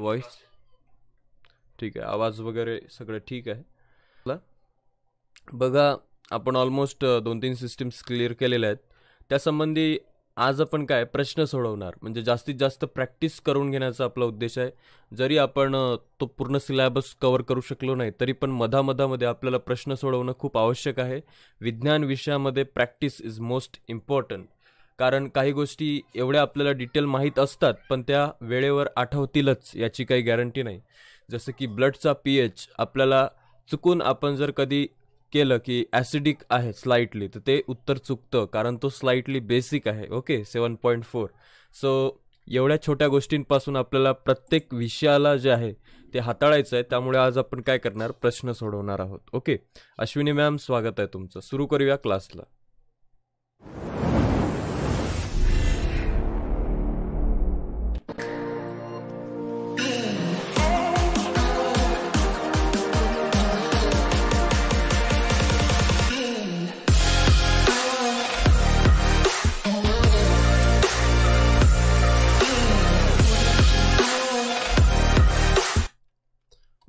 voice ठीक आहे आवाज वगैरे सगळं ठीक आहे बघा आपण ऑलमोस्ट दोन तीन सिस्टीम्स क्लिअर केलेल्या आहेत त्यासंबंधी आज आपण काय प्रश्न सोडवणार म्हणजे जास्तीत जास्त प्रॅक्टिस करून घेण्याचा आपला उद्देश आहे जरी आपण तो पूर्ण सिलॅबस कवर करू शकलो नाही तरी पण मधामधामध्ये आपल्याला प्रश्न सोडवणं खूप आवश्यक आहे विज्ञान विषयामध्ये प्रॅक्टिस इज मोस्ट इम्पॉर्टंट कारण काही गोष्टी एवढ्या आपल्याला डिटेल माहीत असतात पण त्या वेळेवर आठवतीलच याची काही गॅरंटी नाही जसं की ब्लडचा पी एच आपल्याला चुकून आपण जर कधी केलं की ॲसिडिक आहे स्लाइटली तर ते उत्तर चुकतं कारण तो स्लाइटली बेसिक आहे okay seven point four so एवढ्या छोट्या गोष्टींपासून आपल्याला प्रत्येक विषयाला जे आहे ते हाताळायचं आहे त्यामुळे आज आपण काय करणार प्रश्न सोडवणार आहोत ओके अश्विनी मॅम स्वागत आहे तुमचं सुरू करूया क्लासला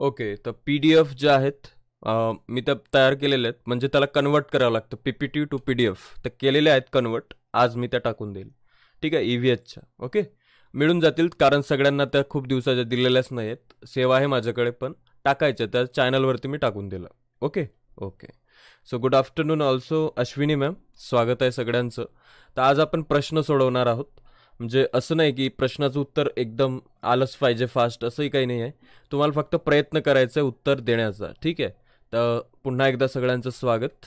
ओके तर पी डी एफ जे आहेत मी त्या तयार केलेले आहेत म्हणजे त्याला कन्वर्ट करावं लागतं P P T to P D F तर केलेले आहेत कन्वर्ट आज मी त्या टाकून देईल ठीक आहे ई व्ही एचच्या ओके मिळून जातील कारण सगळ्यांना त्या खूप दिवसाच्या दिलेल्याच नाही आहेत सेवा आहे माझ्याकडे पण टाकायच्या त्या चॅनलवरती मी टाकून दिलं okay okay so good afternoon also Ashwini ma'am स्वागत आहे सगळ्यांचं तर आज आपण प्रश्न सोडवणार आहोत म्हणजे असं नाही की प्रश्नाचं उत्तर एकदम आलंच पाहिजे फास्ट असंही काही नाही आहे तुम्हाला फक्त प्रयत्न करायचा आहे उत्तर देण्याचा ठीक आहे तर पुन्हा एकदा सगळ्यांचं स्वागत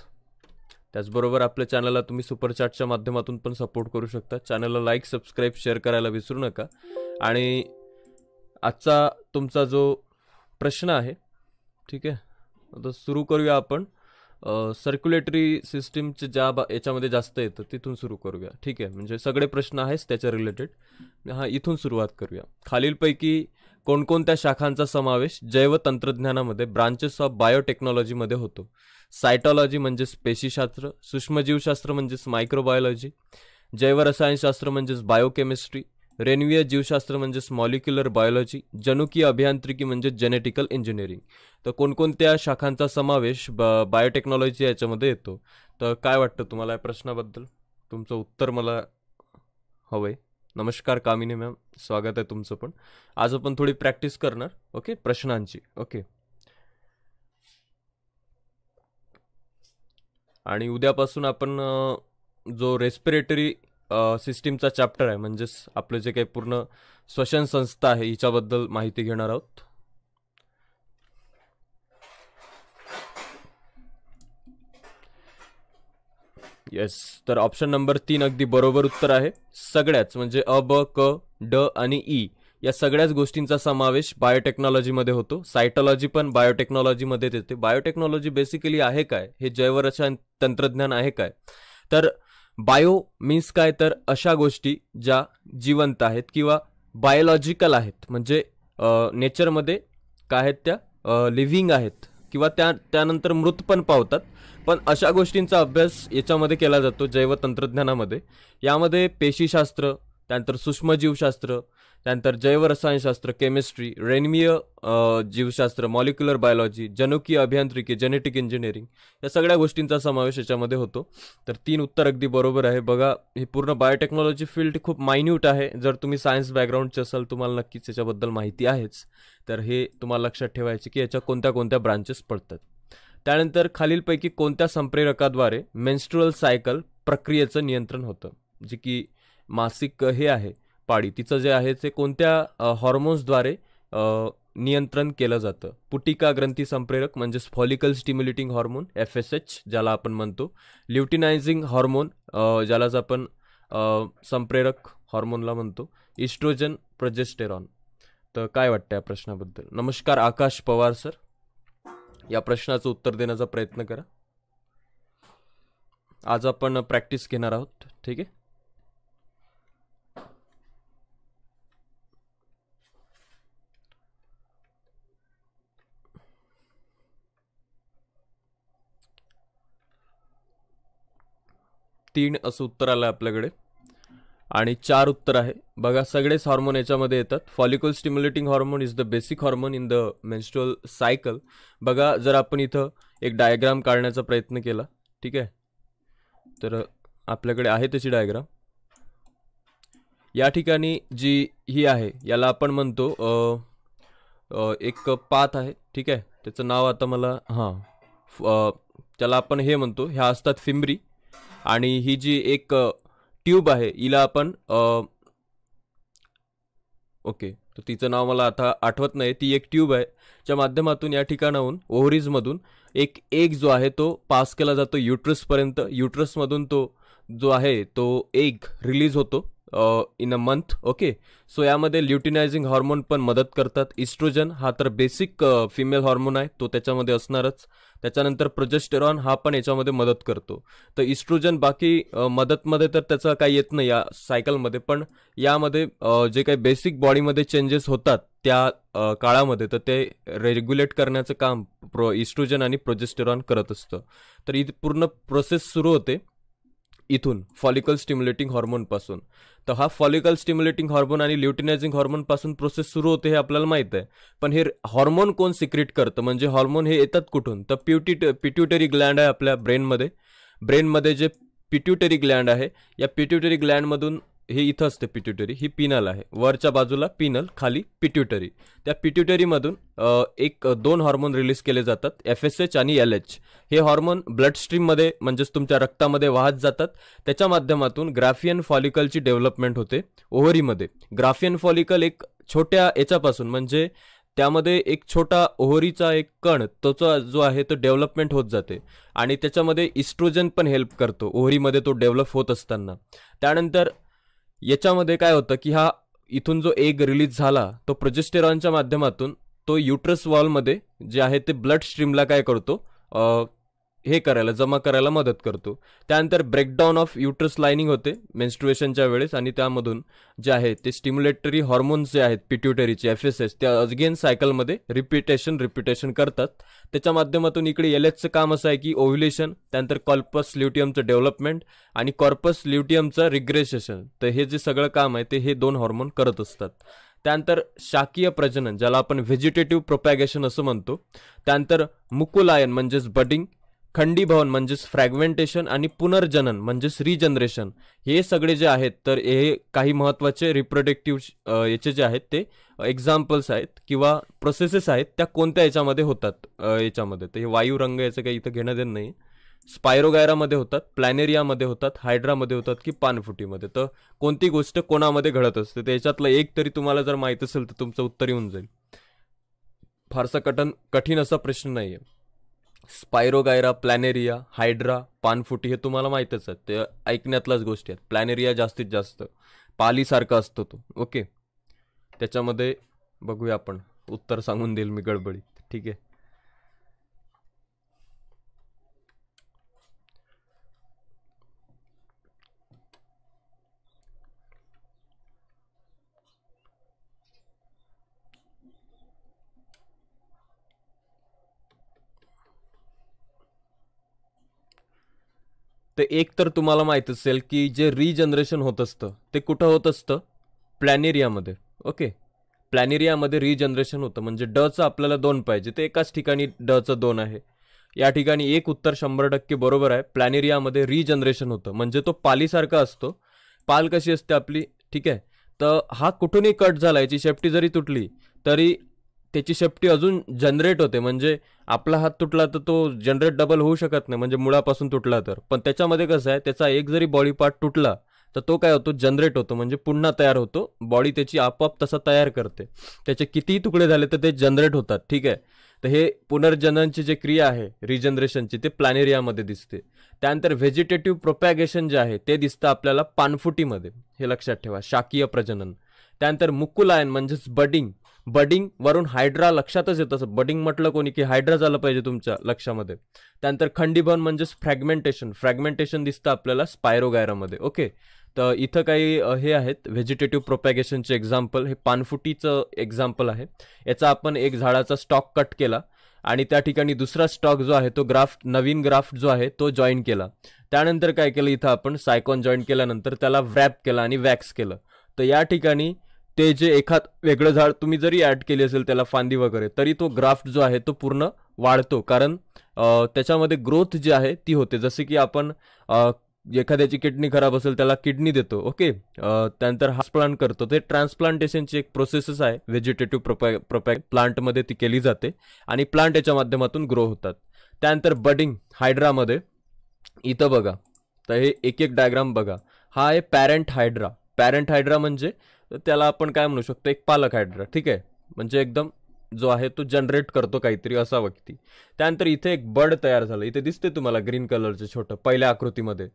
त्याचबरोबर आपल्या चॅनलला तुम्ही सुपरचॅटच्या माध्यमातून पण सपोर्ट करू शकता चॅनलला लाईक सबस्क्राईब शेअर करायला विसरू नका आणि आजचा तुमचा जो प्रश्न आहे ठीक आहे आता सुरू करूया आपण सर्क्युलेटरी सिस्टीमचे ज्या बा याच्यामध्ये जास्त येतं तिथून सुरू करूया ठीक आहे म्हणजे सगळे प्रश्न आहेच त्याच्या रिलेटेड हा इथून सुरुवात करूया खालीलपैकी कोणकोणत्या शाखांचा समावेश जैवतंत्रज्ञानामध्ये ब्रांचेस ऑफ बायोटेक्नॉलॉजीमध्ये होतो सायटॉलॉजी म्हणजेच पेशीशास्त्र सूक्ष्मजीवशास्त्र म्हणजेच मायक्रोबायोलॉजी जैवरसायनशास्त्र म्हणजेच बायोकेमिस्ट्री रेनवीय जीवशास्त्र म्हणजेच मॉलिक्युलर बायोलॉजी जनुकीय अभियांत्रिकी म्हणजे जेनेटिकल इंजिनिअरिंग तर कोणकोणत्या शाखांचा समावेश ब बायोटेक्नॉलॉजी याच्यामध्ये येतो तर काय वाटतं तुम्हाला या प्रश्नाबद्दल तुमचं उत्तर मला हवं आहे नमस्कार कामिनी मॅम स्वागत आहे तुमचं पण आज आपण थोडी प्रॅक्टिस करणार ओके प्रश्नांची ओके आणि उद्यापासून आपण जो रेस्पिरेटरी सिस्टीमचा चॅप्टर आहे म्हणजेच आपलं जे काही पूर्ण श्वसन संस्था आहे हिच्याबद्दल माहिती घेणार आहोत येस तर ऑप्शन नंबर तीन अगदी बरोबर उत्तर आहे सगळ्याच म्हणजे अ ब क ड आणि ई या सगळ्याच गोष्टींचा समावेश बायोटेक्नॉलॉजीमध्ये होतो सायटॉलॉजी पण बायोटेक्नॉलॉजीमध्येच येते बायोटेक्नॉलॉजी बेसिकली आहे काय हे जैवरसायन तंत्रज्ञान आहे काय तर बायो मीन्स काय तर अशा गोष्टी ज्या जिवंत आहेत किंवा बायोलॉजिकल आहेत म्हणजे नेचरमध्ये काय आहेत त्या लिव्हिंग आहेत किंवा त्या त्यानंतर मृत पण पावतात पण अशा गोष्टींचा अभ्यास याच्यामध्ये केला जातो जैवतंत्रज्ञानामध्ये यामध्ये पेशीशास्त्र त्यानंतर सूक्ष्मजीवशास्त्र त्यानंतर जैवरसायनशास्त्र केमिस्ट्री रेन्मीय जीवशास्त्र मॉलिक्युलर बायोलॉजी जनुकीय अभियांत्रिकी जेनेटिक इंजिनिअरिंग या सगळ्या गोष्टींचा समावेश याच्यामध्ये होतो तर तीन उत्तर अगदी बरोबर आहे बघा ही पूर्ण बायोटेक्नॉलॉजी फील्ड खूप मायन्यूट आहे जर तुम्ही सायन्स बॅकग्राऊंडचे असाल तुम्हाला नक्कीच याच्याबद्दल माहिती आहेच तर हे तुम्हाला लक्षात ठेवायचे की याच्या कोणत्या कोणत्या ब्रांचेस पडतात त्यानंतर खालीलपैकी कोणत्या संप्रेरकाद्वारे मेन्स्ट्रुअल सायकल प्रक्रियेचं नियंत्रण होतं जे की मासिक हे आहे पाळी तिचं जे आहे ते कोणत्या हॉर्मोन्सद्वारे नियंत्रण केलं जातं पुटिका ग्रंथी संप्रेरक म्हणजेच follicle stimulating hormone F S H ज्याला आपण म्हणतो ल्युटिनायझिंग हॉर्मोन ज्यालाच आपण संप्रेरक हॉर्मोनला म्हणतो इस्ट्रोजन प्रजेस्टेरॉन तर काय वाटतं या प्रश्नाबद्दल नमस्कार आकाश पवार सर या प्रश्नाचं उत्तर देण्याचा प्रयत्न करा आज आपण प्रॅक्टिस घेणार आहोत ठीक आहे तीन असं उत्तर आलं आहे आपल्याकडे आणि चार उत्तर आहे बघा सगळेच हॉर्मोन याच्यामध्ये येतात follicle stimulating hormone is the basic hormone in the menstrual cycle बघा जर आपण इथं एक डायग्राम काढण्याचा प्रयत्न केला ठीक आहे तर आपल्याकडे आहे त्याची डायग्राम या ठिकाणी जी ही आहे याला आपण म्हणतो एक पात आहे ठीक आहे त्याचं नाव आता मला हां त्याला आपण हे म्हणतो ह्या असतात फिंबरी आणि ही जी एक ट्यूब आहे हिला आपण ओके तर तिचं नाव मला आता आठवत नाही ती एक ट्यूब आहे ज्या माध्यमातून या ठिकाणाहून ओव्हरीजमधून एक एक जो आहे तो पास केला जातो युट्रसपर्यंत युट्रसमधून तो जो आहे तो एक रिलीज होतो in a month okay so यामध्ये ल्युटिनायझिंग हॉर्मोन पण मदत करतात इस्ट्रोजन हा तर बेसिक फिमेल हॉर्मोन आहे तो त्याच्यामध्ये असणारच त्याच्यानंतर प्रोजेस्टेरॉन हा पण याच्यामध्ये मदत करतो तर इस्ट्रोजन बाकी मदतमध्ये तर त्याचा काही येत नाही या सायकलमध्ये पण यामध्ये जे काही बेसिक बॉडीमध्ये चेंजेस होतात त्या काळामध्ये तर ते रेग्युलेट करण्याचं काम प्रो इस्ट्रोजन आणि प्रोजेस्टेरॉन करत असतं तर इथे पूर्ण प्रोसेस सुरू होते इथून फॉलिकल स्टिम्युलेटिंग हॉर्मोनपासून तर हा फॉलिकल स्टिम्युलेटिंग हॉर्मोन आणि ल्युटिनायझिंग हॉर्मोनपासून पासून प्रोसेस सुरू होते हे आपल्याला माहित आहे पण हे हॉर्मोन कोण सिक्रिट करतं म्हणजे हॉर्मोन हे येतात कुठून तर प्युटिट पिट्युटरी ग्लँड आहे आपल्या ब्रेनमध्ये ब्रेनमध्ये जे पिट्युटरी ग्लँड आहे या पिट्युटरी ग्लँडमधून हे इथं असते पिट्युटरी ही पिनल आहे वरच्या बाजूला पिनल खाली पिट्युटरी त्या पिट्युटरीमधून एक दोन हॉर्मोन रिलीज केले जातात एफ एस एच आणि एल एच हे हॉर्मोन ब्लड स्ट्रीममध्ये म्हणजेच तुमच्या रक्तामध्ये वाहत जातात त्याच्या माध्यमातून ग्राफियन फॉलिकलची डेव्हलपमेंट होते ओहरीमध्ये ग्राफियन फॉलिकल एक छोट्या याच्यापासून म्हणजे त्यामध्ये एक छोटा ओहरीचा एक कण तोचा जो आहे तो डेव्हलपमेंट होत जाते आणि त्याच्यामध्ये इस्ट्रोजन पण हेल्प करतो ओहरीमध्ये तो डेव्हलप होत असताना त्यानंतर याच्यामध्ये काय होतं की हा इथून जो एग रिलीज झाला तो प्रोजेस्टेरॉनच्या माध्यमातून तो युट्रस वॉलमध्ये जे आहे ते ब्लड स्ट्रीमला काय करतो हे करायला जमा करायला मदत करतो त्यानंतर ब्रेकडाऊन ऑफ युट्रस लाइनिंग होते मेन्स्ट्रुएशनच्या वेळेस आणि त्यामधून जे आहे ते स्टिम्युलेटरी हॉर्मोन्स जे आहेत पिट्युटरीचे एफ एस एस त्या अजगेन सायकलमध्ये रिपिटेशन रिपिटेशन करतात त्याच्या माध्यमातून इकडे एल एचचं काम असं आहे की ओव्ह्युलेशन त्यानंतर कॉर्पस ल्युटियमचं डेव्हलपमेंट आणि कॉर्पस ल्युटियमचं रिग्रेसेशन तर हे जे सगळं काम आहे ते हे दोन हॉर्मोन करत असतात त्यानंतर शाकीय प्रजनन ज्याला आपण व्हेजिटेटिव्ह प्रोपॅगेशन असं म्हणतो त्यानंतर मुकुलायन म्हणजेच बडिंग खंडीभवन म्हणजेच फ्रॅगमेंटेशन आणि पुनर्जनन म्हणजेच रिजनरेशन हे सगळे जे आहेत तर हे काही महत्त्वाचे रिप्रोडक्टिव्ह याचे जे आहेत ते एक्झाम्पल्स आहेत किंवा प्रोसेसेस आहेत त्या कोणत्या याच्यामध्ये होतात याच्यामध्ये तर हे वायू रंग याचं काही इथं घेणं देणं नाही स्पायरोगायरामध्ये होतात प्लॅनेरियामध्ये होतात हायड्रामध्ये होतात की पानफुटीमध्ये तर कोणती गोष्ट कोणामध्ये घडत असते याच्यातलं एक तरी तुम्हाला जर माहीत असेल तर तुमचं उत्तर येऊन जाईल फारसा कठन कठीण असा प्रश्न नाही आहे स्पायरोगायरा प्लॅनेरिया हायड्रा पानफुटी हे तुम्हाला माहीतच आहे ते ऐकण्यातल्याच गोष्टी आहेत प्लॅनेरिया जास्तीत जास्त पालीसारखा असतो तो ओके त्याच्यामध्ये बघूया आपण उत्तर सांगून देईल मी गडबडीत ठीक आहे ते एक तर तुम्हाला माहीत असेल की जे रिजनरेशन होत असतं ते कुठं होत असतं प्लॅनेरियामध्ये ओके प्लॅनेरियामध्ये रिजनरेशन होतं म्हणजे डचं आपल्याला दोन पाहिजे ते एकाच ठिकाणी डचं दोन आहे या ठिकाणी एक उत्तर शंभर टक्के बरोबर आहे प्लॅनेरियामध्ये रिजनरेशन होतं म्हणजे तो पालीसारखा असतो पाल कशी असते आपली ठीक आहे तर हा कुठूनही कट झाला याची शेपटी जरी तुटली तरी त्याची शेपटी अजून जनरेट होते म्हणजे आपला हात तुटला तर तो जनरेट डबल होऊ शकत नाही म्हणजे मुळापासून तुटला तर पण त्याच्यामध्ये कसं आहे त्याचा एक जरी बॉडी पार्ट तुटला तर तो काय होतो जनरेट होतो म्हणजे पुन्हा तयार होतो बॉडी त्याची आपोआप तसा तयार करते त्याचे कितीही तुकडे झाले तर ते जनरेट होतात ठीक आहे तर हे पुनर्जननची जे क्रिया आहे रिजनरेशनची ते प्लॅनेरियामध्ये दिसते त्यानंतर व्हेजिटेटिव्ह प्रोपॅगेशन जे आहे ते दिसतं आपल्याला पानफुटीमध्ये हे लक्षात ठेवा शाकीय प्रजनन त्यानंतर मुकुलायन म्हणजेच बडिंग बडिंग वरून हायड्रा लक्षातच येतं बडिंग म्हटलं कोणी की हायड्रा झालं पाहिजे तुमच्या लक्षामध्ये त्यानंतर खंडीभवन म्हणजेच फ्रॅगमेंटेशन फ्रॅगमेंटेशन दिसतं आपल्याला गायरामध्ये ओके तर इथं काही हे आहेत व्हेजिटेटिव्ह प्रोपॅगेशनचे एक्झाम्पल हे पानफुटीचं एक्झाम्पल आहे याचा आपण एक झाडाचा स्टॉक कट केला आणि त्या ठिकाणी दुसरा स्टॉक जो आहे तो ग्राफ्ट नवीन ग्राफ्ट जो आहे तो जॉईन केला त्यानंतर काय केलं इथं आपण सायकॉन जॉईन केल्यानंतर त्याला व्रॅप केला आणि वॅक्स केलं तर या ठिकाणी ते जे एखाद वेगळं झाड तुम्ही जरी ॲड केली असेल त्याला फांदी वगैरे तरी तो ग्राफ्ट जो आहे तो पूर्ण वाढतो कारण त्याच्यामध्ये ग्रोथ जी आहे ती होते जसे की आपण एखाद्याची किडनी खराब असेल त्याला किडनी देतो ओके त्यानंतर हास्प्लांट करतो ते ट्रान्सप्लांटेशनची एक प्रोसेसेस आहे व्हेजिटेटिव्ह प्रोपॅ प्रोपॅ प्लांटमध्ये ती केली जाते आणि प्लांट याच्या माध्यमातून ग्रो होतात त्यानंतर बडिंग हायड्रामध्ये इथं बघा तर हे एक एक डायग्राम बघा हा आहे पॅरेंट हायड्रा पॅरेंट हायड्रा म्हणजे तर त्याला आपण काय म्हणू शकतो एक पालक हायड्रा ठीक आहे म्हणजे एकदम जो आहे तो जनरेट करतो काहीतरी असा व्यक्ती त्यानंतर इथे एक बर्ड तयार झालं इथे दिसते तुम्हाला ग्रीन कलरचं छोटं पहिल्या आकृतीमध्ये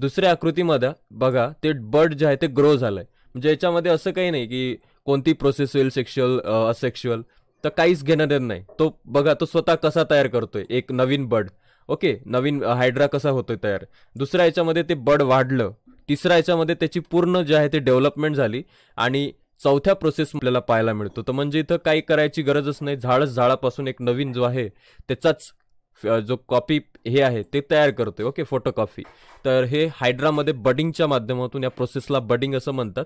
दुसऱ्या आकृतीमध्ये बघा ते बर्ड जे आहे ते ग्रो झालं आहे म्हणजे याच्यामध्ये असं काही नाही की कोणती प्रोसेस होईल सेक्शुअल असेक्शुअल तर काहीच घेणार नाही तो बघा तो स्वतः कसा तयार करतोय एक नवीन बर्ड ओके नवीन हायड्रा कसा होतोय तयार दुसऱ्या याच्यामध्ये ते बर्ड वाढलं तिसऱ्या याच्यामध्ये त्याची पूर्ण जे आहे ते डेव्हलपमेंट झाली आणि चौथ्या प्रोसेस आपल्याला पाहायला मिळतो तर म्हणजे इथं काही करायची गरजच नाही झाडच झाडापासून एक नवीन जो आहे त्याचाच जो कॉपी हे आहे ते तयार करते ओके फोटोकॉपी तर हे हायड्रामध्ये बडिंगच्या माध्यमातून या प्रोसेसला बडिंग असं म्हणतात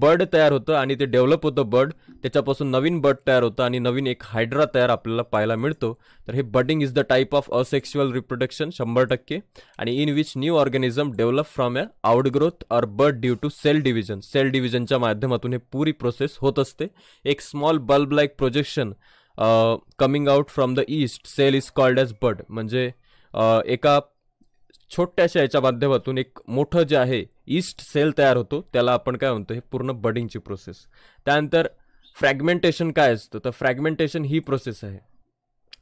बर्ड तयार होतं आणि ते डेव्हलप होतं बर्ड त्याच्यापासून नवीन बर्ड तयार होतं आणि नवीन एक हायड्रा तयार आपल्याला पाहायला मिळतो तर हे budding is the type of asexual reproduction शंभर टक्के आणि in which new organism develop from a outgrowth or bud due to cell division cell डिव्हिजनच्या माध्यमातून हे पुरी प्रोसेस होत असते एक small bulb like projection coming out from the yeast cell is called as bud म्हणजे एका छोट्याशा याच्या माध्यमातून एक मोठं जे आहे ईस्ट सेल तयार होतो त्याला आपण काय म्हणतो हे पूर्ण बडिंगची प्रोसेस त्यानंतर फ्रॅगमेंटेशन काय असतं तर फ्रॅगमेंटेशन ही प्रोसेस आहे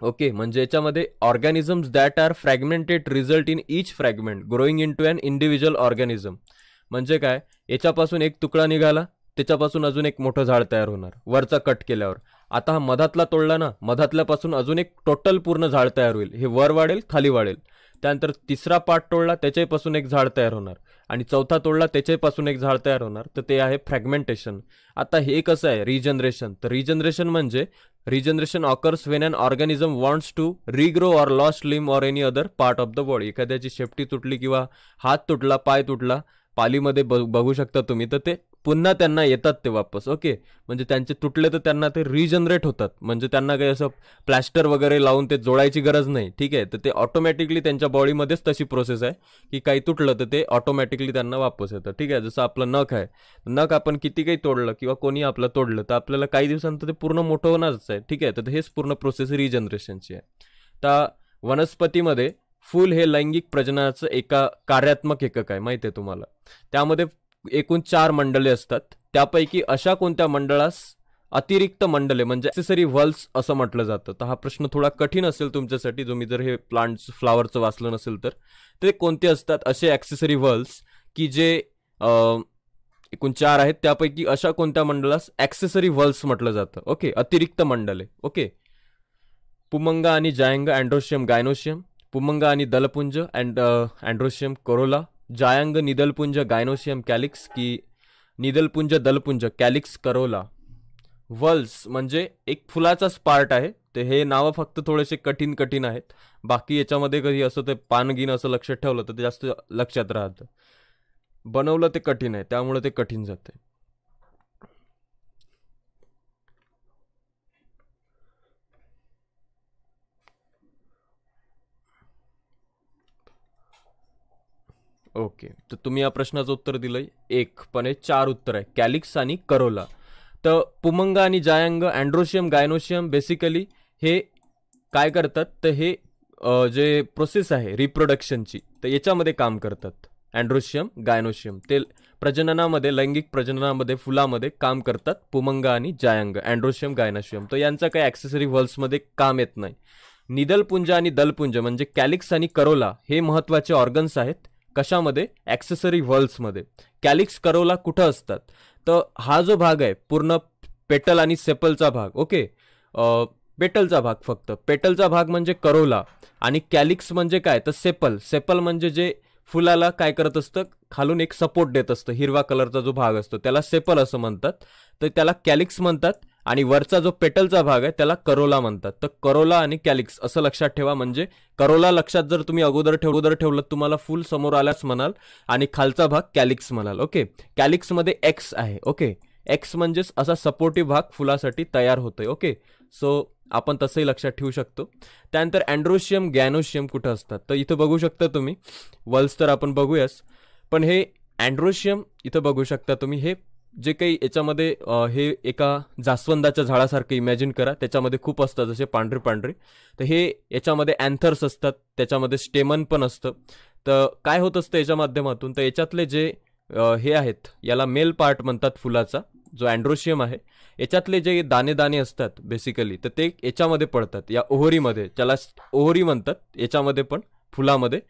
ओके म्हणजे याच्यामध्ये organisms that are fragmented result in each fragment growing into an individual organism म्हणजे काय याच्यापासून एक तुकडा निघाला त्याच्यापासून अजून एक मोठं झाड तयार होणार वरचा कट केल्यावर आता हा मधातला तोडला ना मधातल्यापासून अजून एक टोटल पूर्ण झाड तयार होईल हे वर वाढेल खाली वाढेल त्यानंतर तिसरा पार्ट तोडला त्याच्यापासून एक झाड तयार होणार आणि चौथा तोडला त्याच्यापासून एक झाड तयार होणार तर ते आहे फ्रॅगमेंटेशन आता हे कसं आहे रिजनरेशन तर रिजनरेशन म्हणजे regeneration occurs when an organism wants to regrow or lost limb or any other part of the body एखाद्याची शेपटी तुटली किंवा हात तुटला पाय तुटला पालीमध्ये बघू शकता तुम्ही तर ते पुन्हा त्यांना येतात ते वापस ओके म्हणजे त्यांचे तुटले तर त्यांना ते रिजनरेट होतात म्हणजे त्यांना काही असं प्लॅस्टर वगैरे लावून ते जोडायची गरज नाही ठीक आहे तर ते ऑटोमॅटिकली त्यांच्या बॉडीमध्येच तशी प्रोसेस आहे की काही तुटलं तर ते ऑटोमॅटिकली त्यांना वापस येतं ठीक आहे जसं आपलं नख आहे नख आपण किती काही तोडलं किंवा कोणी आपलं तोडलं तर आपल्याला काही दिवसांत ते पूर्ण मोठं होणारच आहे ठीक आहे तर हेच पूर्ण प्रोसेस रिजनरेशनची आहे तर वनस्पतीमध्ये फूल हे लैंगिक प्रजननाचं एका कार्यात्मक एकक आहे माहिती आहे तुम्हाला त्यामध्ये एकूण चार मंडले असतात त्यापैकी अशा कोणत्या मंडळास अतिरिक्त मंडले म्हणजे ॲक्सेसरी वल्स असं म्हटलं जातं तर हा प्रश्न थोडा कठीण असेल तुमच्यासाठी तुम्ही जर हे प्लांट्स फ्लावरचं वाचलं नसेल तर ते कोणते असतात असे ॲक्सेसरी वल्स की जे एकूण चार आहेत त्यापैकी अशा कोणत्या मंडळास ॲक्सेसरी वल्स म्हटलं जातं ओके अतिरिक्त मंडले ओके पुमंगा आणि जायंग अँड्रोशियम गायनोशियम पुमंगा आणि दलपुंज अँड अँड्रोशियम कोरोला जायांग निदलपुंज गायनोशियम कॅलिक्स की निदलपुंज दलपुंज कॅलिक्स करोला वल्स म्हणजे एक फुलाचा पार्ट आहे ते हे नावं फक्त थोडेसे कठीण कठीण आहेत बाकी याच्यामध्ये कधी असं ते पानगिन असं लक्षात ठेवलं तर ते जास्त लक्षात राहतं बनवलं ते कठीण आहे त्यामुळे ते कठीण जाते ओके तर तुम्ही या प्रश्नाचं उत्तर दिलं एक पण हे चार उत्तर आहे कॅलिक्स आणि करोला तर पुमंग आणि जायंग अँड्रोशियम गायनोशियम बेसिकली हे काय करतात तर हे जे प्रोसेस आहे रिप्रोडक्शनची तर याच्यामध्ये काम करतात अँड्रोशियम गायनोशियम ते प्रजननामध्ये लैंगिक प्रजननामध्ये फुलामध्ये काम करतात पुमंग आणि जायंग अँड्रोशियम गायनोशियम तर यांचा काही ॲक्सेसरी व्हल्समध्ये काम येत नाही निदलपुंज आणि दलपुंज म्हणजे कॅलिक्स आणि करोला हे महत्त्वाचे ऑर्गन्स आहेत कशामध्ये ॲक्सेसरी व्हल्समध्ये कॅलिक्स करोला कुठं असतात तर हा जो भाग आहे पूर्ण पेटल आणि सेपलचा भाग ओके पेटलचा भाग फक्त पेटलचा भाग म्हणजे करोला आणि कॅलिक्स म्हणजे काय तर सेपल सेपल म्हणजे जे फुलाला काय करत असतं खालून एक सपोर्ट देत असतं हिरवा कलरचा जो भाग असतो त्याला सेपल असं म्हणतात तर त्याला कॅलिक्स म्हणतात आणि वरचा जो पेटलचा भाग आहे त्याला करोला म्हणतात तर करोला आणि कॅलिक्स असं लक्षात ठेवा म्हणजे करोला लक्षात जर तुम्ही अगोदर ठेवोदर ठेवलं तुम्हाला फुल समोर आल्यास म्हणाल आणि खालचा भाग कॅलिक्स म्हणाल ओके कॅलिक्समध्ये एक्स आहे ओके एक्स म्हणजेच असा सपोर्टिव्ह भाग फुलासाठी तयार होतोय ओके सो आपण तसंही लक्षात ठेवू शकतो त्यानंतर अँड्रोशियम गॅनोशियम कुठं असतात तर इथं बघू शकता तुम्ही वल्स तर आपण बघूयास पण हे अँड्रोशियम इथं बघू शकता तुम्ही हे जे काही याच्यामध्ये हे एका जास्वंदाच्या झाडासारखं इमॅजिन करा त्याच्यामध्ये खूप असतात जसे पांढरे पांढरे तर हे याच्यामध्ये अँथर्स असतात त्याच्यामध्ये स्टेमन पण असतं तर काय होत असतं याच्या माध्यमातून तर याच्यातले जे हे आहेत याला मेल पार्ट म्हणतात फुलाचा जो अँड्रोशियम आहे याच्यातले जे दाणे दाणे असतात बेसिकली तर ते याच्यामध्ये पडतात या ओहरीमध्ये त्याला ओहरी म्हणतात याच्यामध्ये पण फुलामध्ये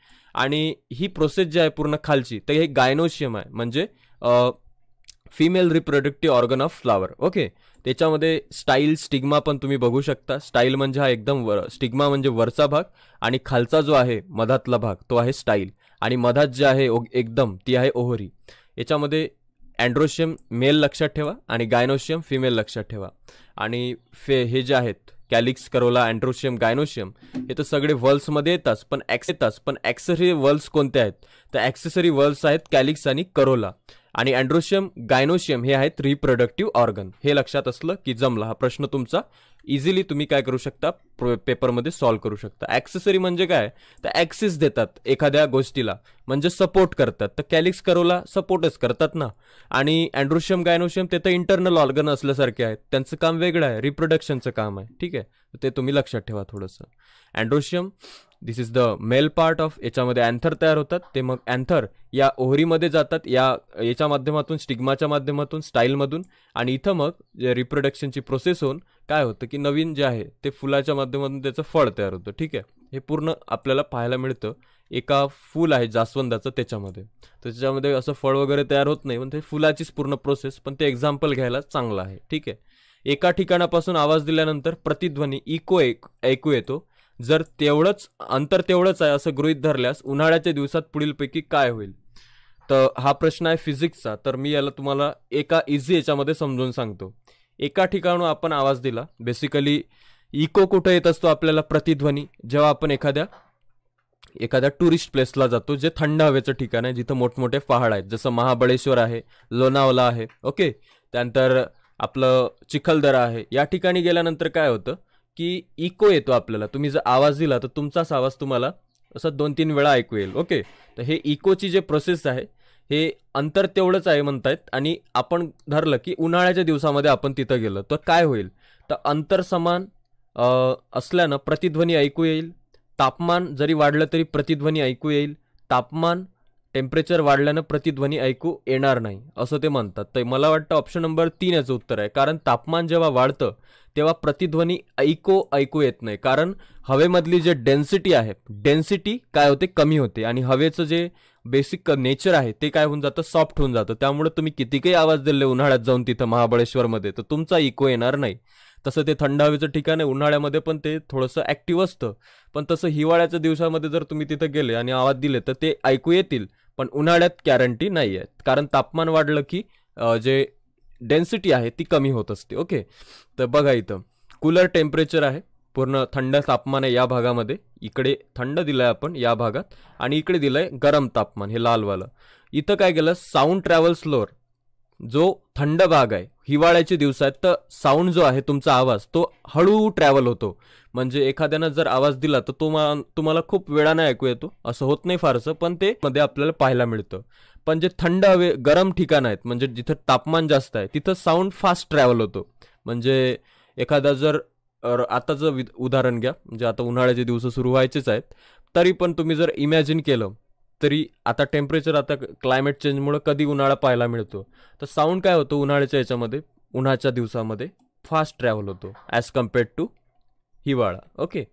आणि ही प्रोसेस जी आहे पूर्ण खालची तर हे गायनोशियम आहे म्हणजे female reproductive organ of flower okay त्याच्यामध्ये स्टाईल स्टिग्मा पण तुम्ही बघू शकता स्टाईल म्हणजे हा एकदम वर स्टिग्मा म्हणजे वरचा भाग आणि खालचा जो आहे मधातला भाग तो आहे स्टाईल आणि मधात जे आहे एकदम ती आहे ओहरी याच्यामध्ये अँड्रोशियम मेल लक्षात ठेवा आणि गायनोशियम फिमेल लक्षात ठेवा आणि फे हे जे आहेत कॅलिक्स करोला अँड्रोशियम गायनोशियम हे तर सगळे वर्ल्समध्ये येतात पण ॲक्स येतात पण ॲक्सेसरी वर्ल्स कोणते आहेत तर ॲक्सेसरी वर्ल्स आहेत कॅलिक्स आणि करोला आणि अँड्रोशियम गायनोशियम हे आहेत रिप्रोडक्टिव्ह ऑर्गन हे लक्षात असलं की जमला हा प्रश्न तुमचा इझिली तुम्ही काय करू शकता पेपरमध्ये सॉल्व्ह करू शकता ॲक्सेसरी म्हणजे काय तर ॲक्सेस देतात एखाद्या गोष्टीला म्हणजे सपोर्ट करतात तर कॅलिक्स करोला सपोर्टच करतात ना आणि अँड्रोशियम गायनोशियम ते तर इंटरनल ऑर्गन असल्यासारखे आहेत त्यांचं काम वेगळं आहे रिप्रोडक्शनचं काम आहे ठीक आहे ते तुम्ही लक्षात ठेवा थोडंसं androecium this is the male part of याच्यामध्ये अँथर तयार होतात ते मग अँथर या ओहरीमध्ये जातात या याच्या माध्यमातून स्टिग्माच्या माध्यमातून स्टाईलमधून आणि इथं मग रिप्रोडक्शनची प्रोसेस होऊन काय होतं की नवीन जे आहे ते फुलाच्या माध्यमातून त्याचं फळ तयार होतं ठीक आहे हे पूर्ण आपल्याला पाहायला मिळतं एका फूल आहे जास्वंदाचं त्याच्यामध्ये तर त्याच्यामध्ये असं फळ वगैरे तयार होत नाही पण ते फुलाचीच पूर्ण प्रोसेस पण ते एक्झाम्पल घ्यायला चांगलं आहे ठीक आहे एका ठिकाणापासून आवाज दिल्यानंतर प्रतिध्वनी इको ऐक ऐकू येतो जर तेवढंच अंतर तेवढंच आहे असं गृहित धरल्यास उन्हाळ्याच्या दिवसात पुढीलपैकी काय होईल तर हा प्रश्न आहे फिजिक्सचा तर मी याला तुम्हाला एका इझी याच्यामध्ये समजून सांगतो एका ठिकाणून आपण आवाज दिला बेसिकली इको कुठं येत असतो आपल्याला प्रतिध्वनी जेव्हा आपण एखाद्या एखाद्या टुरिस्ट प्लेसला जातो जे थंड हवेचं ठिकाण आहे जिथं मोठमोठे पहाड आहेत जसं महाबळेश्वर आहे लोणावला आहे ओके त्यानंतर आपलं चिखलदरा आहे या ठिकाणी गेल्यानंतर काय होतं की इको येतो आपल्याला तुम्ही जर आवाज दिला तर तुमचाच आवाज तुम्हाला असं दोन तीन वेळा ऐकू येईल ओके तर हे इकोची जे प्रोसेस आहे हे अंतर तेवढंच आहे म्हणतायत आणि आपण धरलं की उन्हाळ्याच्या दिवसामध्ये आपण तिथं गेलो तर काय होईल तर अंतर समान असल्यानं प्रतिध्वनी ऐकू येईल तापमान जरी वाढलं तरी प्रतिध्वनी ऐकू येईल तापमान टेम्परेचर वाढल्यानं प्रतिध्वनी ऐकू येणार नाही असं ते म्हणतात तर मला वाटतं ऑप्शन नंबर तीन याचं उत्तर आहे कारण तापमान जेव्हा वाढतं तेव्हा प्रतिध्वनी ऐको ऐकू येत नाही कारण हवेमधली जे डेन्सिटी आहे डेन्सिटी काय होते कमी होते आणि हवेचं जे बेसिक नेचर आहे ते काय होऊन जातं सॉफ्ट होऊन जातं त्यामुळे तुम्ही किती काही आवाज दिले उन्हाळ्यात जाऊन तिथं महाबळेश्वरमध्ये तर तुमचा इको येणार नाही तसं ते थंड हवेचं ठिकाण आहे उन्हाळ्यामध्ये पण ते थोडंसं ॲक्टिव्ह असतं पण तसं हिवाळ्याच्या दिवसामध्ये जर तुम्ही तिथं गेले आणि आवाज दिले तर ते ऐकू येतील पण उन्हाळ्यात गॅरंटी नाही आहे कारण तापमान वाढलं की जे डेन्सिटी आहे ती कमी होत असते ओके तर बघा इथं कूलर टेम्परेचर आहे पूर्ण थंड तापमान आहे या भागामध्ये इकडे थंड दिलंय आपण या भागात आणि इकडे दिलंय गरम तापमान हे लालवालं इथं काय केलं साऊंड ट्रॅव्हल स्लोअर जो थंड भाग आहे हिवाळ्याचे दिवस आहेत तर साऊंड जो आहे तुमचा आवाज तो हळू ट्रॅव्हल होतो म्हणजे एखाद्यानं जर आवाज दिला तर तो तुम्हाला खूप वेळाने ऐकू येतो असं होत नाही फारसं पण ते मध्ये आपल्याला पाहायला मिळतं पण जे थंड हवे गरम ठिकाण आहेत म्हणजे जिथं तापमान जास्त आहे तिथं साऊंड फास्ट ट्रॅव्हल होतो म्हणजे एखादा जर आताचं वि उदाहरण घ्या म्हणजे आता उन्हाळ्याचे दिवस सुरू व्हायचेच आहेत तरी पण तुम्ही जर इमॅजिन केलं तरी आता टेम्परेचर आता क्लायमेट चेंजमुळं कधी उन्हाळा पाहायला मिळतो तर साऊंड काय होतो उन्हाळ्याच्या याच्यामध्ये उन्हाच्या दिवसामध्ये फास्ट ट्रॅव्हल होतो ॲज कम्पेअर्ड टू हिवाळा ओके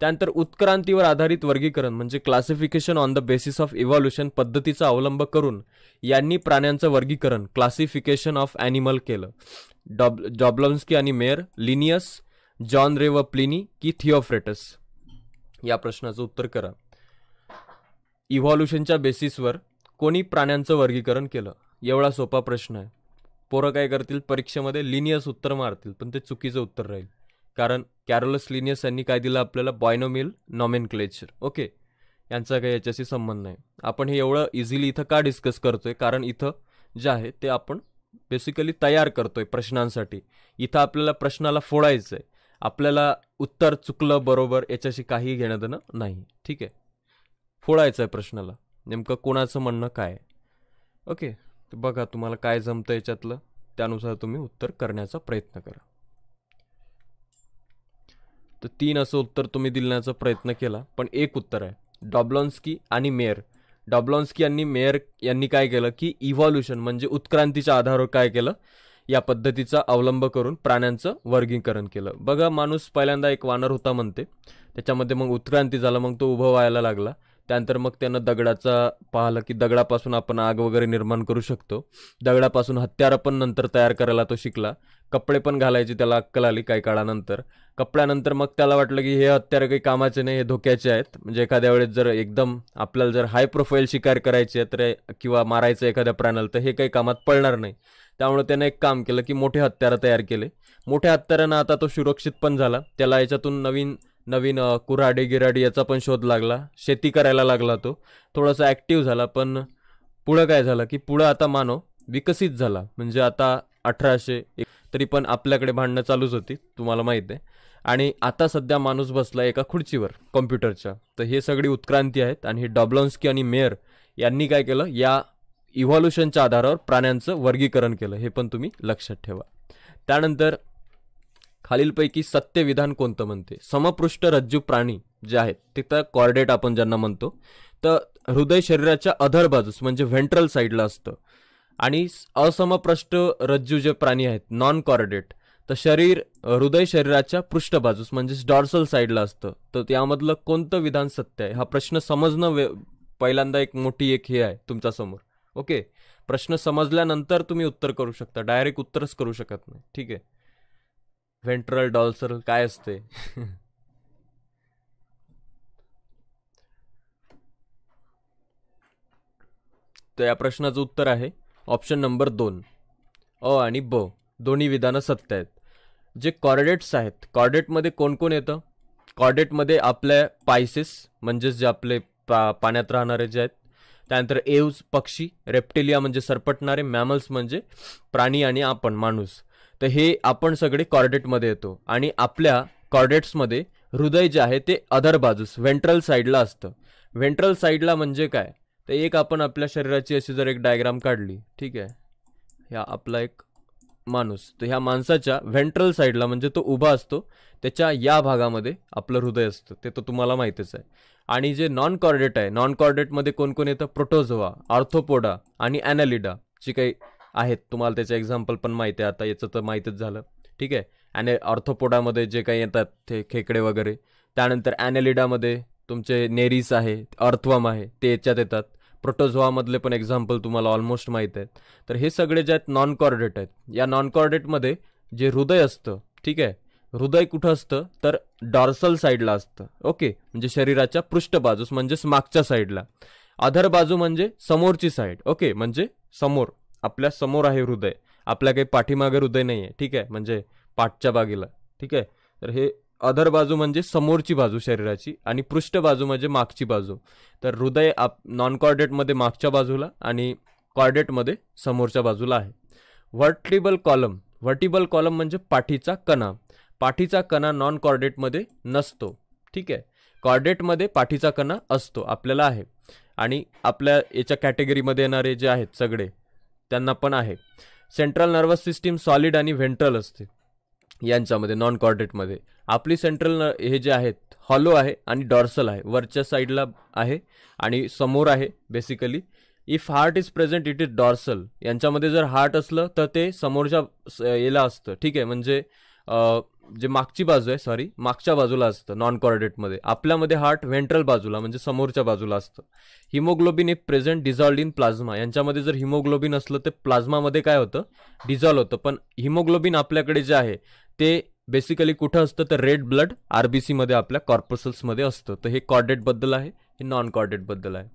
त्यानंतर उत्क्रांतीवर आधारित वर्गीकरण म्हणजे classification on the basis of evolution पद्धतीचा अवलंब करून यांनी प्राण्यांचं वर्गीकरण क्लासिफिकेशन ऑफ ॲनिमल केलं डॉब जॉबलम्स्की आणि Mayr Linnaeus John Ray Pliny की थिओफ्रेटस या प्रश्नाचं उत्तर करा इव्हॉल्युशनच्या बेसिसवर कोणी प्राण्यांचं वर्गीकरण केलं एवढा सोपा प्रश्न आहे पोरं काय करतील परीक्षेमध्ये लिनियस उत्तर मारतील पण ते चुकीचं उत्तर राहील कारण कॅरोलस लिनियस यांनी काय दिलं आपल्याला बॉयनोमिल नॉमेन क्लेचर ओके यांचा काही याच्याशी संबंध नाही आपण हे एवढं इझिली इथं का डिस्कस करतो आहे कारण इथं जे आहे ते आपण बेसिकली तयार करतो आहे प्रश्नांसाठी इथं आपल्याला प्रश्नाला फोडायचं आहे आपल्याला उत्तर चुकलं बरोबर याच्याशी काही घेणं देणं नाही ठीक आहे फोडायचं आहे प्रश्नाला नेमकं कोणाचं म्हणणं काय ओके बघा तुम्हाला काय जमतं याच्यातलं त्यानुसार तुम्ही उत्तर करण्याचा प्रयत्न करा तर तीन असं उत्तर तुम्ही दिलण्याचा प्रयत्न केला पण एक उत्तर आहे डॉब्लॉन्स्की आणि मेयर डॉब्लॉन्स्की यांनी मेयर यांनी काय केलं की इव्हॉल्युशन म्हणजे उत्क्रांतीच्या आधारावर काय केलं या पद्धतीचा अवलंब करून प्राण्यांचं वर्गीकरण केलं बघा माणूस पहिल्यांदा एक वानर होता म्हणते त्याच्यामध्ये मग उत्क्रांती झाला मग तो उभं व्हायला लागला त्यानंतर मग त्यानं दगडाचा पाहिलं की दगडापासून आपण आग वगैरे निर्माण करू शकतो दगडापासून हत्यार पण नंतर तयार करायला तो शिकला कपडे पण घालायचे त्याला अक्कल आली काही काळानंतर कपड्यानंतर मग त्याला वाटलं की हे हत्यारं काही कामाचे नाही हे धोक्याचे आहेत म्हणजे एखाद्या वेळेस जर एकदम आपल्याला जर हाय प्रोफाईल शिकार करायची आहे तर किंवा मारायचं एखाद्या प्राण्याला तर हे काही कामात पडणार नाही त्यामुळे त्यानं एक काम केलं की मोठे हत्यारं तयार केले मोठ्या हत्यारानं आता तो सुरक्षित पण झाला त्याला याच्यातून नवीन नवीन कुऱ्हाडे गिराडी याचा पण शोध लागला शेती करायला लागला तो थोडासा ॲक्टिव्ह झाला पण पुढं काय झालं की पुढं आता मानव विकसित झाला म्हणजे आता अठराशे तरी पण आपल्याकडे भांडणं चालूच होती तुम्हाला माहीत आहे आणि आता सध्या माणूस बसला एका खुर्चीवर कॉम्प्युटरच्या तर हे सगळी उत्क्रांती आहेत आणि हे डॉब्लॉन्स्की आणि मेयर यांनी काय केलं या इव्हॉल्युशनच्या आधारावर प्राण्यांचं वर्गीकरण केलं हे पण तुम्ही लक्षात ठेवा त्यानंतर खालीलपैकी सत्य विधान कोणतं म्हणते समपृष्ठ रज्जू प्राणी जे आहेत तिथं कॉर्डेट आपण ज्यांना म्हणतो तर हृदय शरीराच्या अधर बाजूस म्हणजे व्हेंट्रल साईडला असतं आणि असमपृष्ठ रज्जू जे प्राणी आहेत नॉन कॉर्डेट तर शरीर हृदय शरीराच्या पृष्ठबाजूस म्हणजे डॉर्सल साईडला असतं तर त्यामधलं कोणतं विधान सत्य आहे हा प्रश्न समजणं वे पहिल्यांदा एक मोठी एक हे आहे तुमच्या समोर ओके प्रश्न समजल्यानंतर तुम्ही उत्तर करू शकता डायरेक्ट उत्तरच करू शकत नाही ठीक आहे व्हेंट्रल डॉल्सर काय असते तर या प्रश्नाचं उत्तर आहे ऑप्शन नंबर दोन अ आणि ब दोन्ही विधानं सत्य आहेत जे कॉर्डेट्स आहेत कॉर्डेटमध्ये कोण कोण येतं कॉर्डेटमध्ये आपल्या पायसेस म्हणजेच जे आपले पा पाण्यात राहणारे जे आहेत त्यानंतर एव्ज पक्षी रेप्टेलिया म्हणजे सरपटणारे मॅमल्स म्हणजे प्राणी आणि आपण माणूस तर हे आपण सगळे कॉर्डेटमध्ये येतो आणि आपल्या कॉर्डेट्समध्ये हृदय जे आहे ते अदर बाजूस व्हेंट्रल साईडला असतं व्हेंट्रल साईडला म्हणजे काय तर एक आपण आपल्या शरीराची अशी जर एक डायग्राम काढली ठीक आहे ह्या आपला एक माणूस तर ह्या माणसाच्या व्हेंट्रल साईडला म्हणजे तो उभा असतो त्याच्या या भागामध्ये आपलं हृदय असतं ते तर तुम्हाला माहितीच आहे आणि जे नॉन कॉर्डेट आहे नॉन कॉर्डेटमध्ये कोण कोण येतं प्रोटोझोवा ऑर्थोपोडा आणि ॲनालिडा जी काही आहेत तुम्हाला त्याचं एक्झाम्पल पण माहिती आहे आता याचं तर माहीतच झालं ठीक आहे आणि ऑर्थोपोडामध्ये जे काही येतात ते खेकडे वगैरे त्यानंतर ॲनेलिडामध्ये तुमचे नेरीस आहे अर्थवम आहे ते याच्यात येतात प्रोटोझोआमधले पण एक्झाम्पल तुम्हाला ऑलमोस्ट माहीत आहेत तर हे सगळे जे आहेत नॉन कॉर्डेट आहेत या नॉन कॉर्डेटमध्ये जे हृदय असतं ठीक आहे हृदय कुठं असतं तर डॉर्सल साईडला असतं ओके म्हणजे शरीराच्या पृष्ठबाजूस म्हणजेच मागच्या साईडला अधर बाजू म्हणजे समोरची साईड ओके म्हणजे समोर आपल्या समोर आहे हृदय आपल्या काही पाठीमागे हृदय नाही आहे ठीक आहे म्हणजे पाठच्या बागेला ठीक आहे तर हे अधर बाजू म्हणजे समोरची बाजू शरीराची आणि पृष्ठ बाजू म्हणजे मागची बाजू तर हृदय आप नॉन कॉर्डेटमध्ये मागच्या बाजूला आणि कॉर्डेटमध्ये समोरच्या बाजूला आहे व्हर्टिबल कॉलम व्हर्टिबल कॉलम म्हणजे पाठीचा कणा पाठीचा कणा नॉन कॉर्डेटमध्ये नसतो ठीक आहे कॉर्डेटमध्ये पाठीचा कणा असतो आपल्याला आहे आणि आपल्या याच्या कॅटेगरीमध्ये येणारे जे आहेत सगळे त्यांना पण आहे सेंट्रल नर्वस सिस्टीम सॉलिड आणि व्हेंट्रल असते यांच्यामध्ये नॉन कॉर्डेटमध्ये आपली सेंट्रल न हे जे आहेत हॉलो आहे आणि डॉर्सल आहे वरच्या साईडला आहे आणि समोर आहे basically if heart is present it is dorsal यांच्यामध्ये जर हार्ट असलं तर ते समोरच्या याला असतं ठीक आहे म्हणजे जे मागची बाजू आहे सॉरी मागच्या बाजूला असतं नॉन कॉर्डेटमध्ये आपल्यामध्ये हार्ट व्हेंट्रल बाजूला म्हणजे समोरच्या बाजूला असतं हिमोग्लोबिन हे प्रेझेंट डिझॉल्ड इन प्लाझ्मा यांच्यामध्ये जर हिमोग्लोबिन असलं तर प्लाझ्मामध्ये काय होतं डिझॉल्व होतं पण हिमोग्लोबिन आपल्याकडे जे आहे ते बेसिकली कुठं असतं तर रेड ब्लड आर बी सीमध्ये आपल्या कॉर्पसल्समध्ये असतं तर हे कॉर्डेटबद्दल आहे हे नॉन कॉर्डेटबद्दल आहे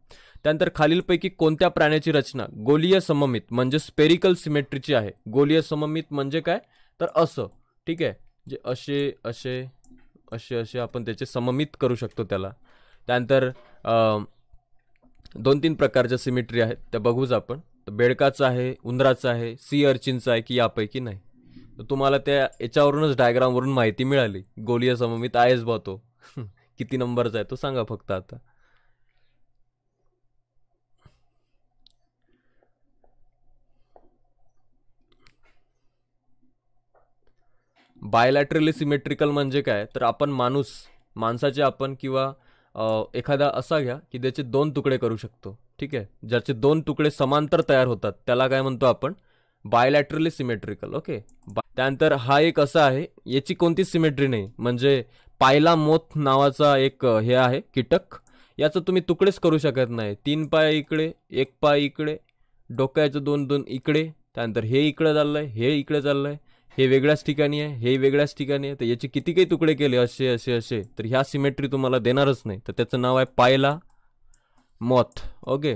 त्यानंतर खालीलपैकी कोणत्या प्राण्याची रचना गोलीय सममित म्हणजे स्पेरिकल सिमेट्रीची आहे गोलीय सममित म्हणजे काय तर असं ठीक आहे जे असे असे असे असे आपण त्याचे सममित करू शकतो त्याला त्यानंतर दोन तीन प्रकारच्या सिमेट्री आहेत त्या बघूच आपण बेडकाचं आहे उंदराचं आहे सी अर्चिनचं आहे की यापैकी नाही तर तुम्हाला त्या याच्यावरूनच डायग्रामवरून माहिती मिळाली गोलीय सममित आयस बघतो किती नंबरचा आहे तो सांगा फक्त आता बायलॅटरली सिमेट्रिकल म्हणजे काय तर आपण माणूस माणसाचे आपण किंवा एखादा असा घ्या की त्याचे दोन तुकडे करू शकतो ठीक आहे ज्याचे दोन तुकडे समांतर तयार होतात त्याला काय म्हणतो आपण बायलॅटरली सिमेट्रिकल ओके त्यानंतर हा एक असा आहे याची कोणतीच सिमेट्री नाही म्हणजे पायला मोथ नावाचा एक हे आहे कीटक याचं तुम्ही तुकडेच करू शकत नाही तीन पाय इकडे एक पाय इकडे डोक्याचं दोन दोन इकडे त्यानंतर हे इकडे चाललं आहे हे इकडे चाललं आहे हे वेगळ्याच ठिकाणी आहे हे वेगळ्याच ठिकाणी आहे तर याचे किती काही तुकडे केले असे असे असे तर ह्या सिमेट्री तुम्हाला देणारच नाही तर त्याचं नाव आहे पायला मॉथ ओके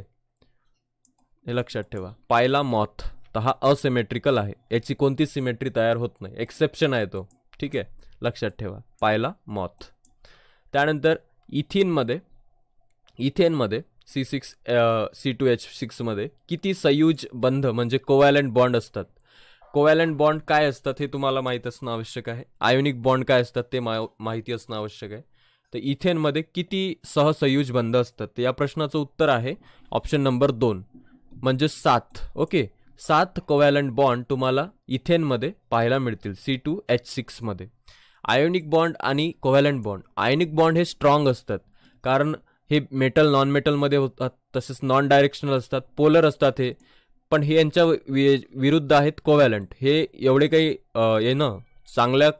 हे लक्षात ठेवा पायला मॉथ तर हा असिमेट्रिकल आहे याची कोणतीच सिमेट्री तयार होत नाही एक्सेप्शन आहे तो ठीक आहे लक्षात ठेवा पायला मॉथ त्यानंतर इथिनमध्ये इथेनमध्ये C six C two H सिक्समध्ये किती संयुज बंध म्हणजे कोवॅलंट बॉन्ड असतात कोवॅलंट बॉन्ड काय असतात हे तुम्हाला माहीत असणं आवश्यक आहे आयोनिक बॉन्ड काय असतात ते मा माहिती असणं आवश्यक आहे तर इथेनमध्ये किती सहसंयुज बंध असतात या प्रश्नाचं उत्तर आहे ऑप्शन नंबर दोन म्हणजे सात ओके सात कोवॅलंट बॉन्ड तुम्हाला इथेनमध्ये पाहायला मिळतील सी टू एच सिक्समध्ये आयोनिक बॉन्ड आणि कोव्हॅलंट बॉन्ड आयोनिक बॉन्ड हे स्ट्रॉंग असतात कारण हे मेटल नॉन मेटलमध्ये होतात तसेच नॉन डायरेक्शनल असतात पोलर असतात हे पण हे यांच्या विरुद्ध आहेत कोवॅलंट हे एवढे काही ना चांगल्या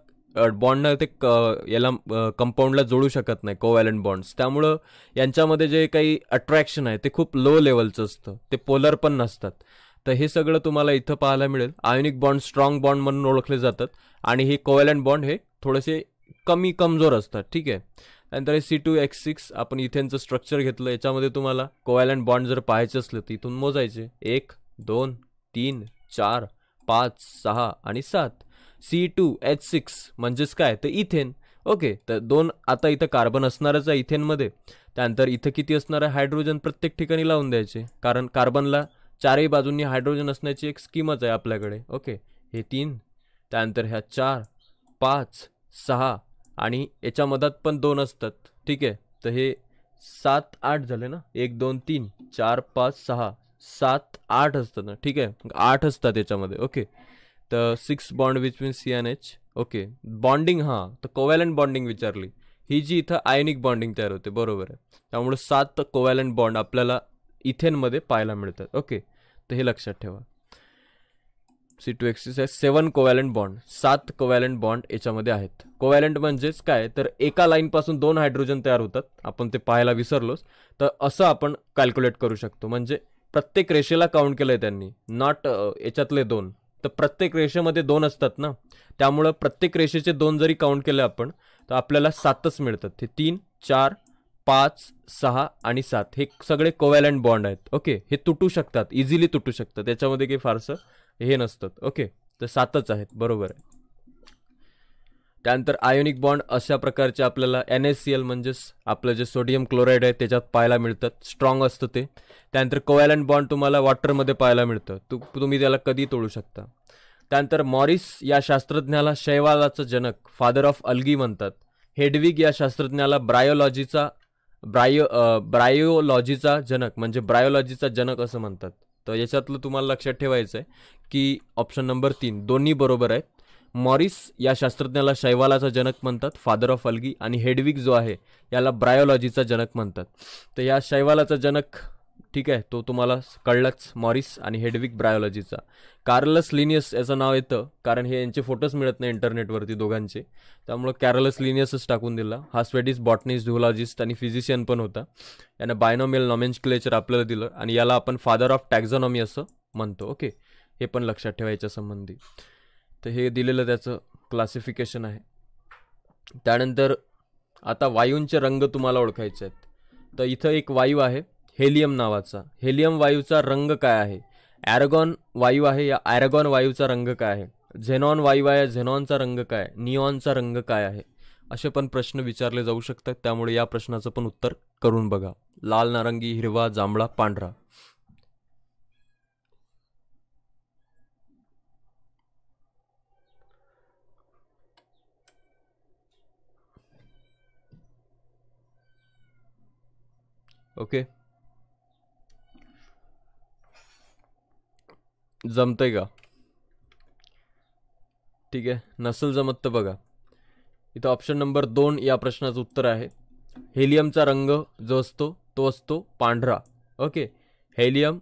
बॉन्डनं ते क याला कंपाऊंडला जोडू शकत नाही कोवॅलंट बॉन्ड्स त्यामुळं यांच्यामध्ये जे काही अट्रॅक्शन आहे ते खूप लो लेवलचं असतं ते पोलर पण नसतात तर हे सगळं तुम्हाला इथं पाहायला मिळेल आयोनिक बॉन्ड स्ट्रॉंग बॉन्ड म्हणून ओळखले जातात आणि हे कोवॅलंट बॉन्ड हे थोडेसे कमी कमजोर असतात ठीक आहे त्यानंतर हे सी टू एक्स सिक्स आपण इथेनचं स्ट्रक्चर घेतलं याच्यामध्ये तुम्हाला कोव्हॅलंट बॉन्ड जर पाहायचे असलं तर इथून मोजायचे एक दोन तीन चार पाच सहा आणि सात सी टू एच सिक्स म्हणजेच काय तर इथेन ओके तर दोन आता इथं कार्बन असणारच आहे इथेनमध्ये त्यानंतर इथं किती असणार आहे हायड्रोजन प्रत्येक ठिकाणी लावून द्यायचे कारण कार्बनला चारही बाजूंनी हायड्रोजन असण्याची एक स्कीमच आहे आपल्याकडे ओके हे तीन त्यानंतर ह्या चार पाच सहा आणि याच्या मधात पण दोन असतात ठीक आहे तर हे सात आठ झाले ना एक दोन तीन चार पाच सहा सात आठ असतात ना ठीक आहे आठ असतात याच्यामध्ये ओके तर six bond between C N H okay bonding हां तर कोवॅलंट बॉन्डिंग विचारली ही जी इथं आयनिक बॉन्डिंग तयार होते बरोबर आहे त्यामुळे सात कोवॅलंट बॉन्ड आपल्याला इथेनमध्ये पाहायला मिळतात ओके तर हे लक्षात ठेवा सी टू एक्सिस आहे सेवन कोवॅलंट बॉन्ड सात कोवॅलंट बॉन्ड याच्यामध्ये आहेत कोवॅलंट म्हणजेच काय तर एका लाईनपासून दोन हायड्रोजन तयार होतात आपण ते पाहायला विसरलोच तर असं आपण कॅल्क्युलेट करू शकतो म्हणजे प्रत्येक रेषेला काउंट केलं आहे त्यांनी नॉट याच्यातले दोन तर प्रत्येक रेषेमध्ये दोन असतात ना त्यामुळं प्रत्येक रेषेचे दोन जरी काउंट केले आपण तर आपल्याला सातच मिळतात हे तीन चार पाच सहा आणि सात हे सगळे कोवॅलंट बॉन्ड आहेत ओके हे तुटू शकतात इझिली तुटू शकतात त्याच्यामध्ये काही फारसं हे नसतं ओके तर सातच आहेत बरोबर आहे त्यानंतर आयोनिक बॉन्ड अशा प्रकारचे आपल्याला एन एस सी एल म्हणजेच आपलं जे सोडियम क्लोराईड आहे त्याच्यात पाहायला मिळतात स्ट्रॉंग असतं ते त्यानंतर कोवॅलंट बॉन्ड तुम्हाला वॉटरमध्ये पाहायला मिळतं तू तुम्ही त्याला कधी तोडू शकता त्यानंतर मॉरिस या शास्त्रज्ञाला शैवालाचं जनक फादर ऑफ अल्गी म्हणतात हेडविग या शास्त्रज्ञाला ब्रायोलॉजीचा ब्रायो ब्रायोलॉजीचा जनक म्हणजे ब्रायोलॉजीचा जनक असं म्हणतात तर याच्यातलं तुम्हाला लक्षात ठेवायचं आहे की ऑप्शन नंबर तीन दोन्ही बरोबर आहेत मॉरिस या शास्त्रज्ञाला शैवालाचा जनक म्हणतात फादर ऑफ अल्गी आणि हेडविक जो आहे याला ब्रायोलॉजीचा जनक म्हणतात तर या शैवालाचा जनक ठीक आहे तो तुम्हाला कळलाच मॉरिस आणि हेडविक ब्रायोलॉजीचा कार्लस लिनियस याचं नाव येतं कारण हे यांचे फोटोज मिळत नाही इंटरनेटवरती दोघांचे त्यामुळं कॅरलस लिनियसच टाकून दिला हा स्वेडिस बॉटनिस्ट झुलॉजिस्ट आणि फिजिशियन पण होता यानं बायनोमियल नॉमेंज क्लेचर आपल्याला दिलं आणि याला आपण फादर ऑफ टॅक्झॉनॉमी असं म्हणतो ओके हे पण लक्षात ठेवायच्या संबंधी तर हे दिलेलं त्याचं क्लासिफिकेशन आहे त्यानंतर आता वायूंचे रंग तुम्हाला ओळखायचे आहेत तर इथं एक वायू आहे हेलियम नावाचा हेलियम वायूचा रंग काय आहे ॲरगॉन वायू आहे या ॲरगॉन वायूचा रंग काय आहे झेनॉन वायू आहे झेनॉनचा रंग काय निऑनचा रंग काय आहे असे पण प्रश्न विचारले जाऊ शकतात त्यामुळे या प्रश्नाचं पण उत्तर करून बघा लाल नारंगी हिरवा जांभळा पांढरा ओके जमतंय का ठीक आहे नसेल जमत तर बघा इथं ऑप्शन नंबर दोन या प्रश्नाचं उत्तर आहे हेलियमचा रंग जो असतो तो असतो पांढरा okay helium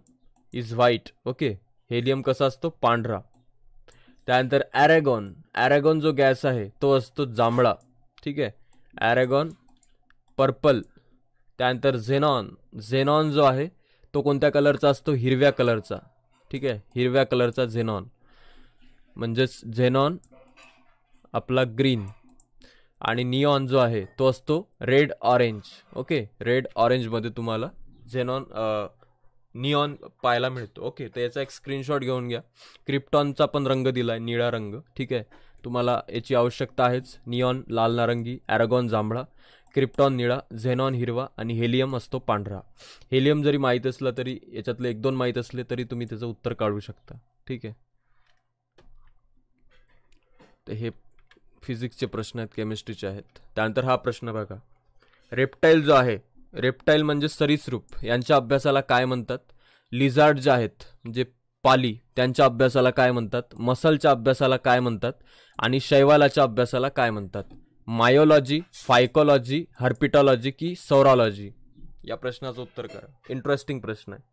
is white okay helium कसा असतो पांढरा त्यानंतर ॲरेगॉन ॲरेगॉन जो गॅस आहे तो असतो जांभळा ठीक आहे ॲरेगॉन पर्पल त्यानंतर झेनॉन झेनॉन जो आहे तो कोणत्या कलरचा असतो हिरव्या कलरचा ठीक आहे हिरव्या कलरचा झेनॉन म्हणजेच झेनॉन आपला ग्रीन आणि नियॉन जो आहे तो असतो रेड ऑरेंज ओके रेड ऑरेंजमध्ये तुम्हाला झेनॉन निऑन पाहायला मिळतो ओके तर याचा एक स्क्रीनशॉट घेऊन घ्या क्रिप्टॉनचा पण रंग दिला आहे निळा रंग ठीक आहे तुम्हाला याची आवश्यकता आहेच निऑन लाल नारंगी ॲरगॉन जांभळा क्रिप्टॉन निळा झेनॉन हिरवा आणि हेलियम असतो पांढरा हेलियम जरी माहीत असला तरी याच्यातले एक दोन माहीत असले तरी तुम्ही त्याचं उत्तर काढू शकता ठीक आहे तर हे फिजिक्सचे प्रश्न आहेत केमिस्ट्रीचे आहेत त्यानंतर हा प्रश्न बघा रेप्टाईल जो आहे रेप्टाईल म्हणजे सरीसरूप यांच्या अभ्यासाला काय म्हणतात लिझार्ड जे आहेत म्हणजे पाली त्यांच्या अभ्यासाला काय म्हणतात मसलच्या अभ्यासाला काय म्हणतात आणि शैवालाच्या अभ्यासाला काय म्हणतात मायोलॉजी फायकोलॉजी हर्पिटॉलॉजी की सौरॉलॉजी या प्रश्नाचं उत्तर करा इंटरेस्टिंग प्रश्न आहे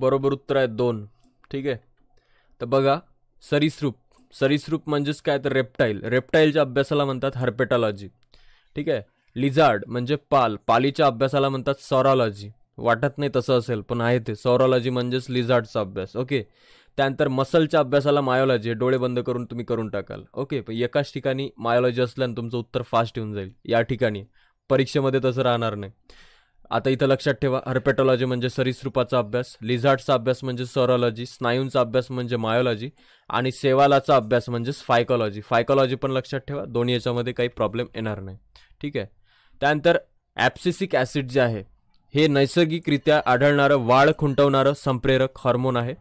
बरोबर उत्तर आहेत दोन ठीक आहे तर बघा सरीसृप सरीसृप म्हणजेच काय तर रेप्टाईल रेप्टाईलच्या अभ्यासाला म्हणतात हर्पेटॉलॉजी ठीक आहे लिझार्ड म्हणजे पाल पालीच्या अभ्यासाला म्हणतात सॉरॉलॉजी वाटत नाही तसं असेल पण आहे ते सॉरॉलॉजी म्हणजेच लिझार्डचा अभ्यास ओके त्यानंतर मसलच्या अभ्यासाला मायोलॉजी डोळे बंद करून तुम्ही करून टाकाल ओके पण एकाच ठिकाणी मायोलॉजी असल्यानं तुमचं उत्तर फास्ट येऊन जाईल या ठिकाणी परीक्षेमध्ये तसं राहणार नाही आता इथं लक्षात ठेवा हर्पेटॉलॉजी म्हणजे सरीसृपाचा अभ्यास लिझार्डचा अभ्यास म्हणजे सरॉलॉजी स्नायूंचा अभ्यास म्हणजे मायोलॉजी आणि सेवालाचा अभ्यास म्हणजे फायकॉलॉजी फायकॉलॉजी पण लक्षात ठेवा दोन्ही याच्यामध्ये काही प्रॉब्लेम येणार नाही ठीक आहे त्यानंतर ॲप्सिसिक ॲसिड जे आहे हे नैसर्गिकरित्या आढळणारं वाळ खुंटवणारं संप्रेरक हॉर्मोन आहे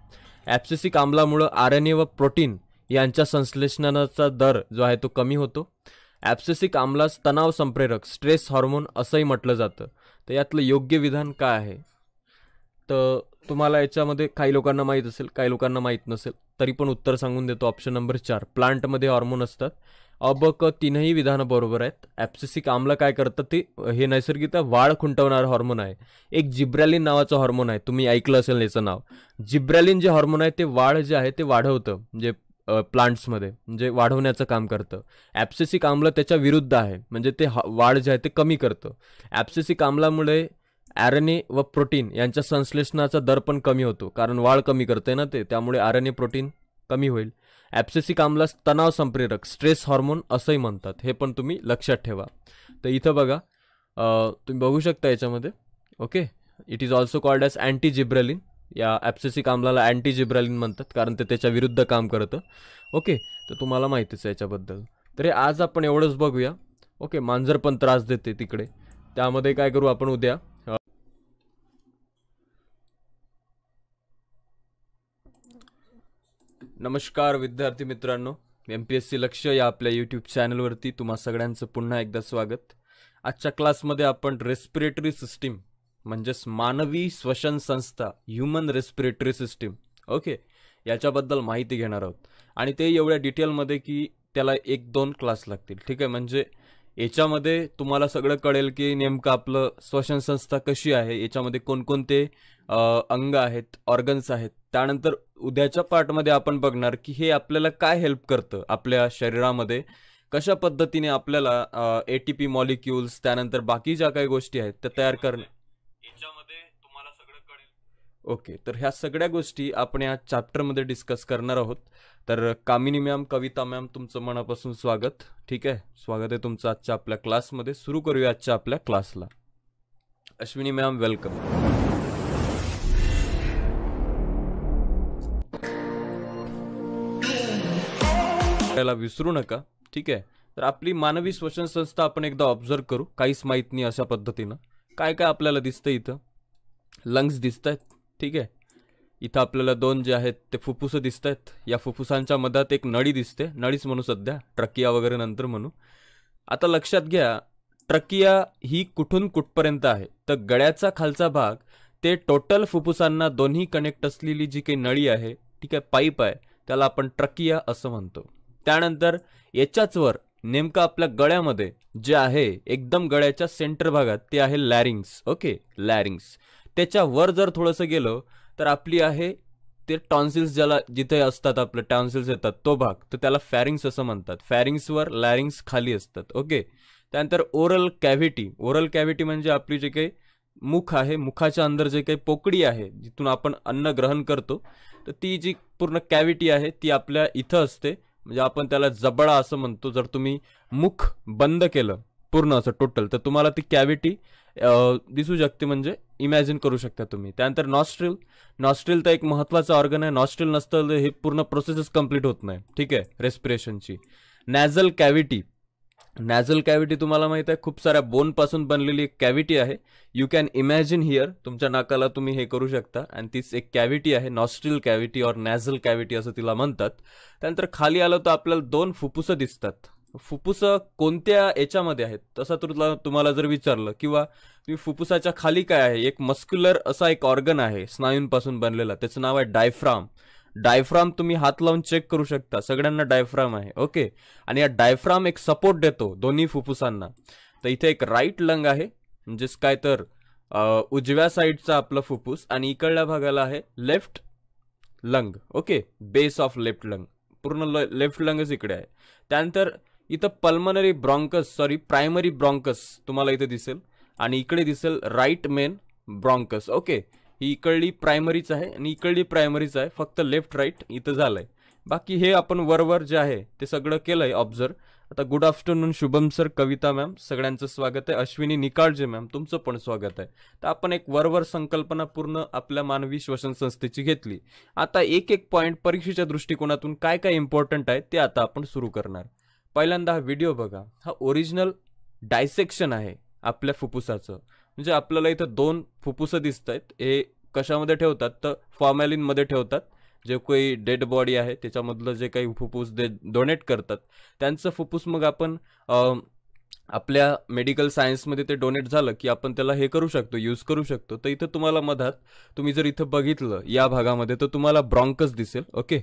ॲप्सिसिक आम्लामुळं आर एन ए व प्रोटीन यांच्या संश्लेषणाचा दर जो आहे तो कमी होतो ॲप्सिसिक आम्लास तणाव संप्रेरक स्ट्रेस हॉर्मोन असंही म्हटलं जातं तर यातलं योग्य विधान काय आहे तर तुम्हाला याच्यामध्ये काही लोकांना माहीत असेल काही लोकांना माहीत नसेल तरी पण उत्तर सांगून देतो ऑप्शन नंबर चार प्लांटमध्ये हॉर्मोन असतात अब क तीनही विधानं बरोबर आहेत ॲप्सिसिक आम्ल काय करतं ते हे नैसर्गिकता वाळ खुंटवणारं हॉर्मोन आहे एक जिब्रॅलिन नावाचं हॉर्मोन आहे तुम्ही ऐकलं असेल याचं नाव जिब्रॅलिन जे हॉर्मोन आहे ते वाळ जे आहे ते वाढवतं म्हणजे प्लांट्समध्ये म्हणजे वाढवण्याचं काम करतं ॲप्सेसिक आम्ल त्याच्या विरुद्ध आहे म्हणजे ते वाढ जे आहे ते कमी करतं ॲप्सेसिक आम्लामुळे आरएनए व प्रोटीन यांच्या संश्लेषणाचा दर पण कमी होतो कारण वाढ कमी करते ना ते त्यामुळे आरएनए प्रोटीन कमी होईल ॲप्सेसिक आम्लास तणाव संप्रेरक स्ट्रेस हॉर्मोन असंही म्हणतात हे पण तुम्ही लक्षात ठेवा तर इथं बघा तुम्ही बघू शकता याच्यामध्ये okay it is also called as anti gibberellin या ॲप्सेसिक आम्लाला अँटी म्हणतात कारण ते त्याच्या विरुद्ध काम करतं ओके तर तुम्हाला माहितीच आहे याच्याबद्दल तर आज आपण एवढंच बघूया ओके मांजर पण त्रास देते तिकडे त्यामध्ये काय करू आपण उद्या नमस्कार विद्यार्थी मित्रांनो एम पी एस सी लक्ष या आपल्या यूट्यूब चॅनलवरती तुम्हा सगळ्यांचं पुन्हा एकदा स्वागत आजच्या क्लासमध्ये आपण रेस्पिरेटरी सिस्टीम म्हणजेच मानवी श्वसन संस्था ह्युमन रेस्पिरेटरी सिस्टीम ओके याच्याबद्दल माहिती घेणार आहोत आणि ते एवढ्या डिटेलमध्ये की त्याला एक दोन क्लास लागतील ठीक आहे म्हणजे याच्यामध्ये तुम्हाला सगळं कळेल की नेमकं आपलं श्वसन संस्था कशी आहे याच्यामध्ये कोणकोणते अंग आहेत ऑर्गन्स आहेत त्यानंतर उद्याच्या पार्टमध्ये आपण बघणार की हे आपल्याला काय हेल्प करतं आपल्या शरीरामध्ये कशा पद्धतीने आपल्याला ए टी पी मॉलिक्युल्स त्यानंतर बाकी ज्या काही गोष्टी आहेत त्या तयार करणं तुम्हाला सगळं कळेल ओके तर ह्या सगळ्या गोष्टी आपण या चॅप्टरमध्ये डिस्कस करणार आहोत तर कामिनी मॅम कविता मॅम तुमचं मनापासून स्वागत ठीक आहे स्वागत आहे तुमचं आजच्या आपल्या क्लासमध्ये सुरू करूया आजच्या आपल्या क्लासला अश्विनी मॅम वेलकम त्याला विसरू नका ठीक आहे तर आपली मानवी श्वसन संस्था आपण एकदा ऑब्झर्व करू काहीच माहीत नाही अशा पद्धतीनं काय काय आपल्याला दिसतं इथं लंग्स दिसत आहेत ठीक आहे इथं आपल्याला दोन जे आहेत ते फुफ्फुसं दिसत आहेत या फुफ्फुसांच्या मधात एक नळी दिसते नळीच म्हणू सध्या ट्रकिया वगैरे नंतर म्हणू आता लक्षात घ्या ट्रकिया ही कुठून कुठपर्यंत आहे तर गळ्याचा खालचा भाग ते टोटल फुफ्फुसांना दोन्ही कनेक्ट असलेली जी काही नळी आहे ठीक आहे पाईप आहे त्याला आपण ट्रकिया असं म्हणतो त्यानंतर याच्याच वर नेमकं आपल्या गळ्यामध्ये जे आहे एकदम गळ्याच्या सेंटर भागात ते आहे लॅरिंग्स ओके लॅरिंग्स त्याच्या वर जर थोडंसं गेलं तर आपली आहे ते टॉन्सिल्स ज्याला जिथे असतात आपलं टॉन्सिल्स येतात तो भाग तर त्याला फॅरिंग्स असं म्हणतात फॅरिंग्सवर लॅरिंग्स खाली असतात ओके त्यानंतर ओरल कॅव्हिटी ओरल कॅव्हिटी म्हणजे आपली जे काही मुख आहे मुखाच्या अंदर जे काही पोकळी आहे जिथून आपण अन्न ग्रहण करतो तर ती जी पूर्ण कॅव्हिटी आहे ती आपल्या इथं असते म्हणजे आपण त्याला जबडा असं म्हणतो जर तुम्ही मुख बंद केलं पूर्ण असं टोटल तर तुम्हाला ती कॅव्हिटी दिसू शकते म्हणजे इमॅजिन करू शकता तुम्ही त्यानंतर नॉस्ट्रिल नॉस्ट्रिल तर एक महत्त्वाचा ऑर्गन आहे नॉस्ट्रिल नसतं हे पूर्ण प्रोसेसच कम्प्लीट होत नाही ठीक आहे रेस्पिरेशनची नॅझल कॅव्हिटी नॅझल कॅव्हिटी तुम्हाला माहीत आहे खूप साऱ्या बोनपासून बनलेली एक कॅव्हिटी आहे यू कॅन इमॅजिन हिअर तुमच्या नाकाला तुम्ही हे करू शकता आणि तीच एक कॅव्हिटी आहे nostril cavity or nasal cavity असं तिला म्हणतात त्यानंतर खाली आलं तर आपल्याला दोन फुप्फुसं दिसतात फुप्फुसं कोणत्या याच्यामध्ये आहेत तसं तर तुम्हाला जर विचारलं किंवा तुम्ही फुप्फुसाच्या खाली काय आहे एक मस्क्युलर असा एक ऑर्गन आहे स्नायूंपासून बनलेला त्याचं नाव आहे डायफ्राम डायफ्राम तुम्ही हात लावून चेक करू शकता सगळ्यांना डायफ्राम आहे ओके आणि या डायफ्राम एक सपोर्ट देतो दोन्ही फुफ्फुसांना तर इथे एक राईट लंग आहे म्हणजेच काय तर उजव्या साईडचा आपलं फुफ्फुस आणि इकडल्या भागाला आहे left lung okay base of left lung पूर्ण लेफ्ट लंगच इकडे आहे त्यानंतर इथं pulmonary bronchus sorry primary bronchus तुम्हाला इथे दिसेल आणि इकडे दिसेल राईट मेन ब्रॉन्कस ओके ही इकडली प्रायमरीच आहे आणि इकडली प्रायमरीच आहे फक्त लेफ्ट राईट इथं झालंय बाकी हे आपण वरवर जे आहे ते सगळं केलंय ऑब्झर्व आता good afternoon Shubham sir Kavita ma'am सगळ्यांचं स्वागत आहे अश्विनी निकाळजे मॅम तुमचं पण स्वागत आहे तर आपण एक वरवर संकल्पना पूर्ण आपल्या मानवी श्वसन संस्थेची घेतली आता एक एक पॉईंट परीक्षेच्या दृष्टिकोनातून काय काय इम्पॉर्टंट आहे ते आता आपण सुरू करणार पहिल्यांदा हा व्हिडिओ बघा हा ओरिजिनल डायसेक्शन आहे आपल्या फुफ्फुसाचं म्हणजे आपल्याला इथं दोन फुप्फुसं दिसत आहेत हे कशामध्ये ठेवतात तर फॉर्मॅलिनमध्ये ठेवतात जे काही डेड बॉडी आहे त्याच्यामधलं जे काही फुप्फुस दे डोनेट करतात त्यांचं फुप्फुस मग आपण आपल्या मेडिकल सायन्समध्ये ते डोनेट झालं की आपण त्याला हे करू शकतो यूज करू शकतो तर इथं तुम्हाला मधात तुम्ही जर इथं बघितलं या भागामध्ये तर तुम्हाला ब्रॉन्कस दिसेल ओके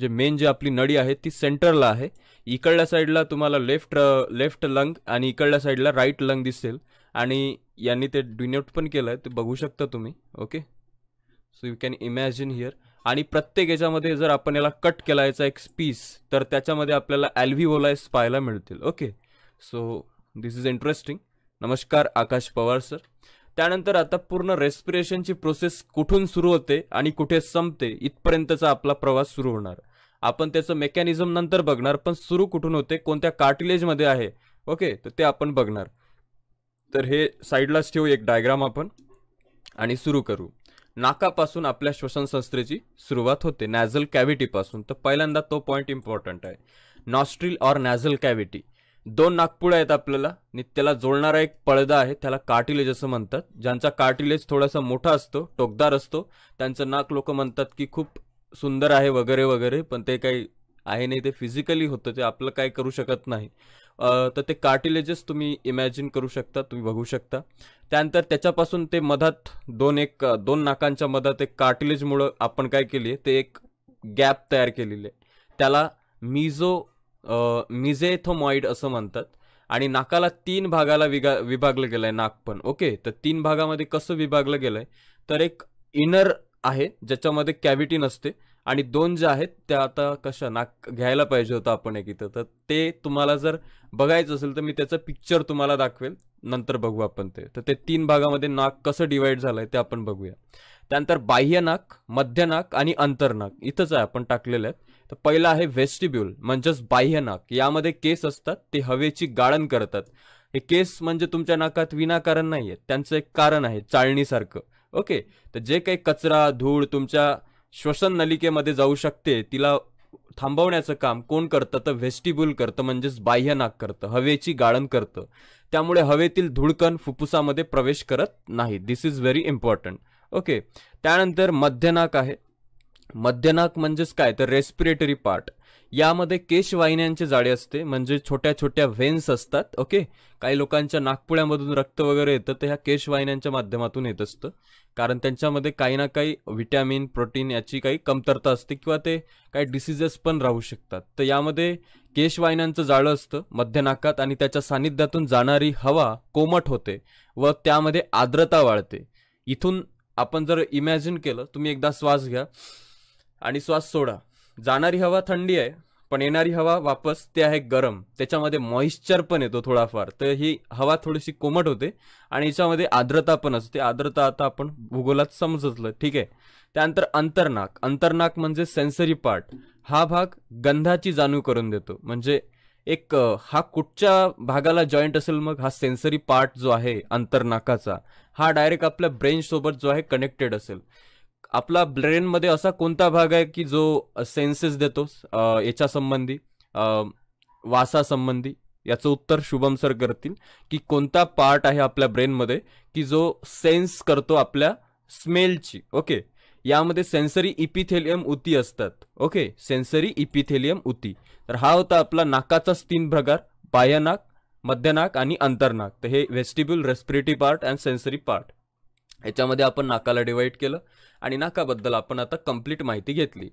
जे मेन जी आपली नळी आहे ती सेंटरला आहे इकडल्या साईडला तुम्हाला लेफ्ट लेफ्ट लंग आणि इकडल्या साईडला राईट लंग दिसेल आणि यांनी ते डिनोट पण केलं आहे ते बघू शकता तुम्ही okay so you can imagine here आणि प्रत्येक याच्यामध्ये जर आपण याला कट केला याचा एक पीस तर त्याच्यामध्ये आपल्याला ॲल्व्हिओलाइस पाहायला मिळतील okay so this is interesting नमस्कार आकाश पवार सर त्यानंतर आता पूर्ण रेस्पिरेशनची प्रोसेस कुठून सुरू होते आणि कुठे संपते इथपर्यंतचा आपला प्रवास सुरू होणार आपण त्याचं मेकॅनिझम नंतर बघणार पण सुरू कुठून होते कोणत्या कार्टिलेजमध्ये आहे ओके तर ते आपण बघणार तर हे साईडलाच ठेवू एक डायग्राम आपण आणि सुरू करू नाकापासून आपल्या श्वसन संस्थेची सुरुवात होते नॅझल कॅव्हिटीपासून तर पहिल्यांदा तो पॉईंट इम्पॉर्टंट आहे नॉस्ट्रिल और नॅझल कॅव्हिटी दोन नागपुळ आहेत आपल्याला नि त्याला जोडणारा एक पळदा आहे त्याला कार्टिलेज असं म्हणतात ज्यांचा कार्टिलेज थोडासा मोठा असतो टोकदार असतो त्यांचं नाक लोक म्हणतात की खूप सुंदर आहे वगैरे वगैरे पण ते काही आहे नाही ते फिजिकली होतं ते आपलं काय करू शकत नाही तर ते कार्टिलेजेस तुम्ही इमॅजिन करू शकता तुम्ही बघू शकता त्यानंतर त्याच्यापासून ते मधात दोन एक दोन नाकांच्या मधात एक कार्टिलेजमुळं आपण काय केली आहे ते एक गॅप तयार केलेली आहे त्याला मिझो मिझेथोमॉइड असं म्हणतात आणि नाकाला तीन भागाला विगा विभागलं गेलं आहे नाक पण ओके तर तीन भागामध्ये कसं विभागलं गेलं आहे तर एक इनर आहे ज्याच्यामध्ये कॅव्हिटी नसते आणि दोन ज्या आहेत त्या आता कशा नाक घ्यायला पाहिजे होतं आपण एक इथं तर ते तुम्हाला जर बघायचं असेल तर मी त्याचं पिक्चर तुम्हाला दाखवेल नंतर बघू आपण ते तर ते तीन भागामध्ये नाक कसं डिवाइड झालंय ते आपण बघूया त्यानंतर बाह्य नाक मध्य नाक आणि अंतरनाक इथंच आहे आपण टाकलेलं आहे तर पहिलं आहे व्हेस्टिब्युल म्हणजेच बाह्य नाक यामध्ये केस असतात ते हवेची गाळण करतात हे केस म्हणजे तुमच्या नाकात विनाकारण नाही आहे त्यांचं एक कारण आहे चाळणीसारखं ओके तर जे काही कचरा धूळ तुमच्या श्वसन नलिकेमध्ये जाऊ शकते तिला थांबवण्याचं काम कोण करतं तर व्हेस्टिब्युल करतं म्हणजेच नाक करतं हवेची गाळण करतं त्यामुळे हवेतील धुळकण फुफ्फुसामध्ये प्रवेश करत नाही this is very important okay त्यानंतर मध्यनाक आहे मध्यनाक म्हणजेच काय तर रेस्पिरेटरी पार्ट यामध्ये केशवाहिन्यांचे जाळे असते म्हणजे छोट्या छोट्या व्हेन्स असतात ओके काही लोकांच्या नागपुड्यामधून रक्त वगैरे येतं तर ह्या केशवाहिन्यांच्या माध्यमातून येत असतं कारण त्यांच्यामध्ये काही ना काही व्हिटॅमिन प्रोटीन याची काही कमतरता असते किंवा ते काही डिसिजेस पण राहू शकतात तर यामध्ये केशवाहिन्यांचं जाळं असतं मध्यनाकात आणि त्याच्या सानिध्यातून जाणारी हवा कोमट होते व त्यामध्ये आर्द्रता वाढते इथून आपण जर इमॅजिन केलं तुम्ही एकदा श्वास घ्या आणि श्वास सोडा जाणारी हवा थंडी आहे पण येणारी हवा वापस ते आहे गरम त्याच्यामध्ये मॉइश्चर पण येतो थोडाफार तर ही हवा थोडीशी कोमट होते आणि याच्यामध्ये आर्द्रता पण असते आर्द्रता आता आपण भूगोलात समजलं ठीक आहे त्यानंतर अंतरनाक अंतरनाक म्हणजे सेन्सरी पार्ट हा भाग गंधाची जाणीव करून देतो म्हणजे एक हा कुठच्या भागाला जॉईंट असेल मग हा सेन्सरी पार्ट जो आहे अंतरनाकाचा हा डायरेक्ट आपल्या ब्रेन सोबत जो आहे कनेक्टेड असेल आपला ब्रेनमध्ये असा कोणता भाग आहे की जो सेन्सेस देतो याच्या संबंधी वासासंबंधी याचं उत्तर शुभम सर करतील की कोणता पार्ट आहे आपल्या ब्रेनमध्ये की जो सेन्स करतो आपल्या स्मेलची ओके यामध्ये सेन्सरी इपिथेलियम उती असतात ओके सेन्सरी इपिथेलियम उती तर हा होता आपला नाकाचाच तीन प्रकार बाह्यनाक मध्यनाक आणि अंतरनाक तर हे vestibule respiratory part and sensory part याच्यामध्ये आपण नाकाला डिवाइड केलं आणि नाकाबद्दल आपण आता कंप्लीट माहिती घेतली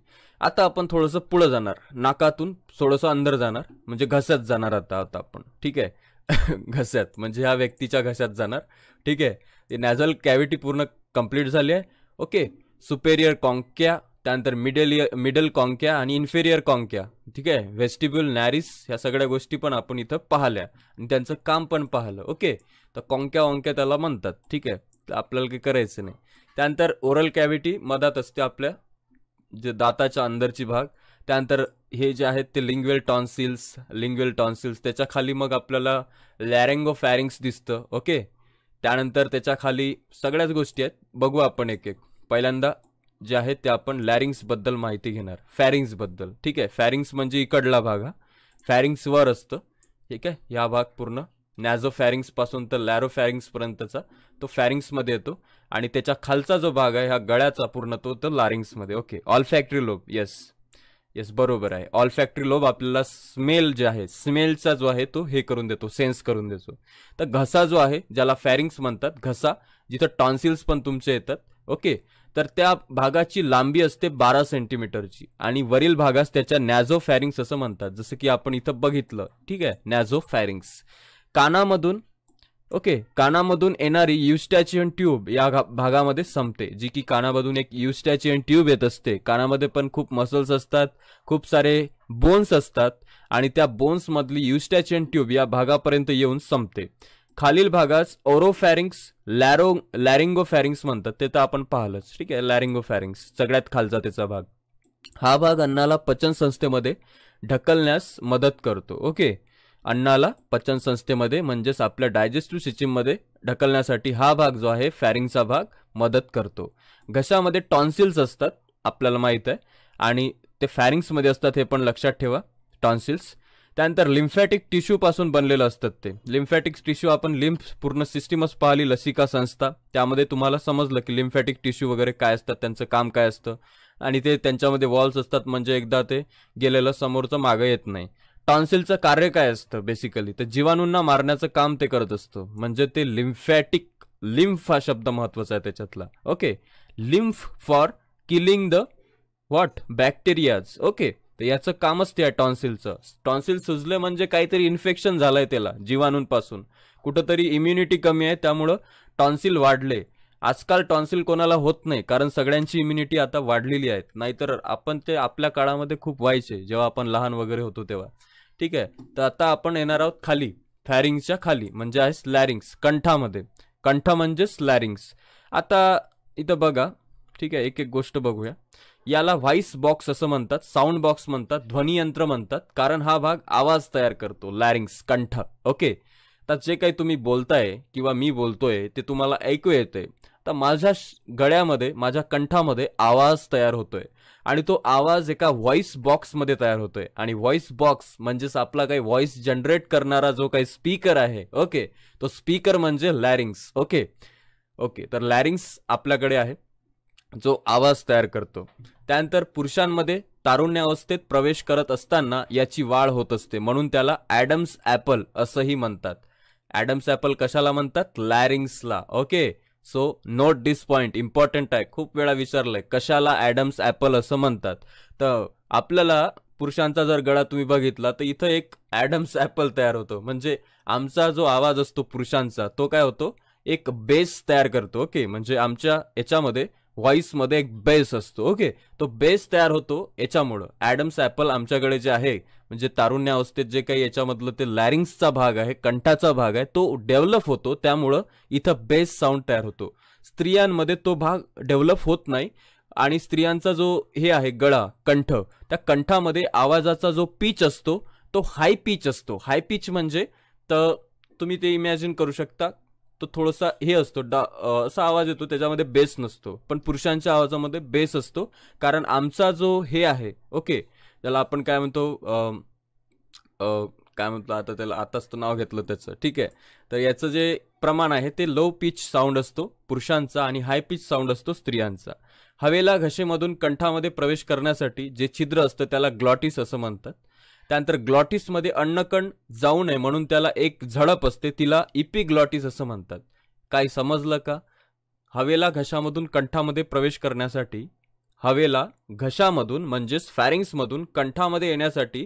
आता आपण थोडंसं पुढं जाणार नाकातून थोडंसं अंदर जाणार म्हणजे घस्यात जाणार आता आता आपण ठीक आहे घस्यात म्हणजे ह्या व्यक्तीच्या घशात जाणार ठीक आहे ते नॅझल कॅव्हिटी पूर्ण कंप्लीट झाली आहे ओके सुपेरियर कॉन्क्या त्यानंतर मिडल मिडल कॉन्क्या आणि इन्फेरियर कॉन्क्या ठीक आहे व्हेस्टिब्युल नॅरिस ह्या सगळ्या गोष्टी पण आपण इथं पाहिल्या आणि त्यांचं काम पण पाहिलं ओके तर कॉन्क्या वॉंक्या त्याला म्हणतात ठीक आहे तर आपल्याला काही करायचं नाही त्यानंतर ओरल कॅव्हिटी मधात असते आपल्या जे दाताच्या अंदरची भाग त्यानंतर हे जे आहेत ते लिंग्वेल टॉन्सिल्स लिंग्वेल टॉन्सिल्स त्याच्या खाली मग आपल्याला लॅरेंगो फॅरिंग्स दिसतं ओके त्यानंतर त्याच्या खाली सगळ्याच गोष्टी आहेत बघू आपण एक एक पहिल्यांदा जे आहे ते आपण लॅरिंग्सबद्दल माहिती घेणार फॅरिंग्सबद्दल ठीक आहे फॅरिंग्स म्हणजे इकडला भाग हा फॅरिंग्सवर असतं ठीक आहे ह्या भाग पूर्ण नॅझो फॅरिंग्सपासून तर लॅरो फॅरिंग्सपर्यंतचा तो फॅरिंग्समध्ये येतो आणि त्याच्या खालचा जो भाग आहे हा गळ्याचा पूर्ण तो तर लारिंग्समध्ये okay olfactory lobe yes yes बरोबर आहे ऑल फॅक्टरी लोब आपल्याला स्मेल जे आहे स्मेलचा जो आहे तो हे करून देतो सेन्स करून देतो तर घसा जो आहे ज्याला फॅरिंग्स म्हणतात घसा जिथं टॉन्सिल्स पण तुमचे येतात ओके तर त्या भागाची लांबी असते बारा सेंटीमीटरची आणि वरील भागास त्याच्या नॅझो फॅरिंग्स असं म्हणतात जसं की आपण इथं बघितलं ठीक आहे नॅझो फॅरिंग्स कानामधून ओके कानामधून येणारी युस्टॅचियन ट्यूब या भागामध्ये संपते जी की कानामधून एक युस्टॅचियन ट्यूब येत असते कानामध्ये पण खूप मसल्स असतात खूप सारे बोन्स असतात आणि त्या बोन्समधली युस्टॅचियन ट्यूब या भागापर्यंत येऊन संपते खालील भागास ओरोफॅरिंग्स लॅरो लॅरिंगो फॅरिंग्स म्हणतात ते तर आपण पाहिलंच ठीक आहे लॅरिंगो फॅरिंग्स सगळ्यात खालचा त्याचा भाग हा भाग अन्नाला पचन संस्थेमध्ये ढकलण्यास मदत करतो ओके अन्नाला पचन संस्थेमध्ये म्हणजेच आपल्या डायजेस्टिव्ह सिस्टीममध्ये ढकलण्यासाठी हा भाग जो आहे फॅरिंगचा भाग मदत करतो घशामध्ये टॉन्सिल्स असतात आपल्याला माहीत आहे आणि ते फॅरिंग्समध्ये असतात हे पण लक्षात ठेवा टॉन्सिल्स त्यानंतर लिम्फॅटिक टिश्यूपासून बनलेलं असतात ते लिम्फॅटिक टिश्यू आपण लिम्फ पूर्ण सिस्टीमच पाहिली लसिका संस्था त्यामध्ये तुम्हाला समजलं की लिम्फॅटिक टिश्यू वगैरे काय असतात त्यांचं काम काय असतं आणि ते त्यांच्यामध्ये वॉल्स असतात म्हणजे एकदा ते गेलेलं समोरचं मागं येत नाही टॉन्सिलचं कार्य काय असतं बेसिकली तर जीवाणूंना मारण्याचं काम ते करत असतं म्हणजे ते लिम्फॅटिक लिम्फ हा शब्द महत्वाचा आहे त्याच्यातला okay lymph for killing the what bacterias okay तर याचं कामच ते आहे टॉन्सिलचं टॉन्सिल सुजले म्हणजे काहीतरी इन्फेक्शन झालंय त्याला जीवाणूंपासून कुठंतरी इम्युनिटी कमी आहे त्यामुळं टॉन्सिल वाढले आजकाल टॉन्सिल कोणाला होत नाही कारण सगळ्यांची इम्युनिटी आता वाढलेली आहे नाहीतर आपण ते आपल्या काळामध्ये खूप व्हायचे जेव्हा आपण लहान वगैरे होतो तेव्हा ठीक आहे तर आता आपण येणार आहोत खाली फॅरिंग्सच्या खाली म्हणजे आहे स्लॅरिंग्स कंठामध्ये कंठ म्हणजे स्लॅरिंग्स आता इथं बघा ठीक आहे एक एक गोष्ट बघूया याला व्हाईस बॉक्स असं म्हणतात साऊंड बॉक्स म्हणतात ध्वनियंत्र म्हणतात कारण हा भाग आवाज तयार करतो लॅरिंग्स कंठ ओके तर जे काही तुम्ही बोलताय किंवा मी बोलतोय ते तुम्हाला ऐकू येते तर माझ्या गळ्यामध्ये माझ्या कंठामध्ये आवाज तयार होतोय आणि तो आवाज एका व्हॉइस बॉक्समध्ये तयार होतोय आणि व्हॉइस बॉक्स म्हणजेच आपला काही व्हॉइस जनरेट करणारा जो काही स्पीकर आहे ओके तो स्पीकर म्हणजे लॅरिंग्स ओके ओके तर लॅरिंग्स आपल्याकडे आहे जो आवाज तयार करतो त्यानंतर पुरुषांमध्ये तारुण्य अवस्थेत प्रवेश करत असताना याची वाढ होत असते म्हणून त्याला ॲडम्स ॲपल असंही म्हणतात ॲडम्स ॲपल कशाला म्हणतात लॅरिंग्सला okay so note this point important आहे खूप वेळा विचारलंय कशाला ॲडम्स ॲपल असं म्हणतात तर आपल्याला पुरुषांचा जर गळा तुम्ही बघितला तर इथं एक ॲडम्स ॲपल तयार होतो म्हणजे आमचा जो आवाज असतो पुरुषांचा तो काय होतो एक बेस तयार करतो ओके म्हणजे आमच्या याच्यामध्ये व्हॉईसमध्ये एक बेस असतो ओके तो बेस तयार होतो याच्यामुळं ॲडम्स ॲपल आमच्याकडे जे आहे म्हणजे तारुण्य अवस्थेत जे काही याच्यामधलं ते लॅरिंग्सचा भाग आहे कंठाचा भाग आहे तो डेव्हलप होतो त्यामुळं इथं बेस साऊंड तयार होतो स्त्रियांमध्ये तो भाग डेव्हलप होत नाही आणि स्त्रियांचा जो हे आहे गळा कंठ त्या कंठामध्ये आवाजाचा जो पीच असतो तो हाय पीच असतो हाय पीच म्हणजे तर तुम्ही ते इमॅजिन करू शकता तो थोडासा हे असतो डा असा आवाज येतो त्याच्यामध्ये बेस नसतो पण पुरुषांच्या आवाजामध्ये बेस असतो कारण आमचा जो हे आहे ओके ज्याला आपण काय म्हणतो काय म्हणतो आता त्याला आताच तर नाव घेतलं त्याचं ठीक आहे तर याचं जे प्रमाण आहे ते लो पिच साऊंड असतो पुरुषांचा आणि हाय पिच साऊंड असतो स्त्रियांचा हवेला घशेमधून कंठामध्ये प्रवेश करण्यासाठी जे छिद्र असतं त्याला ग्लॉटिस असं म्हणतात त्यानंतर ग्लॉटिसमध्ये अन्नकण जाऊ नये म्हणून त्याला एक झडप असते तिला इपी ग्लॉटिस असं म्हणतात काय समजलं का हवेला घशामधून कंठामध्ये प्रवेश करण्यासाठी हवेला घशामधून म्हणजेच फॅरिंग्समधून कंठामध्ये येण्यासाठी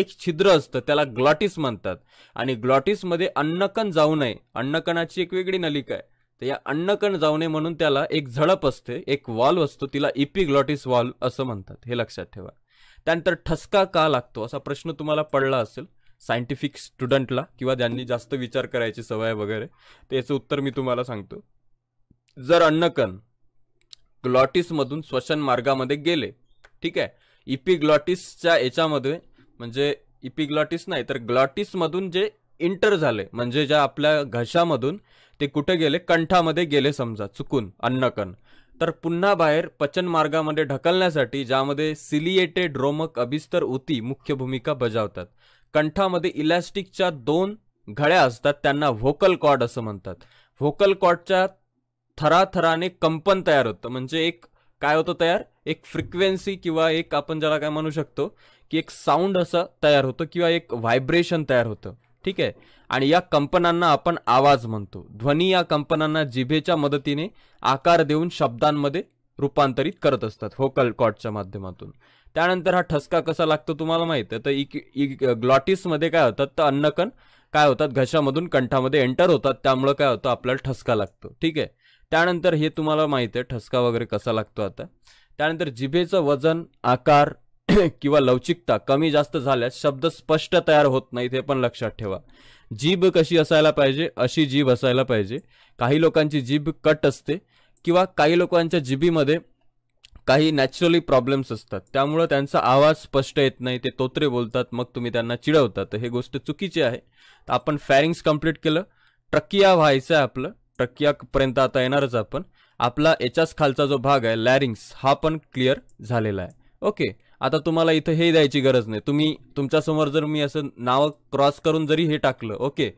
एक छिद्र असतं त्याला ग्लॉटिस म्हणतात आणि ग्लॉटिसमध्ये अन्नकण जाऊ नये अन्नकणाची एक वेगळी नलिका आहे तर या अन्नकण जाऊ नये म्हणून त्याला एक झडप असते एक वॉल्व असतो तिला इपी ग्लॉटिस वॉल्व असं म्हणतात हे लक्षात ठेवा त्यानंतर ठसका का लागतो असा प्रश्न तुम्हाला पडला असेल सायंटिफिक स्टुडंटला किंवा ज्यांनी जास्त विचार करायची सवय वगैरे तर याचं उत्तर मी तुम्हाला सांगतो जर अन्नकण ग्लॉटिसमधून श्वसन मार्गामध्ये गेले ठीक आहे इपिग्लॉटिसच्या याच्यामध्ये म्हणजे इपिग्लॉटिस नाही तर ग्लॉटिसमधून जे इंटर झाले म्हणजे ज्या आपल्या घशामधून ते कुठे गेले कंठामध्ये गेले समजा चुकून अन्नकण तर पुन्हा बाहेर पचन मार्गामध्ये ढकलण्यासाठी ज्यामध्ये सिलिएटेड रोमक अभिस्तर उती मुख्य भूमिका बजावतात कंठामध्ये इलास्टिकच्या दोन घड्या असतात त्यांना व्होकल कॉर्ड असं म्हणतात व्होकल कॉर्डच्या थराथराने कंपन तयार होतं म्हणजे एक काय होतं तयार एक फ्रिक्वेन्सी किंवा एक आपण ज्याला काय म्हणू शकतो की एक साऊंड असं तयार होतं किंवा एक व्हायब्रेशन तयार होतं ठीक आहे आणि या कंपनांना आपण आवाज म्हणतो ध्वनी या कंपनांना जिभेच्या मदतीने आकार देऊन शब्दांमध्ये रूपांतरित करत असतात होकल कॉटच्या माध्यमातून त्यानंतर हा ठसका कसा लागतो तुम्हाला माहित आहे तर इक ग्लॉटिसमध्ये काय होतात तर अन्नकण काय होतात घशामधून कंठामध्ये एंटर होतात त्यामुळं काय होतं आपल्याला ठसका लागतो ठीक आहे त्यानंतर हे तुम्हाला माहीत आहे ठसका वगैरे कसा लागतो आता त्यानंतर जिभेचं वजन आकार किंवा लवचिकता कमी जास्त झाल्यास शब्द स्पष्ट तयार होत नाहीत हे पण लक्षात ठेवा जीभ कशी असायला पाहिजे अशी जीभ असायला पाहिजे काही लोकांची जीभ कट असते किंवा काही लोकांच्या जिभीमध्ये काही नॅचरली प्रॉब्लेम्स असतात त्यामुळं त्यांचा आवाज स्पष्ट येत नाही ते तोत्रे बोलतात मग तुम्ही त्यांना चिडवतात हे गोष्ट चुकीची आहे तर आपण फॅरिंग्स कम्प्लीट केलं ट्रकिया व्हायचं आहे आपलं टक्क्यापर्यंत आता येणारच आपण आपला याच्याच खालचा जो भाग आहे लॅरिंग्स हा पण क्लिअर झालेला आहे ओके आता तुम्हाला इथं हे द्यायची गरज नाही तुम्ही तुमच्यासमोर जर मी असं नावं क्रॉस करून जरी हे टाकलं ओके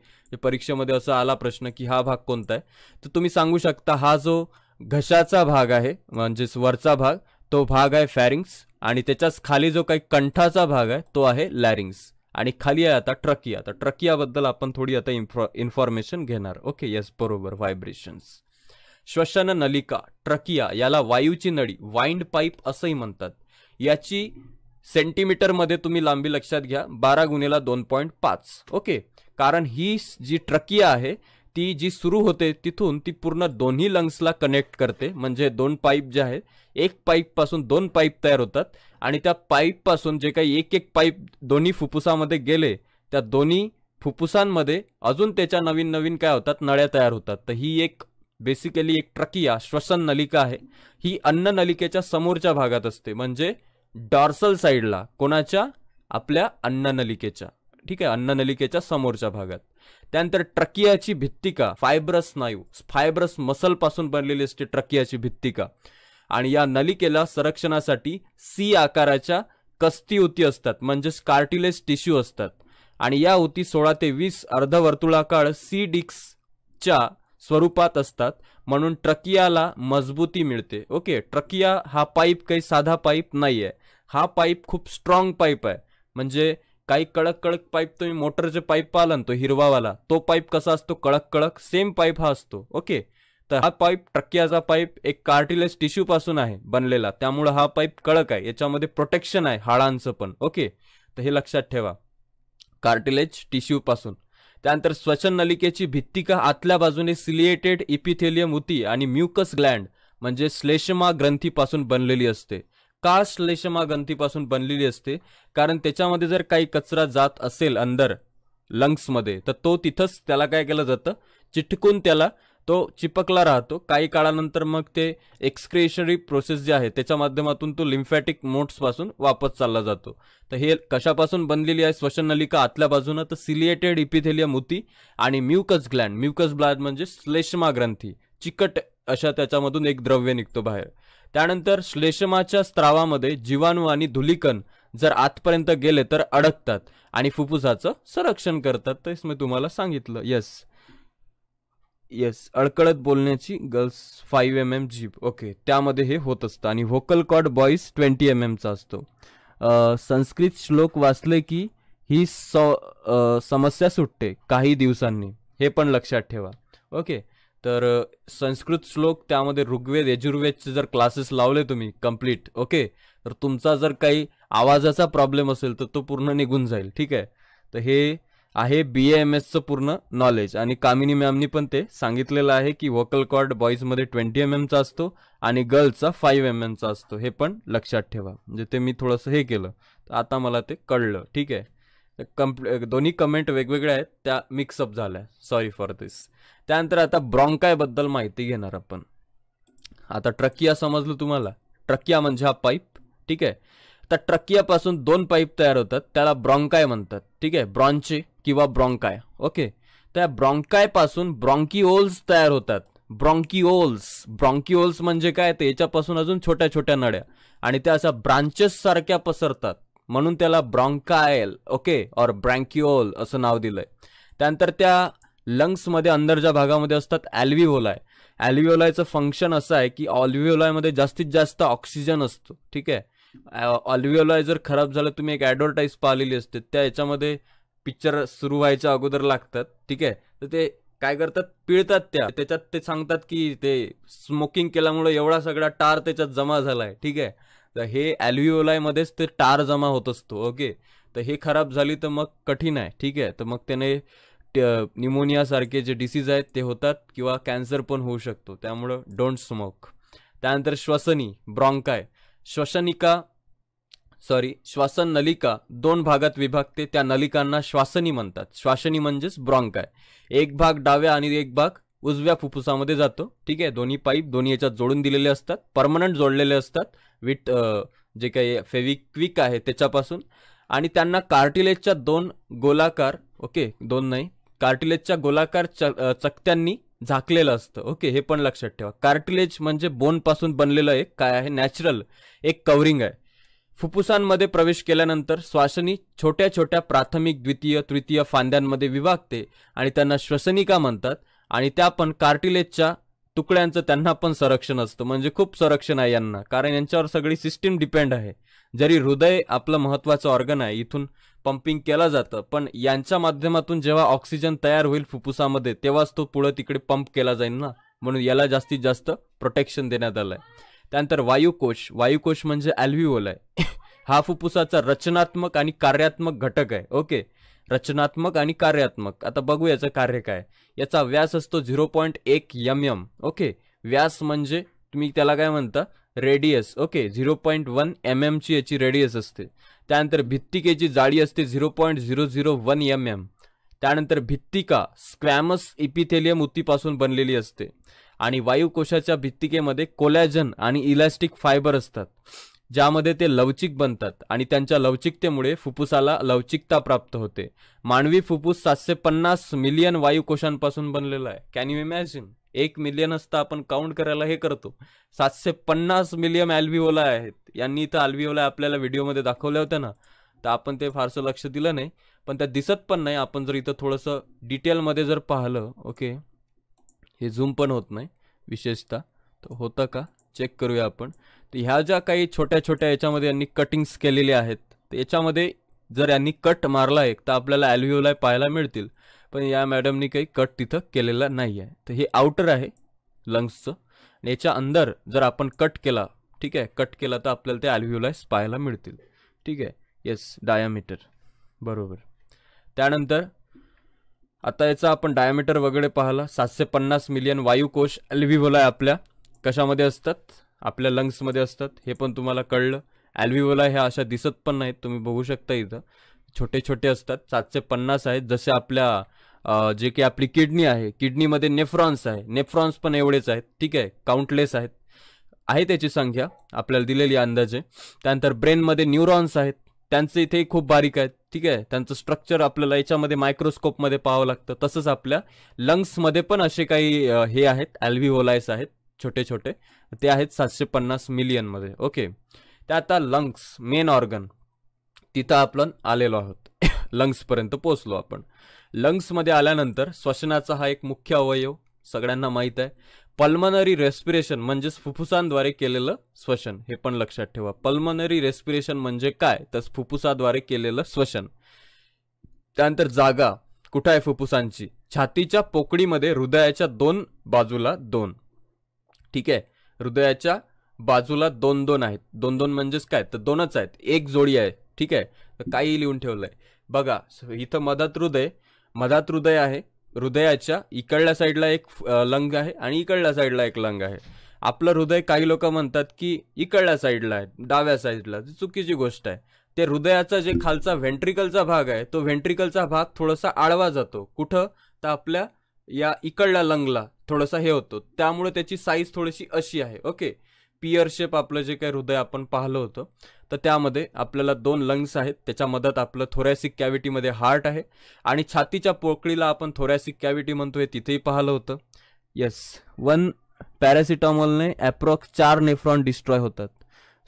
परीक्षेमध्ये असं आला प्रश्न की हा भाग कोणता आहे तर तुम्ही सांगू शकता हा जो घशाचा भाग आहे म्हणजेच वरचा भाग तो भाग आहे फॅरिंग्स आणि त्याच्याच खाली जो काही कंठाचा भाग आहे तो आहे लॅरिंग्स आणि खाली आहे आता ट्रकिया तर ट्रकियाबद्दल आपण थोडी आता इन्फॉ इन्फॉर्मेशन घेणार ओके येस बरोबर व्हायब्रेशन्स श्वसन नलिका ट्रकिया याला वायूची नळी वाइंड पाईप असंही म्हणतात याची सेंटीमीटरमध्ये तुम्ही लांबी लक्षात घ्या बारा गुन्हेला दोन पॉईंट पाच ओके कारण ही जी ट्रकिया आहे ती जी सुरू होते तिथून ती पूर्ण दोन्ही लंग्सला कनेक्ट करते म्हणजे दोन पाईप जे आहे एक पाईपपासून दोन पाईप तयार होतात आणि त्या पाईपपासून जे काही एक एक पाईप दोन्ही फुप्फुसामध्ये गेले त्या दोन्ही फुप्फुसांमध्ये अजून त्याच्या नवीन नवीन काय होतात नळ्या तयार होतात तर ही एक बेसिकली एक ट्रकिया श्वसन नलिका आहे ही अन्न नलिकेच्या समोरच्या भागात असते म्हणजे डॉर्सल साईडला कोणाच्या आपल्या नलिकेच्या ठीक आहे अन्ननलिकेच्या समोरच्या भागात त्यानंतर ट्रकियाची भित्तिका फायब्रस स्नायू फायब्रस मसलपासून बनलेली असते ट्रकियाची भित्तिका आणि या नलिकेला संरक्षणासाठी सी आकाराच्या कस्ती उती असतात म्हणजेच कार्टिलेस टिश्यू असतात आणि या उती सोळा ते वीस अर्धवर्तुळाकाळ सी डिक्सच्या स्वरूपात असतात म्हणून ट्रकियाला मजबूती मिळते ओके ट्रकिया हा पाईप काही साधा पाईप नाही आहे हा पाईप खूप स्ट्रॉंग पाईप आहे म्हणजे काही कडक कडक पाईप तुम्ही मोटरचे पाईप पालन तो हिरवावाला तो पाईप कसा असतो कडक कडक सेम पाईप हा असतो ओके तर हा पाईप ट्रकियाचा पाईप एक कार्टिलेज टिश्यू पासून आहे बनलेला त्यामुळे हा पाईप कडक आहे याच्यामध्ये प्रोटेक्शन आहे हाडांचं पण ओके तर हे लक्षात ठेवा कार्टिलेज टिश्यू पासून त्यानंतर स्वचन नलिकेची भित्तिका आतल्या बाजूने सिलिएटेड इपिथेलियम होती आणि म्युकस ग्लँड म्हणजे श्लेषमा ग्रंथीपासून बनलेली असते का श्लेष्मा ग्रंथीपासून बनलेली असते कारण त्याच्यामध्ये जर काही कचरा जात असेल अंदर लंग्समध्ये तर तो तिथंच त्याला काय केलं जातं चिटकून त्याला तो चिपकला राहतो काही काळानंतर मग ते एक्सक्रिएशनरी प्रोसेस जे आहे त्याच्या माध्यमातून तो लिम्फॅटिक पासून वापस चालला जातो तर हे कशापासून बनलेली आहे श्वसन नलिका आतल्या बाजूनं तर सिलिएटेड इपिथेलियम होती आणि म्युकस ग्लँड म्युकस ब्लॅड म्हणजे श्लेष्मा ग्रंथी चिकट अशा त्याच्यामधून एक द्रव्य निघतो बाहेर त्यानंतर श्लेष्माच्या स्त्रावामध्ये जीवाणू आणि धुलिकण जर आतपर्यंत गेले तर अडकतात आणि फुफ्फुसाचं संरक्षण करतात तेच मी तुम्हाला सांगितलं यस येस अडकळत बोलण्याची गर्ल्स फाईव्ह एम एम जीप ओके त्यामध्ये हे होत असतं आणि vocal cord boys twenty M एमचा असतो संस्कृत श्लोक वाचले की ही स समस्या सुटते काही दिवसांनी हे पण लक्षात ठेवा ओके तर संस्कृत श्लोक त्यामध्ये ऋग्वेद यजुर्वेदचे जर क्लासेस लावले तुम्ही कम्प्लीट ओके तर तुमचा जर काही आवाजाचा प्रॉब्लेम असेल तर तो पूर्ण निघून जाईल ठीक आहे तर हे आहे बी एम एसचं पूर्ण नॉलेज आणि कामिनी मॅमनी पण ते सांगितलेलं आहे की व्होकल कॉर्ड बॉईजमध्ये ट्वेंटी एम एमचा असतो आणि गर्ल्सचा फाईव्ह एम एमचा असतो हे पण लक्षात ठेवा म्हणजे ते मी थोडंसं हे केलं तर आता मला ते कळलं ठीक आहे कम्प्ले दोन्ही कमेंट वेगवेगळ्या आहेत त्या मिक्सअप झाल्या सॉरी फॉर दिस त्यानंतर आता ब्रॉन्कायबद्दल माहिती घेणार आपण आता ट्रकिया समजलं तुम्हाला ट्रकिया म्हणजे हा पाईप ठीक आहे तर ट्रकियापासून दोन पाईप तयार होतात त्याला ब्रॉन्काय म्हणतात ठीक आहे ब्रॉन्चे किंवा ब्रॉन्काय ओके त्या ब्रॉन्कायपासून ब्रॉन्किओल्स तयार होतात ब्रॉन्किओल्स ब्रॉन्किओल्स म्हणजे काय ते याच्यापासून अजून छोट्या छोट्या नड्या आणि त्या अशा ब्रांचेस सारख्या पसरतात म्हणून त्याला ब्रॉन्कायल ओके और ब्रँकिओल असं नाव दिलंय त्यानंतर त्या लंग्समध्ये अंदरच्या भागामध्ये असतात ॲल्व्हिओलाय ॲल्विओलायचं फंक्शन असं आहे की मध्ये जास्तीत जास्त ऑक्सिजन असतो ठीक आहे ऑल्व्हिओलाय जर खराब झालं तुम्ही एक ॲडव्हर्टाईज पाहिलेली असते त्या याच्यामध्ये पिक्चर सुरू व्हायच्या अगोदर लागतात ठीक आहे तर ते काय करतात पिळतात त्या त्याच्यात ते सांगतात की ते स्मोकिंग केल्यामुळे एवढा सगळा टार त्याच्यात जमा झाला आहे ठीक आहे तर हे ॲल्विओलायमध्येच ते टार जमा होत असतो ओके तर हे खराब झाली तर मग कठीण आहे ठीक आहे तर मग त्याने निमोनियासारखे जे डिसीज आहेत ते होतात किंवा कॅन्सर पण होऊ शकतो त्यामुळं डोंट स्मोक त्यानंतर श्वसनी ब्रॉन्काय श्वसनिका सॉरी श्वासन नलिका दोन भागात विभागते त्या नलिकांना श्वासनी म्हणतात श्वासनी म्हणजेच ब्रॉन्क आहे एक भाग डाव्या आणि एक भाग उजव्या फुफ्फुसामध्ये जातो ठीक आहे दोन्ही पाईप दोन्ही याच्यात जोडून दिलेले असतात परमनंट जोडलेले असतात विट जे काही फेविक्विक आहे त्याच्यापासून आणि त्यांना कार्टिलेजच्या दोन गोलाकार ओके दोन नाही कार्टिलेजच्या गोलाकार च चकत्यांनी झाकलेलं असतं ओके हे पण लक्षात ठेवा कार्टिलेज म्हणजे बोनपासून बनलेलं एक काय आहे नॅचरल एक कवरिंग आहे फुफ्फुसांमध्ये प्रवेश केल्यानंतर श्वासनी छोट्या छोट्या प्राथमिक द्वितीय तृतीय फांद्यांमध्ये विभागते आणि त्यांना श्वसनिका म्हणतात आणि त्या पण कार्टिलेजच्या तुकड्यांचं त्यांना पण संरक्षण असतं म्हणजे खूप संरक्षण आहे यांना कारण यांच्यावर सगळी सिस्टीम डिपेंड आहे जरी हृदय आपलं महत्त्वाचं ऑर्गन आहे इथून पंपिंग केलं जातं पण यांच्या माध्यमातून जेव्हा ऑक्सिजन तयार होईल फुफ्फुसामध्ये तेव्हाच तो पुढं तिकडे पंप केला जाईल ना म्हणून याला जास्तीत जास्त प्रोटेक्शन देण्यात आलं आहे त्यानंतर वायुकोश वायुकोश म्हणजे अल्व्हिओल आहे हा फुफ्फुसाचा रचनात्मक आणि कार्यात्मक घटक आहे ओके रचनात्मक आणि कार्यात्मक आता बघू याचं कार्य काय याचा व्यास असतो झिरो पॉईंट एक यम यम ओके व्यास म्हणजे तुम्ही त्याला काय म्हणता radius okay zero point one M ची याची रेडियस असते त्यानंतर भित्तिकेची जाळी असते zero point zero zero one M M त्यानंतर भित्तिका स्क्वॅमस इपिथेलियम उत्तीपासून बनलेली असते आणि वायुकोशाच्या भित्तिकेमध्ये कोलॅजन आणि इलास्टिक फायबर असतात ज्यामध्ये ते लवचिक बनतात आणि त्यांच्या लवचिकतेमुळे फुफ्फुसाला लवचिकता प्राप्त होते मानवी फुफ्फुस सातशे पन्नास मिलियन वायुकोशांपासून बनलेला आहे कॅन यू इमॅजिन एक मिलियन असता आपण काउंट करायला हे करतो सातशे पन्नास मिलियन अल्विओला आहेत यांनी इथं अल्विओला आपल्याला व्हिडिओमध्ये दाखवल्या होत्या ना तर आपण ते फारसं लक्ष दिलं नाही पण त्या दिसत पण नाही आपण जर इथं थोडंसं डिटेलमध्ये जर पाहिलं ओके हे झूम पण होत नाही विशेषतः तर होतं का चेक करूया आपण तर ह्या ज्या काही छोट्या छोट्या याच्यामध्ये यांनी कटिंग्स केलेल्या आहेत तर याच्यामध्ये जर यांनी कट मारला एक तर आपल्याला ॲल्व्हिओलाय पाहायला मिळतील पण या मॅडमनी काही कट तिथं केलेला नाही आहे तर हे आउटर आहे लंग्सचं आणि याच्या अंदर जर आपण कट केला ठीक आहे कट केला तर आपल्याला ते ॲल्व्हिओलायस पाहायला मिळतील ठीक आहे येस डायामीटर बरोबर त्यानंतर आता याचा आपण डायमीटर वगैरे पाहिला सातशे पन्नास मिलियन वायुकोश आहे आपल्या कशामध्ये असतात आपल्या लंग्समध्ये असतात हे पण तुम्हाला कळलं ॲल्व्हिओला ह्या अशा दिसत पण नाहीत तुम्ही बघू शकता इथं छोटे छोटे असतात सातशे पन्नास आहेत जसे आपल्या जे की आपली किडनी आहे किडनीमध्ये नेफ्रॉन्स आहे नेफ्रॉन्स पण एवढेच आहेत ठीक आहे काउंटलेस आहेत आहे त्याची संख्या आपल्याला दिलेली अंदाजे त्यानंतर ब्रेनमध्ये न्यूरॉन्स आहेत त्यांचे इथेही खूप बारीक आहेत ठीक आहे त्यांचं स्ट्रक्चर आपल्याला याच्यामध्ये मायक्रोस्कोपमध्ये पाहावं लागतं तसंच आपल्या लंग्समध्ये पण असे काही हे आहेत ॲल्व्हिओलायस आहेत छोटे छोटे ते आहेत सातशे पन्नास मिलियनमध्ये ओके ते आता लंग्स मेन ऑर्गन तिथं आपण आलेलो आहोत लंग्सपर्यंत पोचलो आपण लंग्समध्ये आल्यानंतर श्वसनाचा हा एक मुख्य अवयव सगळ्यांना माहीत आहे पल्मनरी रेस्पिरेशन म्हणजेच फुफ्फुसांद्वारे केलेलं श्वसन हे पण लक्षात ठेवा पल्मनरी रेस्पिरेशन म्हणजे काय तर फुफ्फुसाद्वारे केलेलं श्वसन त्यानंतर जागा कुठं आहे फुफ्फुसांची छातीच्या पोकळीमध्ये हृदयाच्या दोन बाजूला दोन ठीक आहे हृदयाच्या बाजूला दोन दोन आहेत दोन दोन म्हणजेच काय तर दोनच आहेत एक जोडी आहे ठीक आहे तर काही लिहून ठेवलंय बघा इथं मधात हृदय मधात हृदय आहे हृदयाच्या इकडल्या साईडला एक लंग आहे आणि इकडल्या साईडला एक लंग आहे आपलं हृदय काही लोक म्हणतात की इकडल्या साईडला आहे डाव्या साईडला चुकीची गोष्ट आहे ते हृदयाचा जे खालचा व्हेंट्रिकलचा भाग आहे तो व्हेंट्रिकलचा भाग थोडासा आळवा जातो कुठं तर आपल्या या इकडल्या लंगला थोडासा हे होतो त्यामुळे त्याची साईज थोडीशी अशी आहे ओके पियरशेप आपलं जे काही हृदय आपण पाहिलं होतं तर त्यामध्ये आपल्याला दोन लंग्स आहेत त्याच्या मदत आपलं थोरॅसिक कॅव्हिटीमध्ये हार्ट आहे आणि छातीच्या पोकळीला आपण थोरॅसिक कॅव्हिटी म्हणतो हे तिथेही पाहिलं होतं येस वन पॅरासिटामॉलने ॲप्रॉक्स चार नेफ्रॉन डिस्ट्रॉय होतात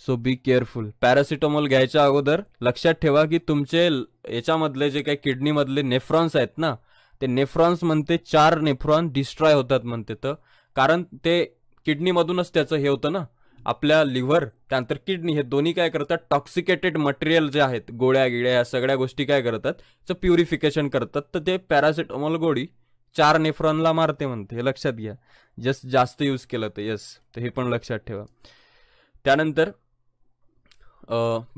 सो बी केअरफुल पॅरासिटामॉल घ्यायच्या अगोदर लक्षात ठेवा की तुमचे याच्यामधले जे काही किडनीमधले नेफ्रॉन्स आहेत ना ते नेफ्रॉन्स म्हणते चार नेफ्रॉन डिस्ट्रॉय होतात म्हणते तर कारण ते किडनीमधूनच त्याचं हे होतं ना आपल्या लिव्हर त्यानंतर किडनी हे दोन्ही काय करतात टॉक्सिकेटेड मटेरियल जे आहेत गोळ्या गिळ्या या सगळ्या गोष्टी काय करतात त्याचं प्युरिफिकेशन करतात तर ते पॅरासिटॅमॉल गोळी चार नेफ्रॉनला मारते म्हणते हे लक्षात घ्या जस जास्त यूज केलं तर यस तर हे पण लक्षात ठेवा त्यानंतर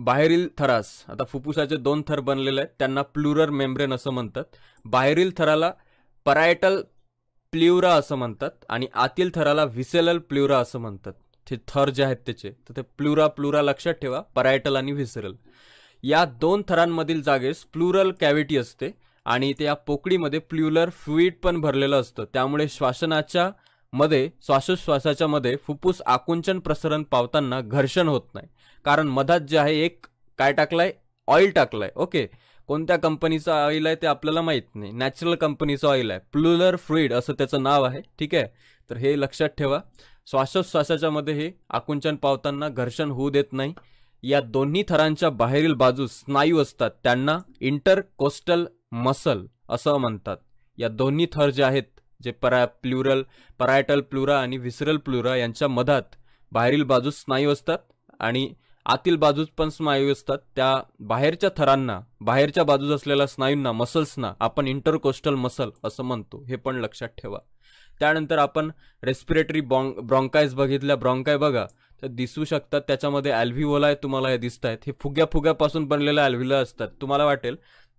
बाहेरील थरास आता फुफ्फुसाचे दोन थर बनलेले आहेत त्यांना प्लुरर मेम्ब्रेन असं म्हणतात बाहेरील थराला परायटल प्ल्युरा असं म्हणतात आणि आतील थराला व्हिसेलल प्ल्युरा असं म्हणतात ते थर जे आहेत त्याचे तर ते प्लुरा प्लुरा लक्षात ठेवा परायटल आणि व्हिसरल या दोन थरांमधील जागेस प्लुरल कॅव्हिटी असते आणि त्या या पोकळीमध्ये प्ल्युलर फ्लुईड पण भरलेलं असतं त्यामुळे श्वासनाच्या मध्ये श्वासोश्वासाच्या मध्ये फुफ्फुस आकुंचन प्रसरण पावताना घर्षण होत नाही कारण मधात जे आहे एक काय टाकलाय ऑइल टाकलाय ओके कोणत्या कंपनीचं ऑइल आहे ते आपल्याला माहीत नाही नॅचरल कंपनीचं ऑइल आहे प्लुलर फ्लुईड असं त्याचं नाव आहे ठीक आहे तर हे लक्षात ठेवा श्वासोच्छ्वासाच्यामध्ये हे आकुंचन पावताना घर्षण होऊ देत नाही या दोन्ही थरांच्या बाहेरील बाजू स्नायू असतात त्यांना इंटरकोस्टल मसल असं म्हणतात या दोन्ही थर जे आहेत जे परा प्लुरल परायटल प्लुरा आणि व्हिसरल प्लुरा यांच्या मधात बाहेरील बाजूस स्नायू असतात आणि आतील बाजूस पण स्नायू असतात त्या बाहेरच्या थरांना बाहेरच्या बाजूस असलेल्या स्नायूंना मसल्सना आपण इंटरकोस्टल मसल असं म्हणतो हे पण लक्षात ठेवा त्यानंतर आपण रेस्पिरेटरी बॉंग ब्रॉन्कायज बघितल्या ब्रॉन्काय बघा तर दिसू शकतात त्याच्यामध्ये ॲल्व्हिओला आहे तुम्हाला हे दिसत आहेत हे फुग्या फुग्यापासून बनलेल्या ॲल्व्हिला असतात तुम्हाला वाटेल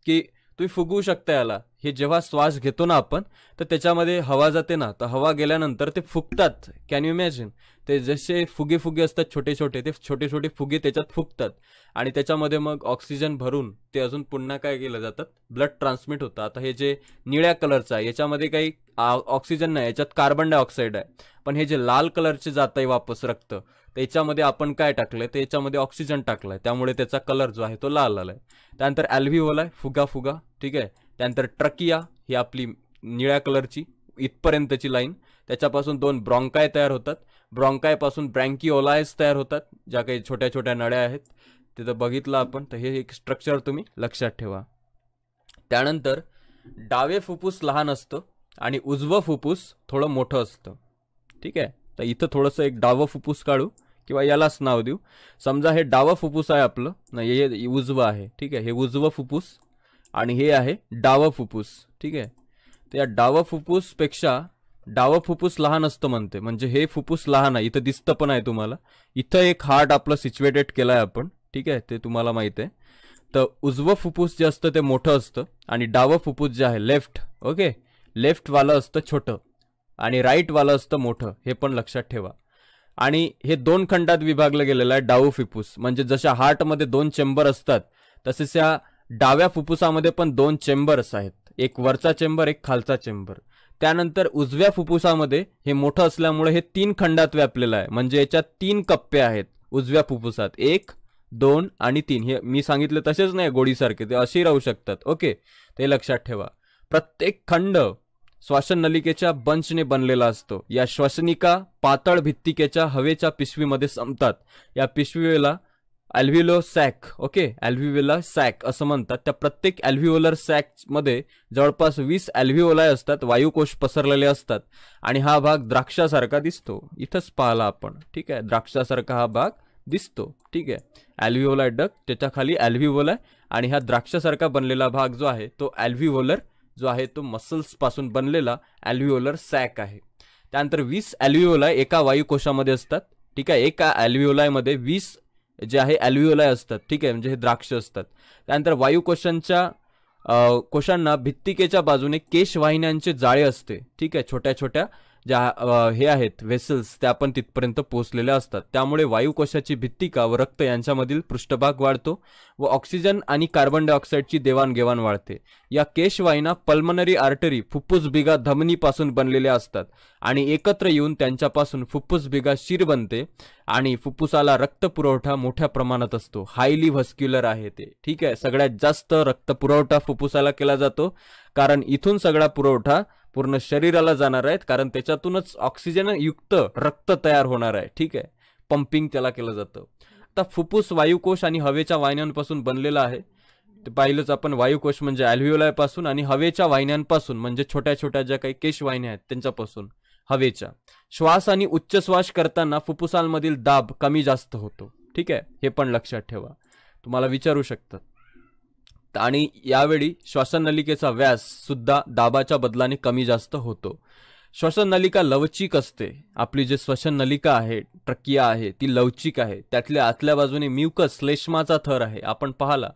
की तुम्ही फुगवू शकता याला हे जेव्हा श्वास घेतो ना आपण तर त्याच्यामध्ये हवा जाते ना तर हवा गेल्यानंतर ते फुगतात कॅन यू इमॅजिन ते जसे फुगे फुगे असतात छोटे छोटे ते छोटे छोटे फुगे त्याच्यात फुगतात आणि त्याच्यामध्ये मग ऑक्सिजन भरून ते अजून पुन्हा काय केलं जातात ब्लड ट्रान्समिट होतं आता हे जे निळ्या कलरचं आहे याच्यामध्ये काही ऑक्सिजन नाही याच्यात कार्बन डायऑक्साईड आहे पण हे जे लाल कलरचे जात आहे वापस रक्त त्याच्यामध्ये आपण काय टाकलंय तर याच्यामध्ये ऑक्सिजन टाकलं त्यामुळे त्याचा कलर जो आहे तो लाल आला आहे त्यानंतर ॲल्व्हिओल आहे फुगा फुगा ठीक आहे त्यानंतर ट्रकिया ही आपली निळ्या कलरची इथपर्यंतची लाईन त्याच्यापासून दोन ब्रॉंकाय तयार होतात ब्रॉन्कायपासून ब्रँकिओलायस तयार होतात ज्या काही छोट्या छोट्या नळ्या आहेत तिथं बघितलं आपण तर हे एक स्ट्रक्चर तुम्ही लक्षात ठेवा त्यानंतर डावे फुप्फूस लहान असतं आणि उजवं फुप्फूस थोडं मोठं असतं ठीक आहे तर इथं थोडंसं एक डावं फुप्फूस काढू किंवा यालाच नाव देऊ समजा हे डावं फुप्फूस आहे आपलं नाही हे उजवं आहे ठीक आहे हे उजवं फुप्फूस आणि हे आहे डावं फुप्फूस ठीक आहे तर या डावं फुप्फूसपेक्षा डावं फुफ्फुस लहान असतं म्हणते म्हणजे हे फुप्फुस लहान आहे इथं दिसतं पण आहे तुम्हाला इथं एक हार्ट आपलं सिच्युएटेड केलं आहे आपण ठीक आहे ते तुम्हाला माहीत आहे तर उजवं फुफ्फुस जे असतं ते मोठं असतं आणि डावं फुफ्फुस जे आहे लेफ्ट ओके लेफ्टवालं असतं छोटं आणि राईटवालं असतं मोठं हे पण लक्षात ठेवा आणि हे दोन खंडात विभागलं गेलेलं आहे डाऊ फुफ्फुस म्हणजे जशा हार्टमध्ये दोन चेंबर असतात तसेच या डाव्या फुप्फुसामध्ये पण दोन चेंबर्स आहेत एक वरचा चेंबर एक खालचा चेंबर त्यानंतर उजव्या फुफ्फुसामध्ये हे मोठं असल्यामुळे हे तीन खंडात व्यापलेलं आहे म्हणजे याच्यात तीन कप्पे आहेत उजव्या फुफ्फुसात एक दोन आणि तीन हे मी सांगितलं तसेच नाही गोडीसारखे ते असे राहू शकतात ओके ते लक्षात ठेवा प्रत्येक खंड श्वासन नलिकेच्या बंचने बनलेला असतो या श्वसनिका पातळ भित्तिकेच्या हवेच्या पिशवीमध्ये संपतात या पिशवीला alveolar sac okay alveolar sac असं म्हणतात त्या प्रत्येक सॅक सॅकमध्ये जवळपास वीस अल्व्हिओलाय असतात वायुकोश पसरलेले असतात आणि हा भाग द्राक्षासारखा दिसतो इथंच पाहला आपण ठीक आहे द्राक्षासारखा हा भाग दिसतो ठीक आहे अल्व्हिओला डक त्याच्याखाली अल्व्हिओलाय आणि हा द्राक्षासारखा बनलेला भाग जो आहे तो अल्व्हिओलर जो आहे तो मसल्सपासून बनलेला अल्व्हिओलर सॅक आहे त्यानंतर वीस अल्व्हिओलाय एका वायुकोशामध्ये असतात ठीक आहे एका अल्व्हिओलायमध्ये वीस जे आहे ॲल्विओलाय असतात ठीक आहे म्हणजे हे द्राक्ष असतात त्यानंतर वायू कोशांच्या कोशांना भित्तिकेच्या बाजूने केशवाहिन्यांचे जाळे असते ठीक आहे छोट्या छोट्या ज्या हे आहेत व्हेसल्स त्या पण तिथपर्यंत पोहोचलेल्या असतात त्यामुळे वायुकोशाची भित्तिका व रक्त यांच्यामधील पृष्ठभाग वाढतो व ऑक्सिजन आणि कार्बन डायऑक्साईडची देवाणघेवाण वाढते या केशवाहिना पल्मनरी आर्टरी फुप्फुस बिगा धमनीपासून बनलेल्या असतात आणि एकत्र येऊन त्यांच्यापासून फुप्फुस बिगा शिर बनते आणि फुप्फुसाला रक्त पुरवठा मोठ्या प्रमाणात असतो हायली व्हस्क्युलर आहे ते ठीक आहे सगळ्यात जास्त रक्त पुरवठा फुप्फुसाला केला जातो कारण इथून सगळा पुरवठा पूर्ण शरीराला जाणार आहेत कारण त्याच्यातूनच ऑक्सिजनयुक्त रक्त तयार होणार आहे ठीक आहे पंपिंग त्याला केलं जातं आता फुफ्फुस वायुकोश आणि हवेच्या वाहिन्यांपासून बनलेला आहे ते पाहिलंच आपण वायुकोश म्हणजे पासून आणि हवेच्या वाहिन्यांपासून म्हणजे छोट्या छोट्या ज्या काही केशवाहिन्या आहेत त्यांच्यापासून हवेच्या श्वास आणि उच्च श्वास करताना फुफ्फुसांमधील दाब कमी जास्त होतो ठीक आहे हे पण लक्षात ठेवा तुम्हाला विचारू शकतात आणि यावेळी नलिकेचा व्यास सुद्धा दाबाच्या बदलाने कमी जास्त होतो श्वसन नलिका लवचिक असते आपली जे श्वसन नलिका आहे प्रक्रिया आहे ती लवचिक आहे त्यातल्या आतल्या बाजूने म्युकस श्लेष्माचा थर आहे आपण पाहला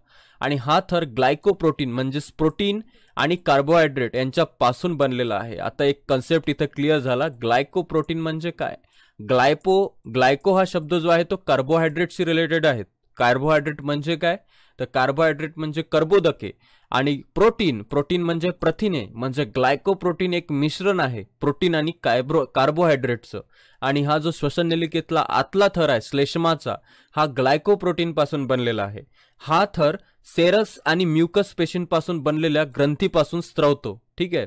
आणि हा थर ग्लायकोप्रोटीन म्हणजेच प्रोटीन आणि कार्बोहायड्रेट यांच्यापासून बनलेला आहे आता एक कन्सेप्ट इथं क्लिअर झाला ग्लायकोप्रोटीन म्हणजे काय ग्लायपो ग्लायको हा शब्द जो आहे तो कार्बोहायड्रेटशी रिलेटेड आहे कार्बोहायड्रेट म्हणजे काय तर कार्बोहायड्रेट म्हणजे कर्बोदके आणि प्रोटीन प्रोटीन म्हणजे प्रथिने म्हणजे ग्लायकोप्रोटीन एक मिश्रण आहे प्रोटीन आणि कायब्रो कार्बोहायड्रेटचं आणि हा जो श्वसननलिकेतला आतला थर आहे श्लेष्माचा हा ग्लायकोप्रोटीनपासून बनलेला आहे हा थर सेरस आणि म्युकस पेशींपासून बनलेल्या ग्रंथीपासून स्त्रवतो ठीक आहे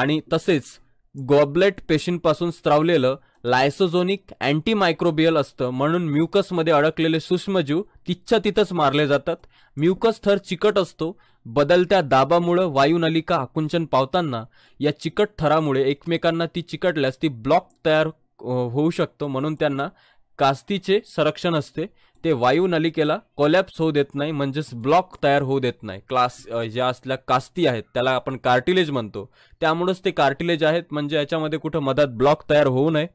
आणि तसेच गॉबलेट पेशींपासून स्त्रावलेलं लायसोझोनिक मायक्रोबियल असतं म्हणून म्युकसमध्ये अडकलेले सूक्ष्मजीव तिथच्या तिथंच मारले जातात म्युकस थर चिकट असतो बदलत्या दाबामुळं वायुनलिका आकुंचन पावताना या चिकट थरामुळे एकमेकांना ती चिकटल्यास ती ब्लॉक तयार होऊ शकतो म्हणून त्यांना कास्तीचे संरक्षण असते ते वायू नलिकेला कोलॅप्स होऊ देत नाही म्हणजेच ब्लॉक तयार होऊ देत नाही क्लास ज्या असल्या कास्ती आहेत त्याला आपण कार्टिलेज म्हणतो त्यामुळेच ते कार्टिलेज आहेत म्हणजे याच्यामध्ये कुठं मधात ब्लॉक तयार होऊ नये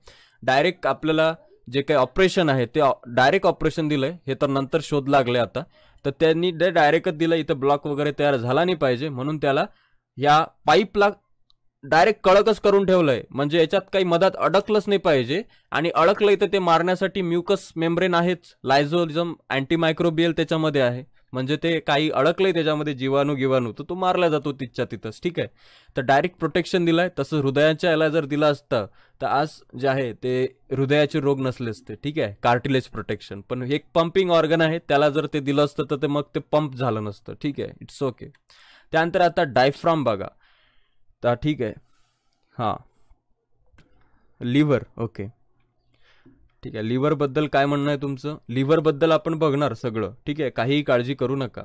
डायरेक्ट आपल्याला जे काही ऑपरेशन आहे ते डायरेक्ट ऑपरेशन दिलंय हे तर नंतर शोध लागले आता तर त्यांनी डायरेक्टच दिलं इथं ब्लॉक वगैरे तयार झाला नाही पाहिजे म्हणून त्याला या पाईपला डायरेक्ट कळकच करून ठेवलंय म्हणजे याच्यात काही मदत अडकलंच नाही पाहिजे आणि अडकलंय तर ते मारण्यासाठी म्युकस मेम्ब्रेन आहेच लायझोलिझम अँटीमायक्रोबियल त्याच्यामध्ये आहे म्हणजे ते काही अडकलंय त्याच्यामध्ये जीवाणू गिवाणू तर तो मारला जातो तिथच्या तिथंच ठीक आहे तर डायरेक्ट प्रोटेक्शन दिलाय तसं हृदयाच्या याला जर दिला असता तर आज जे आहे ते हृदयाचे रोग नसले असते ठीक आहे कार्टिलेज प्रोटेक्शन पण एक पंपिंग ऑर्गन आहे त्याला जर ते दिलं असतं तर ते मग ते पंप झालं नसतं ठीक आहे इट्स ओके त्यानंतर आता डायफ्राम बघा तर ठीक आहे हां लिव्हर ओके ठीक आहे लिव्हरबद्दल काय म्हणणं आहे तुमचं लिव्हरबद्दल आपण बघणार सगळं ठीक आहे काहीही काळजी करू नका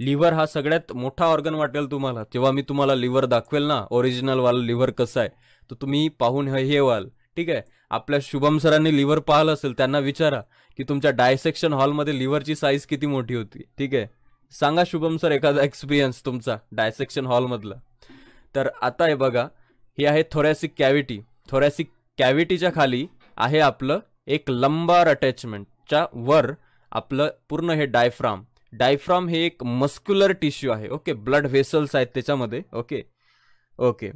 लिव्हर हा सगळ्यात मोठा ऑर्गन वाटेल तुम्हाला जेव्हा मी तुम्हाला लिव्हर दाखवेल ना ओरिजिनलवाला लिव्हर कसं आहे तर तुम्ही पाहून हे व्हाल ठीक आहे आपल्या शुभम सरांनी लिव्हर पाहिलं असेल त्यांना विचारा की तुमच्या डायसेक्शन हॉलमध्ये लिव्हरची साईज किती मोठी होती ठीक आहे सांगा शुभम सर एखादा एक्सपिरियन्स तुमचा डायसेक्शन हॉलमधला तर आता हे बघा ही आहे थोरॅसिक कॅव्हिटी थोरॅसिक कॅव्हिटीच्या खाली आहे आपलं एक लंबार अटॅचमेंटच्या वर आपलं पूर्ण हे डायफ्राम डायफ्राम हे एक मस्क्युलर टिश्यू आहे ओके ब्लड व्हेसल्स आहेत त्याच्यामध्ये ओके ओके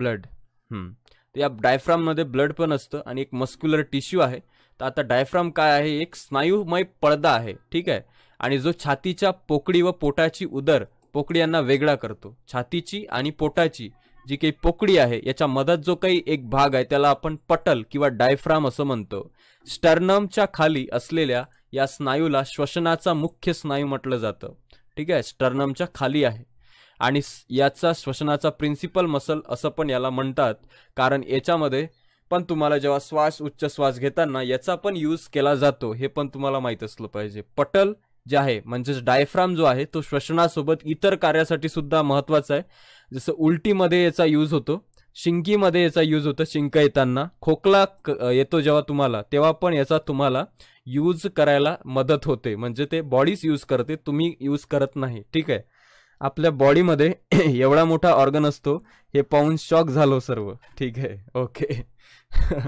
ब्लड तर या डायफ्राममध्ये ब्लड पण असतं आणि एक मस्क्युलर टिश्यू आहे तर आता डायफ्राम काय आहे एक स्नायूमय पडदा आहे ठीक आहे आणि जो छातीच्या पोकळी व पोटाची उदर पोकळी यांना वेगळा करतो छातीची आणि पोटाची जी काही पोकळी आहे याच्या मधात जो काही एक भाग आहे त्याला आपण पटल किंवा डायफ्राम असं म्हणतो स्टर्नमच्या खाली असलेल्या या स्नायूला श्वसनाचा मुख्य स्नायू म्हटलं जातं ठीक आहे स्टर्नमच्या खाली आहे आणि याचा श्वसनाचा प्रिन्सिपल मसल असं पण याला म्हणतात कारण याच्यामध्ये पण तुम्हाला जेव्हा श्वास उच्च श्वास घेताना याचा पण यूज केला जातो हे पण तुम्हाला माहीत असलं पाहिजे पटल जे आहे म्हणजेच डायफ्राम जो आहे तो श्वसनासोबत इतर कार्यासाठी सुद्धा महत्वाचा आहे जसं उलटीमध्ये याचा यूज होतो शिंकीमध्ये याचा यूज होतो शिंक येताना खोकला येतो जेव्हा तुम्हाला तेव्हा पण याचा तुम्हाला यूज करायला मदत होते म्हणजे ते बॉडीच यूज करते तुम्ही यूज करत नाही ठीक आहे आपल्या बॉडीमध्ये एवढा मोठा ऑर्गन असतो हे पाहून शॉक झालो सर्व ठीक आहे ओके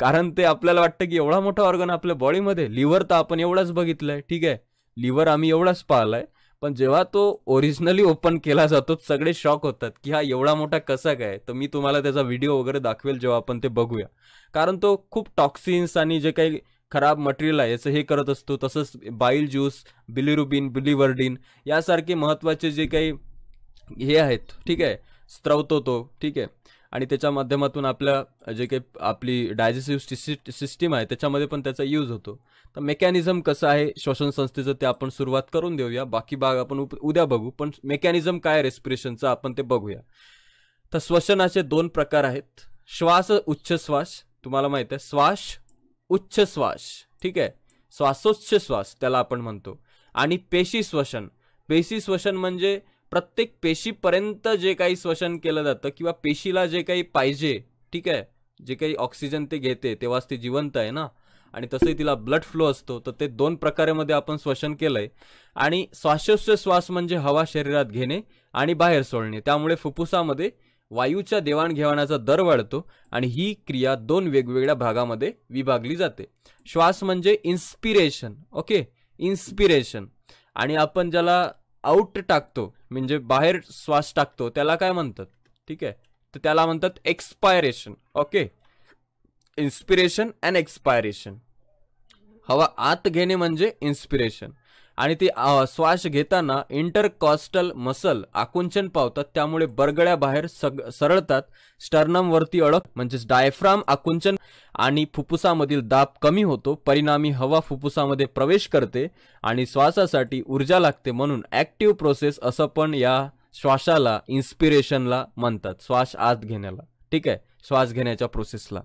कारण ते आपल्याला वाटतं की एवढा मोठा ऑर्गन आपल्या बॉडीमध्ये लिव्हर तर आपण एवढाच आहे ठीक आहे लिव्हर आम्ही एवढाच पाहिलाय पण जेव्हा तो ओरिजिनली ओपन केला जातो सगळे शॉक होतात की हा एवढा मोठा कसा काय तर मी तुम्हाला त्याचा व्हिडिओ वगैरे दाखवेल जेव्हा आपण ते बघूया कारण तो खूप टॉक्सिन्स आणि जे काही खराब मटेरियल आहे याचं हे करत असतो तसंच बाईल ज्यूस बिलिरुबिन बिलिवर्डिन यासारखे महत्त्वाचे जे काही हे आहेत ठीक आहे स्त्रवतो तो ठीक आहे आणि त्याच्या माध्यमातून आपल्या जे काही आपली डायजेसिव्ह सिस्टीम आहे त्याच्यामध्ये पण त्याचा यूज होतो तर मेकॅनिझम कसं आहे श्वसन संस्थेचं ते आपण सुरुवात करून देऊया बाकी भाग आपण उद्या बघू पण मेकॅनिझम काय रेस्पिरेशनचं आपण ते बघूया तर श्वसनाचे दोन प्रकार आहेत श्वास उच्च श्वास तुम्हाला माहित आहे श्वास उच्च श्वास ठीक आहे श्वासोच्छ श्वास त्याला आपण म्हणतो आणि पेशी श्वसन पेशी श्वसन म्हणजे प्रत्येक पेशीपर्यंत जे काही श्वसन केलं जातं किंवा पेशीला जे काही पाहिजे ठीक आहे जे काही ऑक्सिजन ते घेते तेव्हाच ते जिवंत आहे ना आणि तसंही तिला ब्लड फ्लो असतो तर ते दोन प्रकारेमध्ये आपण श्वसन केलं आहे आणि श्वासोच्छ्वास म्हणजे हवा शरीरात घेणे आणि बाहेर सोडणे त्यामुळे फुफ्फुसामध्ये वायूच्या देवाणघेवाणाचा दर वाढतो आणि ही क्रिया दोन वेगवेगळ्या भागामध्ये विभागली जाते श्वास म्हणजे इन्स्पिरेशन ओके इन्स्पिरेशन आणि आपण ज्याला आउट टाकतो म्हणजे बाहेर श्वास टाकतो त्याला काय म्हणतात ठीक आहे तर त्याला म्हणतात expiration okay inspiration and expiration हवा आत घेणे म्हणजे इन्स्पिरेशन आणि ती श्वास घेताना इंटरकॉस्टल मसल आकुंचन पावतात त्यामुळे बरगड्या बाहेर सग सरळतात स्टर्नम वरती अडक म्हणजेच डायफ्राम आकुंचन आणि फुफ्फुसामधील दाब कमी होतो परिणामी हवा फुफ्फुसामध्ये प्रवेश करते आणि श्वासासाठी ऊर्जा लागते म्हणून ऍक्टिव्ह प्रोसेस असं पण या श्वासाला इन्स्पिरेशनला म्हणतात श्वास आत घेण्याला ठीक आहे श्वास घेण्याच्या प्रोसेसला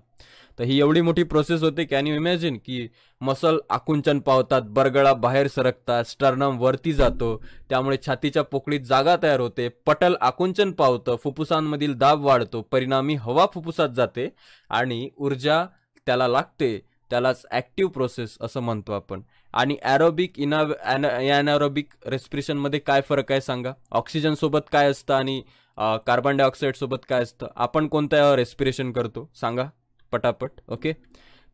तर ही एवढी मोठी प्रोसेस होते कॅन यू इमॅजिन की मसल आकुंचन पावतात बरगळा बाहेर सरकतात स्टर्नम वरती जातो त्यामुळे छातीच्या पोकळीत जागा तयार होते पटल आकुंचन पावतं फुफ्फुसांमधील दाब वाढतो परिणामी हवा फुफ्फुसात जाते आणि ऊर्जा त्याला लागते त्यालाच ॲक्टिव्ह प्रोसेस असं म्हणतो आपण आणि ॲरोबिक इना ॲनॅरोबिक रेस्पिरेशनमध्ये काय फरक आहे सांगा ऑक्सिजनसोबत काय असतं आणि कार्बन डायऑक्साईडसोबत काय असतं आपण कोणत्या रेस्पिरेशन करतो सांगा पटापट ओके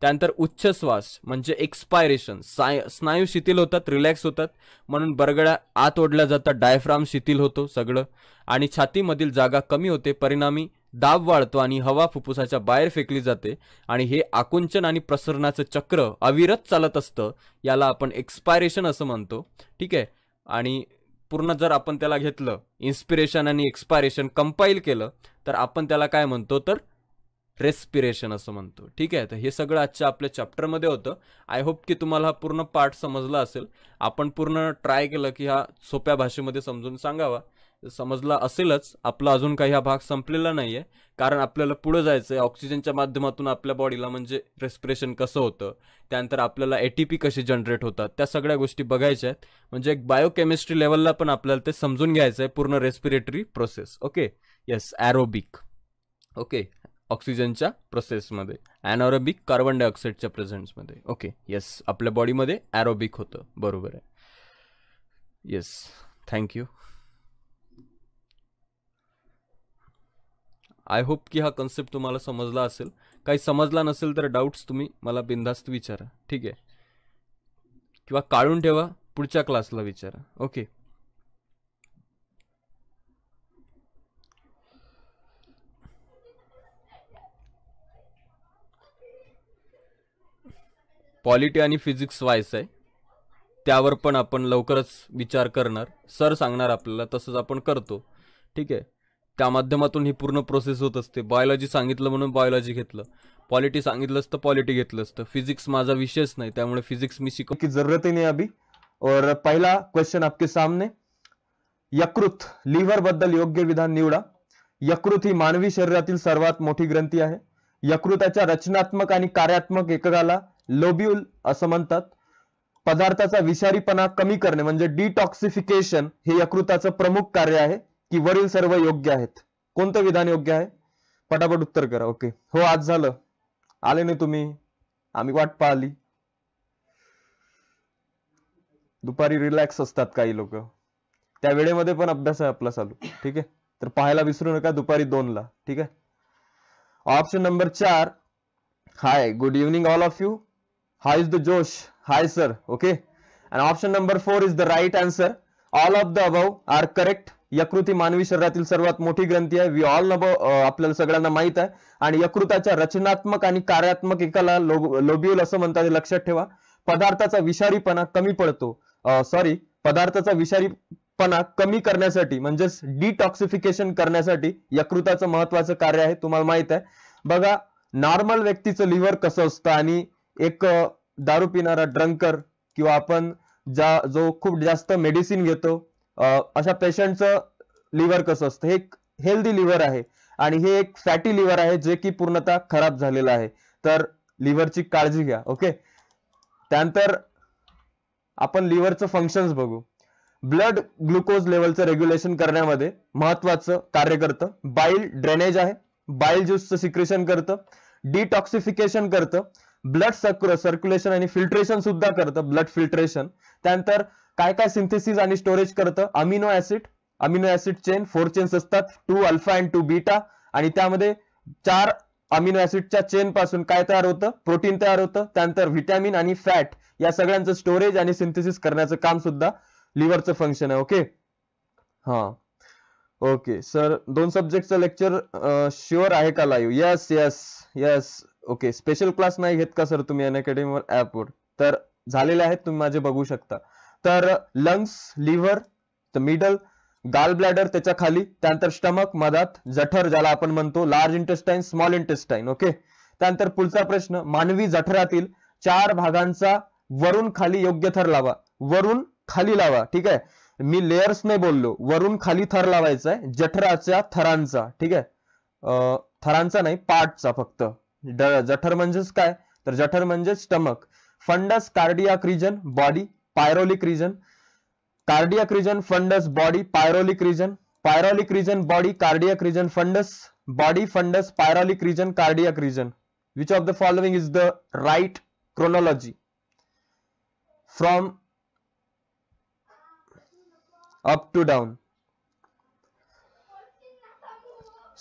त्यानंतर उच्च श्वास म्हणजे एक्सपायरेशन साय स्नायू शिथिल होतात रिलॅक्स होतात म्हणून बरगड्या आत ओढल्या जातात डायफ्राम शिथिल होतो सगळं आणि छातीमधील जागा कमी होते परिणामी दाब वाढतो आणि हवा फुफ्फुसाच्या बाहेर फेकली जाते आणि हे आकुंचन आणि प्रसरणाचं चक्र अविरत चालत असतं याला आपण एक्सपायरेशन असं म्हणतो ठीक आहे आणि पूर्ण जर आपण त्याला घेतलं इन्स्पिरेशन आणि एक्सपायरेशन कंपाईल केलं तर आपण त्याला काय म्हणतो तर रेस्पिरेशन असं म्हणतो ठीक आहे तर हे सगळं आजच्या आपल्या चॅप्टरमध्ये होतं आय होप की तुम्हाला हा पूर्ण पार्ट समजला असेल आपण पूर्ण ट्राय केलं की हा सोप्या भाषेमध्ये समजून सांगावा समजला असेलच आपला अजून काही हा भाग संपलेला नाही आहे कारण आपल्याला पुढं जायचं आहे ऑक्सिजनच्या माध्यमातून आपल्या बॉडीला म्हणजे रेस्पिरेशन कसं होतं त्यानंतर आपल्याला ए टी पी कसे जनरेट होतात त्या सगळ्या गोष्टी बघायच्या आहेत म्हणजे एक बायोकेमिस्ट्री लेवलला पण आपल्याला ते समजून घ्यायचं आहे पूर्ण respiratory process okay yes aerobic okay ऑक्सिजनच्या प्रोसेसमध्ये ॲनॉरोबिक कार्बन डायऑक्साईडच्या प्रेझेंट्समध्ये ओके येस आपल्या बॉडीमध्ये ॲरोबिक होतं बरोबर आहे येस थँक्यू आय होप की हा कन्सेप्ट तुम्हाला समजला असेल काही समजला नसेल तर डाऊट्स तुम्ही मला बिनधास्त विचारा ठीक आहे किंवा काढून ठेवा पुढच्या क्लासला विचारा ओके पॉलिटी आणि फिजिक्स वायस आहे त्यावर पण आपण लवकरच विचार करणार सर सांगणार आपल्याला तसंच आपण करतो ठीक आहे त्या माध्यमातून ही पूर्ण प्रोसेस होत असते बायोलॉजी सांगितलं म्हणून बायोलॉजी घेतलं पॉलिटी सांगितलं असतं पॉलिटी घेतलं असतं फिजिक्स माझा विषयच नाही त्यामुळे फिजिक्स मी शिकव की जरूरत नाही अभी और पहिला क्वेश्चन आपके सामने यकृत लिव्हर बद्दल योग्य विधान निवडा यकृत ही मानवी शरीरातील सर्वात मोठी ग्रंथी आहे यकृताच्या रचनात्मक आणि कार्यात्मक एककाला लोब्युल असं म्हणतात पदार्थाचा विषारीपणा कमी करणे म्हणजे डिटॉक्सिफिकेशन हे यकृताचं प्रमुख कार्य आहे की वरील सर्व योग्य आहेत कोणतं विधान योग्य आहे पटापट उत्तर करा ओके हो आज झालं आले नाही तुम्ही आम्ही वाट पाहली दुपारी रिलॅक्स असतात काही लोक त्या वेळेमध्ये पण अभ्यास आहे आपला चालू ठीक आहे तर पाहायला विसरू नका दुपारी दोनला ठीक आहे ऑप्शन नंबर चार hi good evening all of you hi is the josh hi sir okay and option number four is the right answer all of the above are correct यकृती मानवी शरीरातील सर्वात मोठी ग्रंथी आहे वी ऑल अबव आपल्याला सगळ्यांना माहित आहे आणि यकृताच्या रचनात्मक आणि कार्यात्मक एकाला लोबियल असं म्हणतात लक्षात ठेवा पदार्थाचा विषारीपणा कमी पडतो सॉरी uh, पदार्थाचा विषारी पणा कमी करण्यासाठी म्हणजेच डिटॉक्सिफिकेशन करण्यासाठी यकृताचं महत्वाचं कार्य आहे तुम्हाला माहित आहे बघा नॉर्मल व्यक्तीचं लिव्हर कसं असतं आणि एक दारू पिणारा ड्रंकर किंवा आपण ज्या जो खूप जास्त मेडिसिन घेतो अशा पेशंटचं लिव्हर कसं असतं हे एक हेल्दी लिव्हर आहे आणि हे एक फॅटी लिव्हर आहे जे की पूर्णतः खराब झालेलं आहे तर लिव्हरची काळजी घ्या ओके त्यानंतर आपण लिव्हरचं फंक्शन्स बघू ब्लड ग्लुकोज लेवलचं रेग्युलेशन करण्यामध्ये महत्वाचं कार्य करतं बाईल ड्रेनेज आहे बाईल ज्यूसचं सिक्रेशन करतं डिटॉक्सिफिकेशन करतं ब्लड सर्क्यु सर्क्युलेशन आणि फिल्ट्रेशन सुद्धा करतं ब्लड फिल्ट्रेशन त्यानंतर काय काय सिंथेसिस आणि स्टोरेज करतं amino acid amino acid chain four chains असतात two alpha and two beta आणि त्यामध्ये चार अमिनो ऍसिडच्या चेन पासून काय तयार होतं प्रोटीन तयार होतं त्यानंतर व्हिटॅमिन आणि फॅट या सगळ्यांचं स्टोरेज आणि सिंथेसिस करण्याचं काम सुद्धा लिव्हरचं फंक्शन आहे ओके हा ओके सर दोन सब्जेक्टचं लेक्चर शुअर आहे का live yes yes yes okay special class नाही घेत का सर तुम्ही अन अकॅडमीवर ॲपवर तर झालेले आहेत तुम्ही माझे बघू शकता तर lungs liver the middle gall bladder त्याच्या खाली त्यानंतर स्टमक मधात जठर ज्याला आपण म्हणतो large intestine small intestine okay त्यानंतर पुढचा प्रश्न मानवी जठरातील चार भागांचा वरून खाली योग्य थर लावा वरून खाली लावा ठीक आहे मी लेयर्स नाही बोललो वरून खाली थर लावायचा आहे जठराच्या थरांचा ठीक आहे थरांचा नाही पार्टचा फक्त जठर म्हणजेच काय तर जठर म्हणजेच stomach fundus cardiac region body pyloric region cardiac region fundus body pyloric region pyloric region body cardiac region fundus body fundus pyloric region cardiac region which of the following is the right chronology from up to down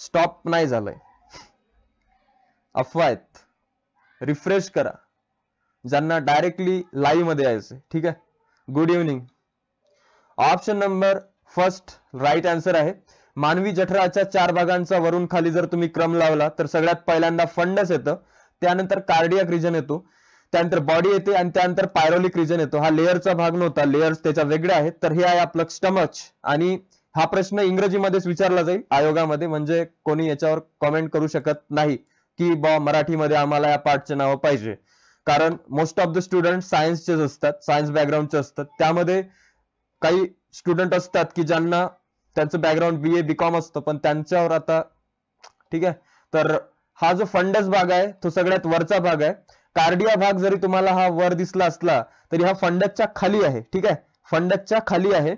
stop नाही झालंय अफवा आहेत refresh करा ज्यांना directly live मध्ये यायचं ठीक आहे good evening option number first right answer आहे मानवी जठराच्या चार भागांचा वरून खाली जर तुम्ही क्रम लावला तर सगळ्यात पहिल्यांदा फंडस येतं त्यानंतर कार्डियक रिजन येतो त्यानंतर बॉडी येते आणि त्यानंतर पायरोलिक रिजन येतो हा लेअरचा भाग नव्हता लेअर्स त्याच्या वेगळ्या आहेत तर हे आहे आपलं स्टमच आणि हा प्रश्न इंग्रजीमध्येच विचारला जाईल आयोगामध्ये म्हणजे कोणी याच्यावर कॉमेंट करू शकत नाही की बा मराठीमध्ये आम्हाला या पार्टचे नाव पाहिजे कारण मोस्ट ऑफ द स्टुडंट सायन्सचेच असतात सायन्स बॅकग्राऊंडचे असतात त्यामध्ये काही स्टुडंट असतात की ज्यांना त्यांचं background B A B com असतं पण त्यांच्यावर आता ठीक आहे तर हा जो फंडस भाग आहे तो सगळ्यात वरचा भाग आहे कार्डिया भाग जरी तुम्हाला हा वर दिसला असला तरी हा फंडकच्या खाली आहे ठीक आहे फंडकच्या खाली आहे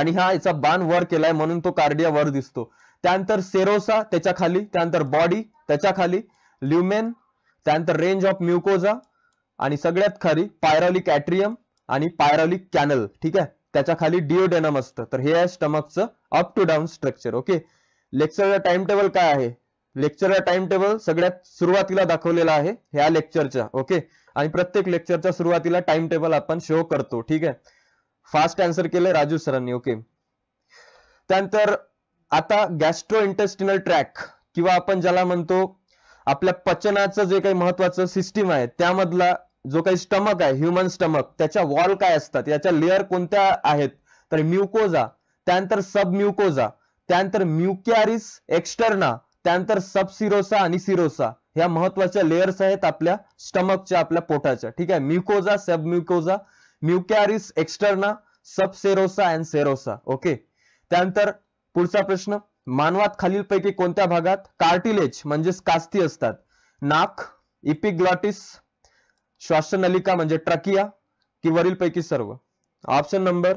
आणि हा याचा बाण वर केलाय म्हणून तो कार्डिया वर दिसतो त्यानंतर सेरोसा त्याच्या खाली त्यानंतर बॉडी त्याच्या खाली ल्युमेन त्यानंतर रेंज ऑफ म्युकोजा आणि सगळ्यात खाली पायरॉलिक ॲट्रियम आणि पायरॉलिक कॅनल ठीक आहे त्याच्या खाली डिओडेनम असतं तर हे आहे स्टमकचं up to down structure okay लेक्चरचा टाइम टेबल काय आहे लेक्चरला टाइम टेबल सगळ्यात सुरुवातीला दाखवलेला आहे ह्या लेक्चरच्या ओके आणि प्रत्येक लेक्चरच्या सुरुवातीला टाइम टेबल आपण शो करतो ठीक आहे फास्ट आन्सर केलं राजू सरांनी ओके त्यानंतर आता गॅस्ट्रो इंटेस्टिनल ट्रॅक किंवा आपण ज्याला म्हणतो आपल्या पचनाचं जे काही महत्वाचं सिस्टीम आहे त्यामधला जो काही स्टमक आहे ह्युमन स्टमक त्याच्या वॉल काय असतात याच्या लेअर कोणत्या आहेत तर म्युकोजा त्यानंतर सब म्युकोजा त्यानंतर म्युक्यारिस एक्स्टर्ना त्यानंतर सब सिरोसा आणि सिरोसा ह्या महत्वाच्या लेयर्स आहेत आपल्या स्टमकच्या आपल्या पोटाच्या ठीक आहे mucosa sub mucosa muscularis externa subserosa and serosa okay त्यानंतर पुढचा प्रश्न मानवात खालीलपैकी कोणत्या भागात कार्टिलेज म्हणजेच कास्ती असतात नाक इपिग्लॉटिस श्वासनलिका म्हणजे ट्रकिया की वरीलपैकी सर्व option number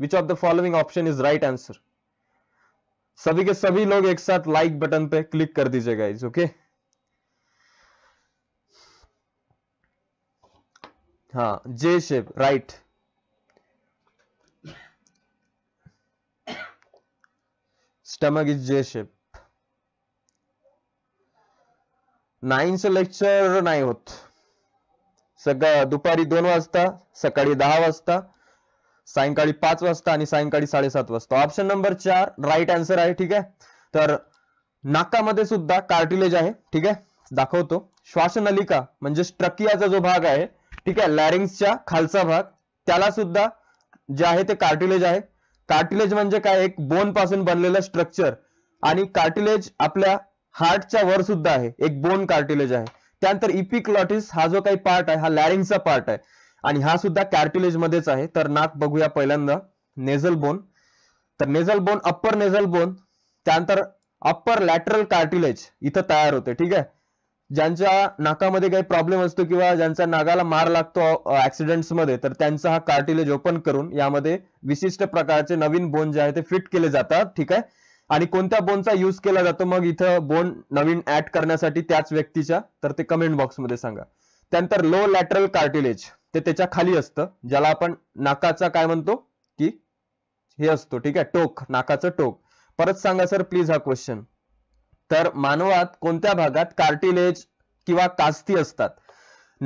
which of the following option is right answer सभी के सभी लोग एक साथ लाइक बटन पे क्लिक कर दीजिएगा इस ओके हाँ J shape right stomach is J shape nine से लेक्चर नहीं होत सका दुपारी दोन वजता सका दहाजता सायंकाळी पाच वाजता आणि सायंकाळी साडेसात वाजता ऑप्शन नंबर चार राईट आन्सर आहे ठीक आहे तर नाकामध्ये सुद्धा कार्टिलेज आहे ठीक आहे दाखवतो श्वासनलिका म्हणजे स्ट्रकियाचा जो भाग आहे ठीक आहे लॅरिंग्सच्या खालचा भाग त्याला सुद्धा जे आहे ते कार्टिलेज आहे कार्टिलेज म्हणजे काय एक बोन पासून बनलेलं स्ट्रक्चर आणि कार्टिलेज आपल्या हार्टच्या वर सुद्धा आहे एक बोन कार्टिलेज आहे त्यानंतर इपिक्लॉटिस हा जो काही पार्ट आहे हा लॅरिंगचा पार्ट आहे आणि हा सुद्धा कॅर्ट्युलेज मध्येच आहे तर नाक बघूया पहिल्यांदा नेझल बोन तर nasal bone upper nasal bone त्यानंतर अप्पर लॅटरल कार्टिलेज इथं तयार होते ठीक आहे ज्यांच्या नाकामध्ये काही प्रॉब्लेम असतो किंवा ज्यांचा नागाला मार लागतो मध्ये तर त्यांचा हा कार्टिलेज ओपन करून यामध्ये विशिष्ट प्रकारचे नवीन बोन जे आहे ते फिट केले जातात ठीक आहे आणि कोणत्या बोनचा यूज केला जातो मग इथं बोन नवीन ऍड करण्यासाठी त्याच व्यक्तीच्या तर ते कमेंट बॉक्समध्ये सांगा त्यानंतर लो लॅटरल कार्टिलेज ते त्याच्या खाली असतं ज्याला आपण नाकाचा काय म्हणतो की हे असतो ठीक आहे टोक नाकाचं टोक परत सांगा सर प्लीज हा क्वेश्चन तर मानवात कोणत्या भागात कार्टिलेज किंवा कास्ती असतात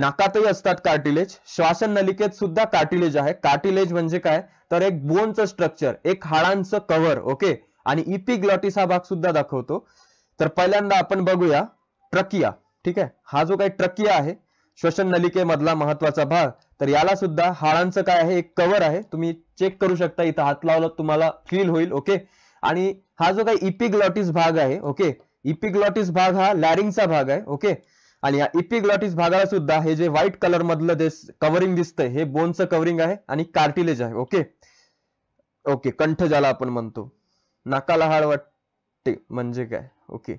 नाकातही असतात कार्टिलेज श्वासन नलिकेत सुद्धा कार्टिलेज आहे कार्टिलेज म्हणजे काय तर एक बोनचं स्ट्रक्चर एक हाडांचं कव्हर ओके आणि ग्लॉटिस हा भाग सुद्धा दाखवतो तर पहिल्यांदा आपण बघूया ट्रकिया ठीक आहे हा जो काही ट्रकिया आहे श्वसन नलिकेमधला महत्वाचा भाग तर याला सुद्धा हाडांचं काय आहे एक कवर आहे तुम्ही चेक करू शकता इथं हात लावला तुम्हाला फील होईल ओके आणि हा जो काही इपिग्लॉटिस भाग आहे ओके इपिग्लॉटिस भाग हा लॅरिंगचा भाग आहे ओके आणि या इपिग्लॉटिस भागाला सुद्धा हे जे व्हाईट कलर मधलं जे कव्हरिंग दिसतंय हे बोनचं कवरिंग आहे आणि कार्टिलेज आहे ओके ओके कंठ ज्याला आपण म्हणतो नाकाला हाळ वाटते म्हणजे काय ओके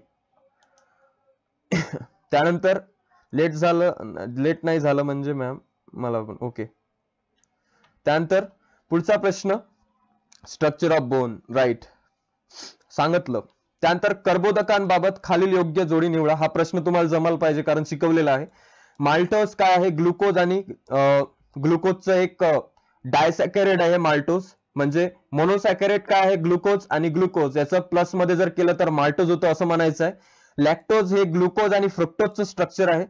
त्यानंतर लेट झालं लेट नाही झालं म्हणजे मॅम मला पण ओके त्यानंतर पुढचा प्रश्न स्ट्रक्चर ऑफ बोन राईट सांगितलं त्यानंतर कर्बोदकांबाबत खालील योग्य जोडी निवडा हा प्रश्न तुम्हाला जमायला पाहिजे कारण शिकवलेला आहे माल्टोज काय आहे ग्लुकोज आणि ग्लुकोजचं एक डायसॅकेरेट आहे माल्टोज म्हणजे मोनोसॅकॅरेट काय आहे ग्लुकोज आणि ग्लुकोज याचं प्लस मध्ये जर केलं तर माल्टोज होतं असं म्हणायचं आहे लॅक्टोज हे ग्लुकोज आणि फ्रुक्टोजचं स्ट्रक्चर आहे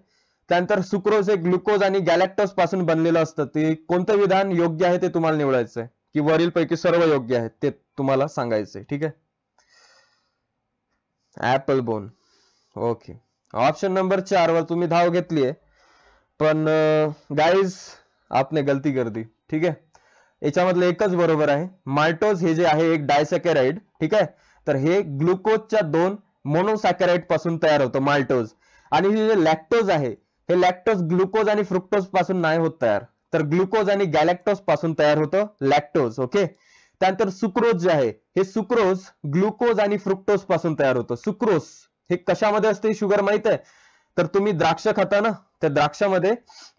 त्यानंतर सुक्रोज हे ग्लुकोज आणि गॅलॅक्टोज पासून बनलेलं असतं ते कोणतं विधान योग्य आहे ते तुम्हाला निवडायचं आहे की वरीलपैकी सर्व योग्य आहेत ते तुम्हाला सांगायचंय ठीक आहे apple bone okay option number चार वर तुम्ही धाव घेतली आहे पण गाईज आपने गलती कर ठीक आहे याच्यामधलं एकच बरोबर आहे माल्टोज हे जे आहे एक डायसॅकॅराइड ठीक आहे तर हे ग्लुकोजच्या दोन मोनोसॅकॅराइड पासून तयार होतं माल्टोज आणि हे जे लॅक्टोज आहे हे लॅक्टोज ग्लुकोज आणि फ्रुक्टोज पासून नाही होत तयार तर ग्लुकोज आणि गॅलेक्टोज पासून तयार होतं लॅक्टोज ओके त्यानंतर सुक्रोज जे आहे हे सुक्रोज ग्लुकोज आणि फ्रुक्टोज पासून तयार होतं सुक्रोज हे कशामध्ये असते शुगर माहित आहे तर तुम्ही द्राक्ष खाता ना त्या द्राक्षामध्ये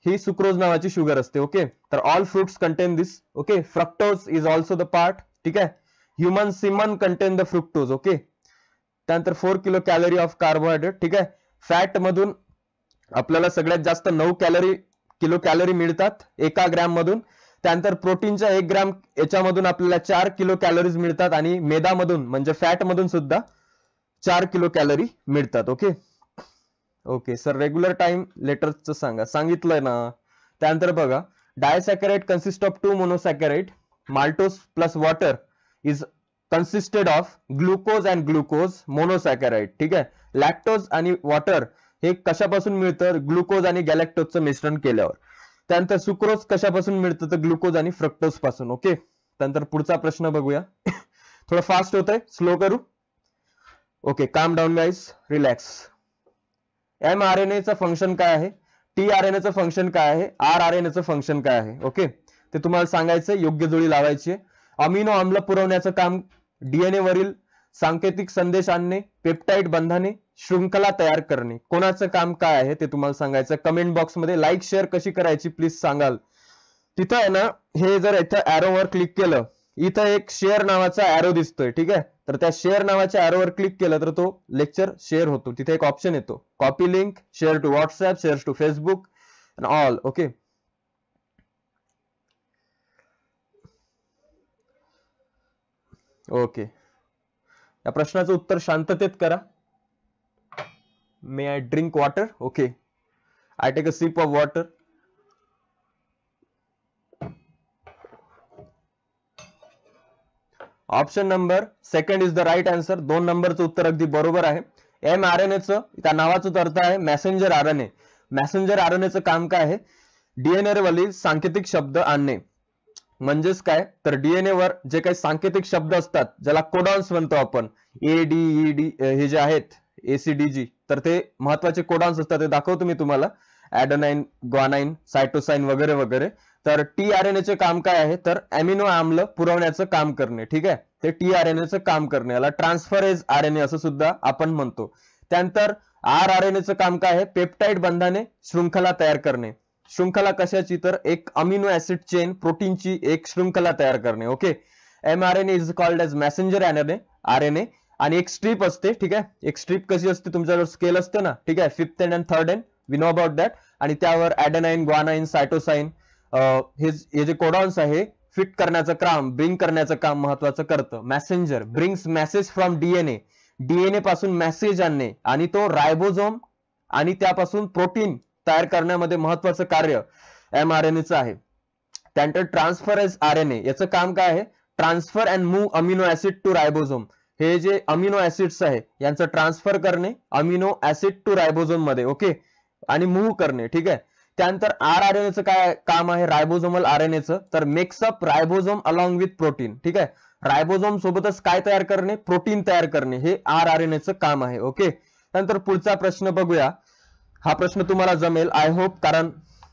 ही सुक्रोज नावाची शुगर असते ओके तर all fruits contain this okay fructose is also the part ठीक आहे human semen contain the fructose okay त्यानंतर four kilo calorie of carbohydrate ठीक आहे फॅट मधून आपल्याला सगळ्यात जास्त नऊ कॅलरी किलो कॅलरी मिळतात एका ग्रॅम मधून त्यानंतर प्रोटीनच्या एक ग्रॅम याच्यामधून आपल्याला चार किलो कॅलरीज मिळतात आणि मेदामधून म्हणजे फॅट मधून सुद्धा चार किलो कॅलरी मिळतात okay okay sir regular time लेटरच सांगा सांगितलंय ना त्यानंतर बघा disaccharide consist of two monosaccharide maltose plus water is consisted of glucose and glucose monosaccharide ठीक आहे लॅक्टोज आणि वॉटर हे कशापासून मिळतं ग्लुकोज आणि गॅलेक्टोजचं मिश्रण केल्यावर त्यानंतर सुक्रोज कशापासून मिळतं तर ग्लुकोज आणि फ्रक्टोज पासून ओके त्यानंतर पुढचा प्रश्न बघूया थोडं फास्ट होत आहे स्लो करू okay calm down wise relax M R N एचं फंक्शन काय आहे टी आर एन एचं फंक्शन काय आहे आर आर एन एचं फंक्शन काय आहे ओके ते तुम्हाला सांगायचं योग्य जोडी लावायची अमिनो आम्ल पुरवण्याचं काम डीएनए वरील सांकेतिक संदेश आणणे पेप्टाईट बंधाने शृंखला तयार करणे कोणाचं काम काय आहे ते तुम्हाला सांगायचं कमेंट बॉक्समध्ये लाईक शेअर कशी करायची प्लीज सांगाल तिथं आहे ना हे जर इथं ऍरोवर क्लिक केलं इथं एक शेअर नावाचा ऍरो दिसतोय ठीक आहे तर त्या शेअर नावाच्या वर क्लिक केलं तर तो लेक्चर शेअर होतो तिथे एक ऑप्शन येतो copy link share to WhatsApp share to Facebook all okay okay या प्रश्नाचं उत्तर शांततेत करा may i drink water okay i take a sip of water option number second is the right answer दोन नंबरचं उत्तर अगदी बरोबर आहे एम आर एन एचं त्या नावाचाच अर्थ आहे messenger R N A messenger R N काम काय आहे डीएनए वरील सांकेतिक शब्द आणणे म्हणजेच काय तर डीएनए वर जे काही सांकेतिक शब्द असतात ज्याला कोडॉन्स म्हणतो आपण ए डी ई डी हे जे आहेत एसीडीजी तर ते महत्वाचे कोडॉन्स असतात ते दाखवतो मी तुम्हाला ऍडोनाईन ग्वानाईन सायटोसाईन वगैरे वगैरे तर टी आर एन काम काय आहे तर अमिनो आम्ल पुरवण्याचं काम करणे ठीक आहे ते टी आर एन एचं काम करणे याला एज आर एन ए असं सुद्धा आपण म्हणतो त्यानंतर आर आर एन एचं काम काय आहे पेप्टाईड बंधाने शृंखला तयार करणे शृंखला कशाची तर एक अमिनो ऍसिड चेन प्रोटीनची एक शृंखला तयार करणे okay M R N is called as messenger R N A आणि एक स्ट्रीप असते ठीक आहे एक स्ट्रीप कशी असते तुमच्याजवळ स्केल असते ना ठीक आहे fifth end and third end we know about that आणि त्यावर ॲडेनाईन ग्वानाईन सायटोसाईन हे जे कोडॉन्स आहे फिट करण्याचं काम ब्रिंग करण्याचं काम महत्वाचं करतं messenger brings message from DNA DNA पासून मेसेज आणणे आणि तो रायबोझोम आणि त्यापासून प्रोटीन तयार करण्यामध्ये महत्वाचं कार्य एम आर आहे त्यानंतर transfer as R N A याचं काम काय आहे transfer and move amino acid to ribosome हे जे अमिनो ऍसिड्स आहे यांचं ट्रान्सफर करणे अमिनो ऍसिड टू रायबोझोम मध्ये ओके आणि मूव्ह करणे ठीक आहे त्यानंतर आर आर काय काम आहे रायबोझोमल आर एन एचं तर makes up ribosome along with protein ठीक आहे रायबोझोम सोबतच काय तयार करणे प्रोटीन तयार करणे हे आर आर एन एचं काम आहे ओके त्यानंतर पुढचा प्रश्न बघूया हा प्रश्न तुम्हाला जमेल आय होप कारण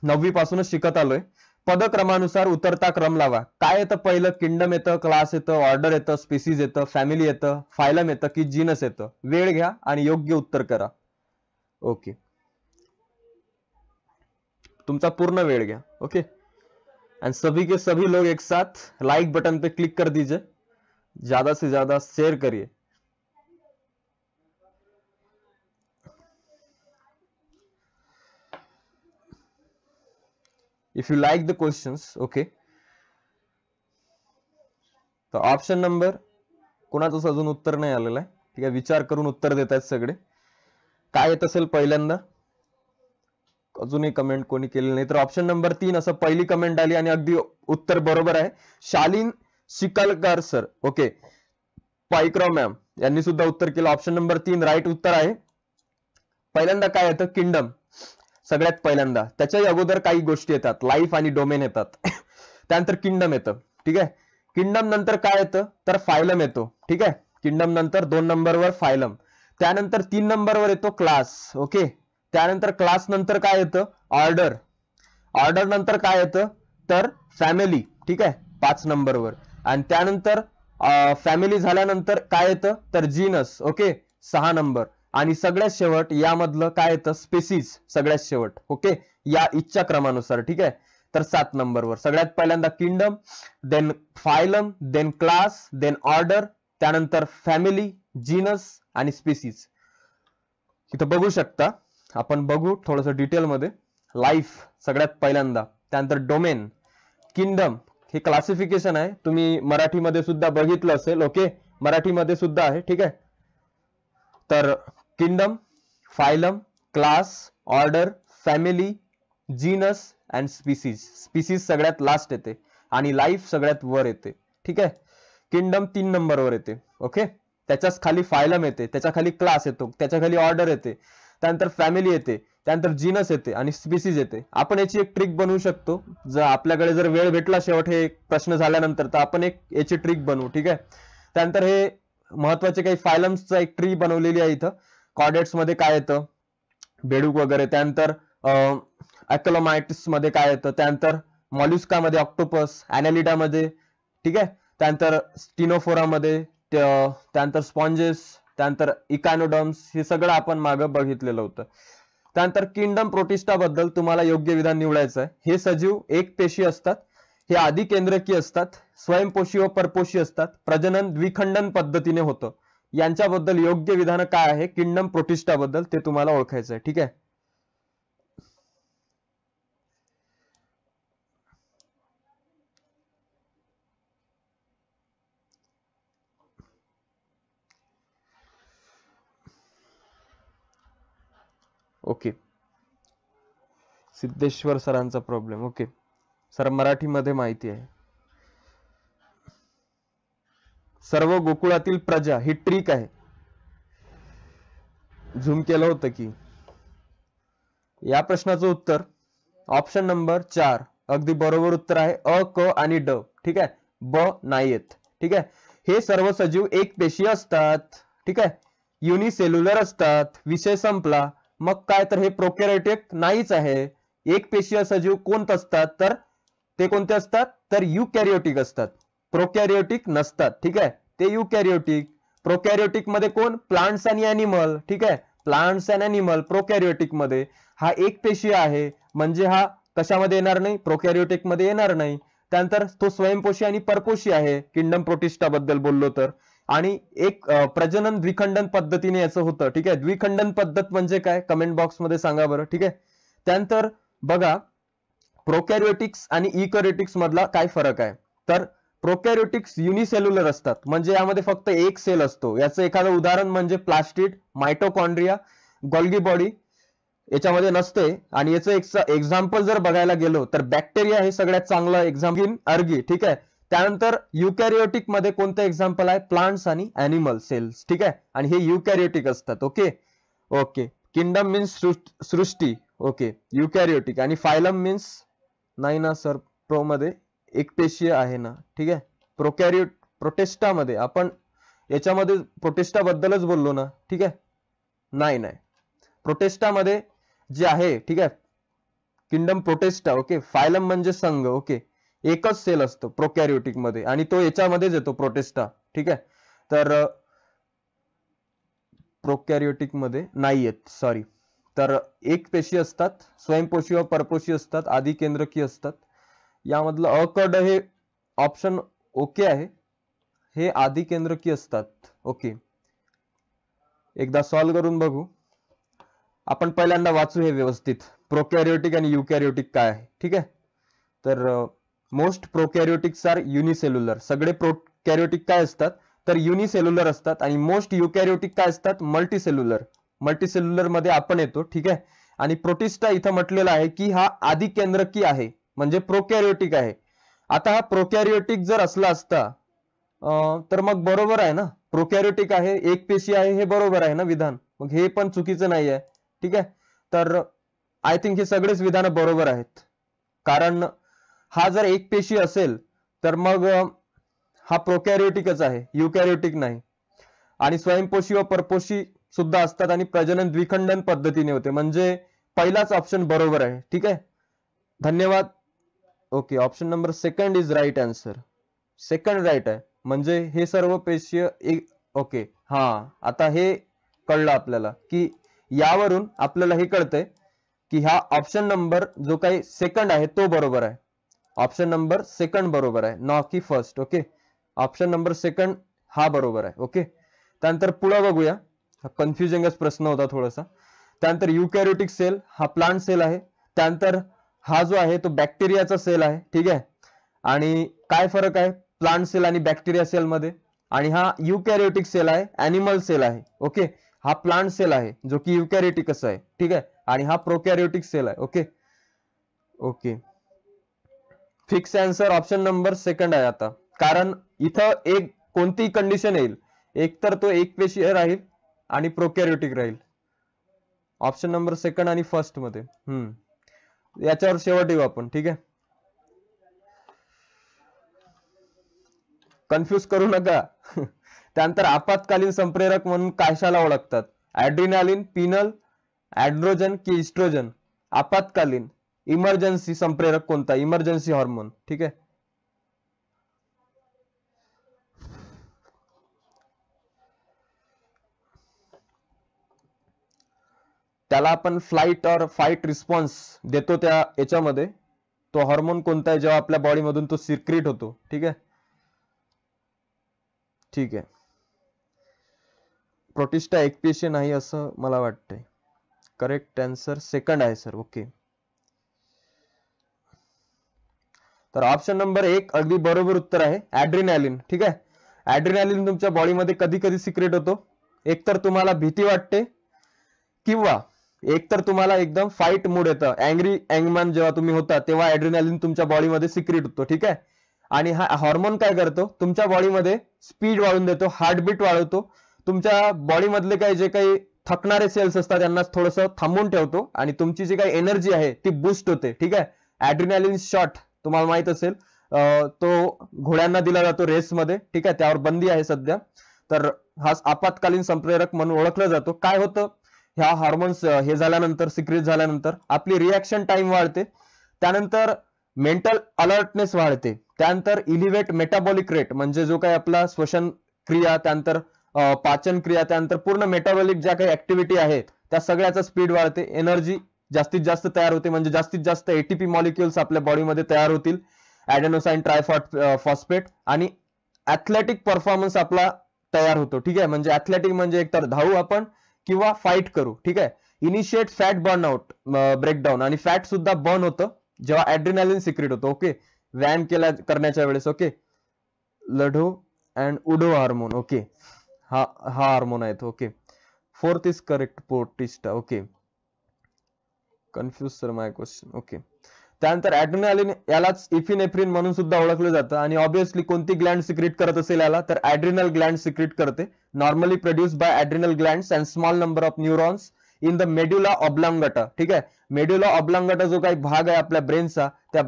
नववी पासूनच शिकत आलोय पदक्रमानुसार उतरता क्रम लावा काय येतं पहिलं किंडम येतं क्लास येतं ऑर्डर येतं स्पेसिस येतं फॅमिली येतं फायलम येतं की जीनस येत वेळ घ्या आणि योग्य उत्तर करा ओके तुमचा पूर्ण वेळ घ्या ओके आणि सभी के सभी लोग एक साथ लाइक बटन पे क्लिक कर दीजिए ज्यादा से ज्यादा शेअर करिये if you like the questions okay तर ऑप्शन नंबर कोणाचं अजून उत्तर नाही आलेलं आहे ठीक आहे विचार करून उत्तर देत आहेत सगळे काय येत असेल पहिल्यांदा अजूनही कमेंट कोणी केलेलं नाही तर ऑप्शन नंबर तीन असं पहिली कमेंट आली आणि अगदी उत्तर बरोबर आहे शालीन शिकलकर सर ओके पायक्रॉ मॅम यांनी सुद्धा उत्तर केलं ऑप्शन नंबर तीन राईट उत्तर आहे पहिल्यांदा काय येतं किंगडम सगळ्यात पहिल्यांदा त्याच्या अगोदर काही गोष्टी येतात लाईफ आणि डोमेन येतात त्यानंतर किंगडम येतं ठीक आहे किंगडम नंतर काय येतं तर फायलम येतो ठीक आहे किंगडम नंतर दोन नंबरवर फायलम त्यानंतर तीन नंबरवर येतो क्लास ओके त्यानंतर क्लास नंतर काय येतं ऑर्डर ऑर्डर नंतर काय येतं तर फॅमिली ठीक आहे पाच नंबरवर आणि त्यानंतर फॅमिली झाल्यानंतर काय येतं तर जीनस ओके सहा नंबर आणि सगळ्यात शेवट यामधलं काय येतं स्पेसिस सगळ्यात शेवट ओके या इच्छा क्रमानुसार ठीक आहे तर सात नंबरवर सगळ्यात पहिल्यांदा kingdom then phylum then class then order त्यानंतर फॅमिली जीनस आणि स्पेसिस इथं बघू शकता आपण बघू थोडस डिटेलमध्ये लाईफ सगळ्यात पहिल्यांदा त्यानंतर डोमेन किंगडम हे क्लासिफिकेशन आहे तुम्ही मराठीमध्ये सुद्धा बघितलं असेल ओके मराठीमध्ये सुद्धा आहे ठीक आहे तर kingdom phylum class order family genus and species species सगळ्यात लास्ट येते आणि लाईफ सगळ्यात वर येते ठीक आहे किंगडम तीन नंबरवर येते ओके त्याच्याच खाली फायलम येते त्याच्या खाली क्लास येतो त्याच्या खाली ऑर्डर येते त्यानंतर फॅमिली येते त्यानंतर जीनस येते आणि स्पीसीज येते आपण याची एक ट्रिक बनवू शकतो जर आपल्याकडे जर वेळ भेटला शेवट हे प्रश्न झाल्यानंतर तर आपण एक याची ट्रिक बनवू ठीक आहे त्यानंतर हे महत्वाचे काही फायलम्सचा एक ट्री बनवलेली आहे इथं कॉर्डेट्स मध्ये काय येतं बेडूक वगैरे त्यानंतर अॅक्लोमायटिस मध्ये काय येतं त्यानंतर मध्ये ऑक्टोपस मध्ये ठीक आहे त्यानंतर मध्ये त्यानंतर स्पॉन्जेस त्यानंतर इकॅनोडम्स हे सगळं आपण मागं बघितलेलं होतं त्यानंतर किंगडम बद्दल तुम्हाला योग्य विधान निवडायचं आहे हे सजीव एक पेशी असतात हे आधी केंद्रकीय असतात स्वयंपोषी व परपोषी असतात प्रजनन द्विखंडन पद्धतीने होतं यांच्याबद्दल योग्य विधान काय आहे किंडम प्रोटिस्टाबद्दल ते तुम्हाला ओळखायचं आहे ठीक आहे ओके सिद्धेश्वर सरांचा प्रॉब्लेम ओके सर मराठीमध्ये माहिती आहे सर्व गोकुळातील प्रजा ही ट्रिक आहे झूम केलं होतं की या प्रश्नाचं उत्तर ऑप्शन नंबर चार अगदी बरोबर उत्तर आहे अ क आणि ड ठीक आहे ब नाहीयेत ठीक आहे हे सर्व सजीव एक पेशी असतात ठीक आहे युनिसेल्युलर असतात विषय संपला मग काय तर हे प्रोकॅरियोटिक नाहीच आहे एक पेशीय सजीव कोणत असतात तर ते कोणते असतात तर युकॅरिओटिक असतात प्रोकॅरिओटिक नसतात ठीक आहे ते युकॅरिओटिक प्रोकॅरिओटिक मध्ये कोण प्लांट्स आणि अॅनिमल ठीक आहे प्लांट्स अँड अॅनिमल प्रोकॅरिओटिकमध्ये मध्ये हा एक पेशी आहे म्हणजे हा कशामध्ये येणार नाही प्रोकॅरिओटिकमध्ये मध्ये येणार नाही त्यानंतर तो स्वयंपोषी आणि परपोषी आहे किंगडम प्रोटिस्टा बद्दल बोललो तर आणि एक प्रजनन द्विखंडन पद्धतीने याचं होतं ठीक आहे द्विखंडन पद्धत म्हणजे काय कमेंट बॉक्समध्ये सांगा बरं ठीक आहे त्यानंतर बघा प्रोकॅरिओटिक्स आणि इकॅरियोटिक्स मधला काय फरक आहे तर प्रोकॅरिओटिक्स युनिसेल्युलर असतात म्हणजे यामध्ये फक्त एक सेल असतो याचं एखादं उदाहरण म्हणजे प्लास्टिड मायटोकॉन्ड्रिया गॉल्गी बॉडी याच्यामध्ये नसते आणि याचं एक एक्झाम्पल जर बघायला गेलो तर बॅक्टेरिया हे सगळ्यात चांगलं एक्झाम्पल अर्गी ठीक आहे त्यानंतर युकॅरिओटिक मध्ये कोणतं एक्झाम्पल आहे प्लांट्स आणि अॅनिमल सेल्स ठीक आहे आणि हे युकॅरिओटिक असतात ओके ओके किंगडम मीन्स सृष्टी ओके युकॅरिओटिक आणि फायलम मीन्स नाही ना सर प्रोमध्ये एकपेशीय आहे ना ठीक आहे प्रोटेस्टामध्ये आपण याच्यामध्ये प्रोटेस्टाबद्दलच बोललो ना ठीक आहे नाही नाही प्रोटेस्टामध्ये जे आहे ठीक आहे किंगडम प्रोटेस्टा ओके फायलम म्हणजे संघ ओके एकच सेल असतो प्रोकॅरिओटिक मध्ये आणि तो याच्यामध्येच येतो प्रोटेस्टा ठीक आहे तर प्रोकॅरिओटिकमध्ये मध्ये नाही येत सॉरी तर एक पेशी असतात स्वयंपोषी व परपोषी असतात आधी केंद्रकीय असतात यामधलं अकड हे ऑप्शन ओके आहे हे आधी केंद्रकी असतात ओके एकदा सॉल्व करून बघू आपण पहिल्यांदा वाचू हे व्यवस्थित प्रोकॅरिओटिक आणि युकॅरिओटिक काय आहे ठीक आहे तर मोस्ट प्रोकॅरिओटिक्स आर युनिसेल्युलर सगळे प्रोकॅरिओटिक काय असतात तर युनिसेल्युलर असतात आणि मोस्ट युकॅरिओटिक काय असतात मल्टीसेल्युलर मल्टीसेल्युलर मध्ये आपण येतो ठीक आहे आणि प्रोटिस्टा इथं म्हटलेला आहे की हा आधी केंद्रकी आहे म्हणजे प्रोकॅरिओटिक आहे आता हा प्रोकॅरिओटिक जर असला असता तर मग बरोबर आहे ना प्रोकॅरिओटिक आहे एक पेशी आहे हे बरोबर आहे ना विधान मग हे पण चुकीचं नाही आहे ठीक आहे तर आय थिंक हे सगळेच विधानं बरोबर आहेत कारण हा जर एक पेशी असेल तर मग हा प्रोकॅरिओटिकच आहे युकॅरिओटिक नाही आणि स्वयंपोषी व परपोषी सुद्धा असतात आणि प्रजनन द्विखंडन पद्धतीने होते म्हणजे पहिलाच ऑप्शन बरोबर आहे ठीक आहे धन्यवाद okay option number second is right answer second right आहे म्हणजे हे सर्व पेशीय ओके हा आता हे कळलं आपल्याला की यावरून आपल्याला हे कळतंय की हा ऑप्शन नंबर जो काही सेकंड आहे तो बरोबर आहे ऑप्शन नंबर सेकंड बरोबर आहे नॉ की first okay option number second हा बरोबर आहे ओके त्यानंतर पुढं बघूया हा कन्फ्युजिंगच प्रश्न होता थोडासा त्यानंतर युकॅरोटिक सेल हा प्लांट सेल आहे त्यानंतर हा जो आहे तो बॅक्टेरियाचा सेल आहे ठीक आहे आणि काय फरक आहे प्लांट सेल आणि बॅक्टेरिया सेल मध्ये आणि हा युकॅरिओटिक सेल आहे अॅनिमल सेल आहे ओके हा प्लांट सेल आहे जो की युकॅरियोटिक असा आहे ठीक आहे आणि हा प्रोकॅरिओटिक सेल आहे okay okay fix answer option number second आहे आता कारण इथं एक कोणती कंडिशन येईल एक तर तो एक पेशी राहील आणि प्रोकॅरियोटिक राहील ऑप्शन नंबर सेकंड आणि फर्स्ट मध्ये हम्म याच्यावर शेवट येऊ आपण ठीक आहे कन्फ्यूज करू नका त्यानंतर आपत्कालीन संप्रेरक म्हणून काशाला ओळखतात ऍड्रिनालिन पिनल ऍड्रोजन की इस्ट्रोजन आपत्कालीन इमर्जन्सी संप्रेरक कोणता इमर्जन्सी हॉर्मोन ठीक आहे त्याला आपण फ्लाईट और फाईट रिस्पॉन्स देतो त्या याच्यामध्ये तो हॉर्मोन कोणता आहे जेव्हा आपल्या बॉडीमधून तो सिक्रेट होतो ठीक आहे ठीक आहे प्रोटिस्टा एकपेशी नाही असं मला वाटतंय करेक्ट आन्सर सेकंड आहे सर ओके तर ऑप्शन नंबर एक अगदी बरोबर उत्तर आहे ऍड्रिनॅलिन ठीक आहे ऍड्रिनॅलिन तुमच्या बॉडीमध्ये कधी कधी सिक्रेट होतो एकतर तुम्हाला भीती वाटते किंवा एक तर तुम्हाला एकदम फाईट मूड येतं अँग्री अँगमॅन जेव्हा तुम्ही होता तेव्हा ऍड्रिनालिन तुमच्या बॉडीमध्ये सिक्रेट होतो ठीक आहे आणि हा हॉर्मोन काय करतो तुमच्या बॉडीमध्ये स्पीड वाढवून देतो हार्टबीट वाढवतो तुमच्या बॉडीमधले काही जे काही थकणारे सेल्स असतात त्यांना थोडंसं थांबून ठेवतो आणि तुमची जी काही एनर्जी आहे ती बूस्ट होते ठीक आहे ऍड्रिनॅलिन शॉट तुम्हाला माहित असेल तो घोड्यांना दिला जातो रेसमध्ये ठीक आहे त्यावर बंदी आहे सध्या तर हा आपत्कालीन संप्रेरक म्हणून ओळखला जातो काय होतं ह्या हार्मोन्स हे झाल्यानंतर सिक्रीट झाल्यानंतर आपली रिॲक्शन टाइम वाढते त्यानंतर मेंटल अलर्टनेस वाढते त्यानंतर इलिव्हेट मेटाबॉलिक रेट म्हणजे जो काही आपला श्वसन क्रिया त्यानंतर पाचन क्रिया त्यानंतर पूर्ण मेटाबॉलिक ज्या काही ऍक्टिव्हिटी आहेत त्या सगळ्याचा स्पीड वाढते एनर्जी जास्तीत जास्त तयार होते म्हणजे जास्तीत जास्त एटीपी मॉलिक्युल्स आपल्या बॉडीमध्ये तयार होतील ऍडेनोसाइन ट्रायफॉट फॉस्फेट आणि ऍथलेटिक परफॉर्मन्स आपला तयार होतो ठीक आहे म्हणजे ऍथलेटिक म्हणजे एकतर धावू आपण किंवा फाईट करू ठीक आहे initiate fat burn out breakdown आणि फॅट सुद्धा बर्न होतं जेव्हा ऍड्रिनॅलिन सिक्रेट होतं ओके व्यायाम केला करण्याच्या वेळेस ओके लढो अँड उडो हार्मोन ओके हा हा हार्मोन आहेत okay fourth is correct protista okay confuse sir my question okay त्यानंतर ॲड्रिनालिन यालाच इफिनेफ्रिन म्हणून सुद्धा ओळखलं जातं आणि ऑब्विसली कोणती ग्लँड सिक्रेट करत असेल याला तर ऍड्रिनल ग्लँड सिक्रेट करते normally produce by adrenal glands and small number of neurons in the medulla oblongata ठीक आहे मेड्युला ऑब्लांगटा जो काही भाग आहे आपल्या ब्रेनचा त्या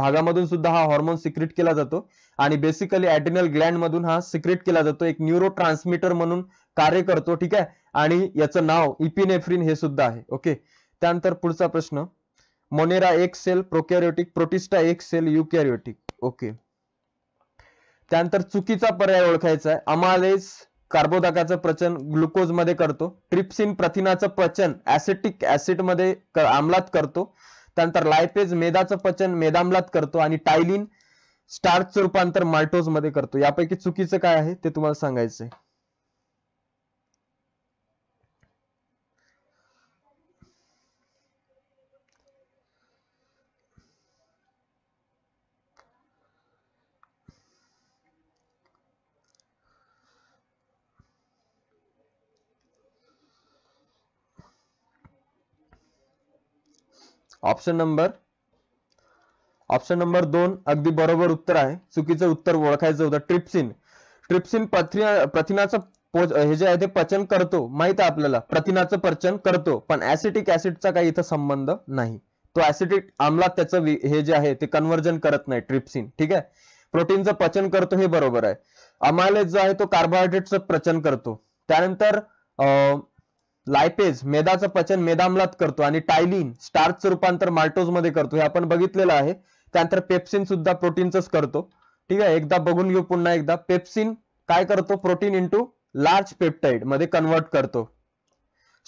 भागामधून सुद्धा हा हॉर्मोन सिक्रेट केला जातो आणि बेसिकली एड्रिनल ग्लँड मधून हा सिक्रेट केला जातो एक न्यूरो ट्रान्समीटर म्हणून कार्य करतो ठीक आहे आणि याचं नाव इपिनेफ्रिन हे सुद्धा आहे ओके त्यानंतर पुढचा प्रश्न मोनेरा एक सेल प्रोकॅरिओटिक प्रोटिस्टा एक सेल युकॅरिओटिक ओके त्यानंतर चुकीचा पर्याय ओळखायचा आहे अमालेस कार्बोदकाचं पचन ग्लुकोज मध्ये करतो ट्रिप्सिन प्रथिनाचं पचन ऍसिटिक मध्ये आम्लात करतो त्यानंतर लायपेज मेदाचं पचन मेदामलात करतो आणि टायलिन स्टार्चचं रूपांतर मध्ये करतो यापैकी चुकीचं काय आहे ते तुम्हाला सांगायचं आहे ऑप्शन नंबर ऑप्शन नंबर दोन अगदी बरोबर उत्तर आहे चुकीचं उत्तर ओळखायचं होतं ट्रिप्सिन ट्रिप्सिन प्रथिनाचं हे जे आहे ते पचन करतो माहित आहे आपल्याला प्रथिनाचं पचन करतो पण ऍसिटिक ऍसिडचा काही इथं संबंध नाही तो ऍसिडिक आम्लात त्याचं हे जे आहे ते कन्वर्जन करत नाही ट्रिप्सिन ठीक आहे प्रोटीनचं पचन करतो हे बरोबर आहे अमालेज जो आहे तो कार्बोहायड्रेटचं पचन करतो त्यानंतर लायपेज मेदाचं पचन मेदामलात करतो आणि टायलिन स्टार्चचं रूपांतर माल्टोज मध्ये करतो हे आपण बघितलेलं आहे त्यानंतर पेप्सिन सुद्धा प्रोटीनच करतो ठीक आहे एकदा बघून घेऊ पुन्हा एकदा पेप्सिन काय करतो प्रोटीन इंटू लार्ज पेप्टाइड मध्ये कन्वर्ट करतो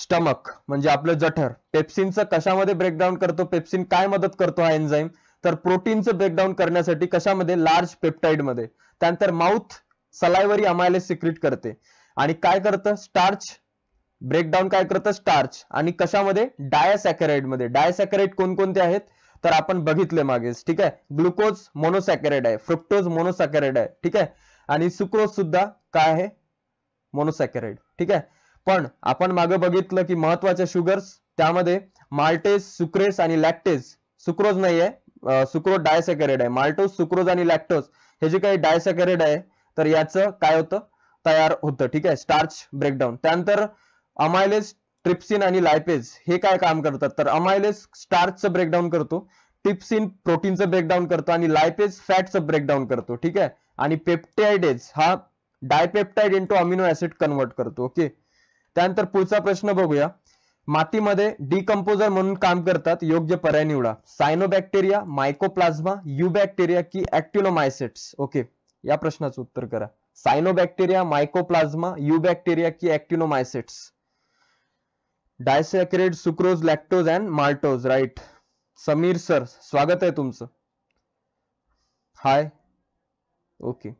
स्टमक म्हणजे आपलं जठर पेप्सिनचं कशामध्ये ब्रेकडाऊन करतो पेप्सिन काय मदत करतो हा एन्झाईम तर प्रोटीनचं ब्रेकडाऊन करण्यासाठी कशामध्ये लार्ज पेप्टाइड मध्ये त्यानंतर माउथ सलायवरी आम्हाला सिक्रिट करते आणि काय करतं स्टार्च ब्रेकडाऊन काय करतं स्टार्च आणि कशामध्ये डायसॅकेराइड मध्ये डायसॅकेराइड कोणकोणते आहेत तर आपण बघितले मागेच ठीक आहे ग्लुकोज मोनोसॅकेराइड आहे फ्रुक्टोज मोनोसॅकेराइड आहे ठीक आहे आणि सुक्रोज सुद्धा काय आहे मोनोसॅकेराइड ठीक आहे पण आपण मागे बघितलं की महत्वाच्या शुगर्स त्यामध्ये माल्टेज सुक्रेस आणि लॅक्टेज सुक्रोज नाही आहे सुक्रोज डायसॅकेराइड आहे माल्टोज सुक्रोज आणि लॅक्टोज हे जे काही डायसॅकेराइड आहे तर याचं काय होतं तयार होतं ठीक आहे स्टार्च ब्रेकडाऊन त्यानंतर अमायलेज ट्रिप्सिन आणि लायपेज हे काय काम करतात तर अमायलेज स्टार्चचं ब्रेकडाऊन करतो ट्रिप्सिन प्रोटीनचं ब्रेकडाऊन करतो आणि लायपेज फॅटचं ब्रेकडाऊन करतो ठीक आहे आणि पेप्टायडेज हा dipeptide into amino acid convert करतो ओके त्यानंतर पुढचा प्रश्न बघूया मातीमध्ये डिकम्पोजर म्हणून काम करतात योग्य पर्याय निवडा सायनोबॅक्टेरिया मायकोप्लाझ्मा यू बॅक्टेरिया की ऍक्टिलोमायसेट्स ओके या प्रश्नाचं उत्तर करा सायनोबॅक्टेरिया मायकोप्लाझ्मा यू बॅक्टेरिया की actinomycetes disaccharide sucrose lactose and maltose right Sameer sir स्वागत आहे तुमचं hi okay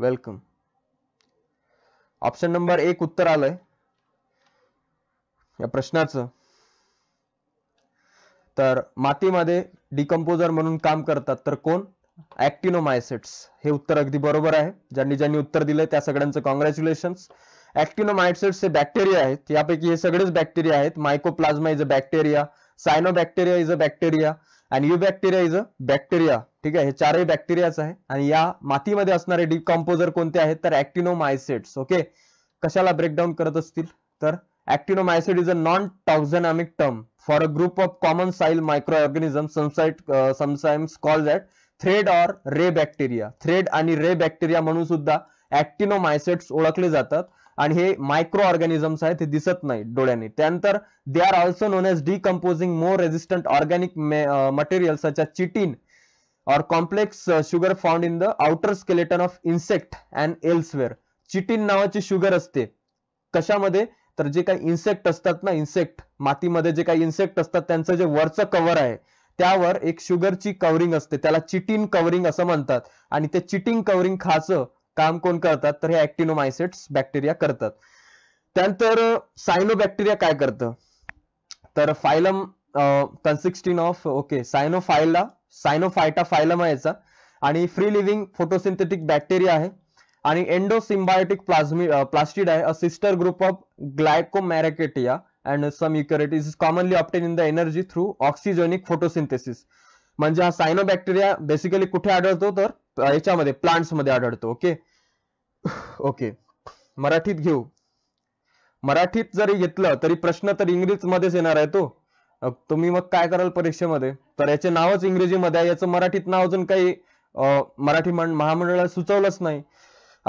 welcome option number एक उत्तर आलंय या प्रश्नाचं तर मातीमध्ये डिकम्पोजर म्हणून काम करतात तर कोण ऍक्टिनोमायसेट्स हे उत्तर अगदी बरोबर आहे ज्यांनी ज्यांनी उत्तर दिले त्या सगळ्यांचं कॉंग्रॅच्युलेशन ऍक्टिनोमायसेट्स हे बॅक्टेरिया आहेत यापैकी हे सगळेच बॅक्टेरिया आहेत mycoplasma is a bacteria cyanobacteria is a bacteria and eubacteria is a bacteria ठीक आहे हे चारही बॅक्टेरियाच आहे आणि या मातीमध्ये असणारे डिकॉम्पोजर कोणते आहेत तर ऍक्टिनोमायसेट्स ओके कशाला ब्रेकडाऊन करत असतील तर actinomycete is a non taxonomic term for a group of common soil micro organism समसाइट sometimes call that thread or ray bacteria thread आणि रे बॅक्टेरिया म्हणून सुद्धा ऍक्टिनोमायसेट्स ओळखले जातात आणि हे मायक्रो ऑर्गॅनिझम्स आहेत ते दिसत नाही डोळ्याने त्यानंतर they are also known as decomposing more resistant organic material such chitin or complex sugar found in the outer skeleton of insect and elsewhere chitin नावाची शुगर असते कशामध्ये तर जे काही इन्सेक्ट असतात ना इन्सेक्ट मातीमध्ये जे काही इन्सेक्ट असतात त्यांचं जे वरचं कव्हर आहे त्यावर एक शुगरची कव्हरिंग असते त्याला चिटिन कवरिंग असं म्हणतात आणि ते चिटिंग कव्हरिंग खाचं काम कोण करतात तर हे ऍक्टिनोमायसेट्स बॅक्टेरिया करतात त्यानंतर सायनो बॅक्टेरिया काय करतं तर phylum consisting of okay cyanophyla cyanophyta phylum आहे याचा आणि फ्री लिव्हिंग फोटोसिंथेटिक बॅक्टेरिया आहे आणि एंडोसिम्बायोटिक प्लाझ्मी प्लास्टिड आहे अ सिस्टर ग्रुप ऑफ ग्लायकोमॅरेकेटिया and some is commonly obtain in the energy through oxygenic photosynthesis म्हणजे हा सायनोबॅक्टेरिया बेसिकली कुठे आढळतो तर याच्यामध्ये मध्ये आढळतो ओके ओके मराठीत घेऊ मराठीत जरी घेतलं तरी प्रश्न तर इंग्रजीमध्येच येणार आहे तो तुम्ही मग काय कराल परीक्षेमध्ये तर याचे नावच इंग्रजीमध्ये आहे याचं मराठीत नाव अजून काही मराठी महामंडळाला सुचवलंच नाही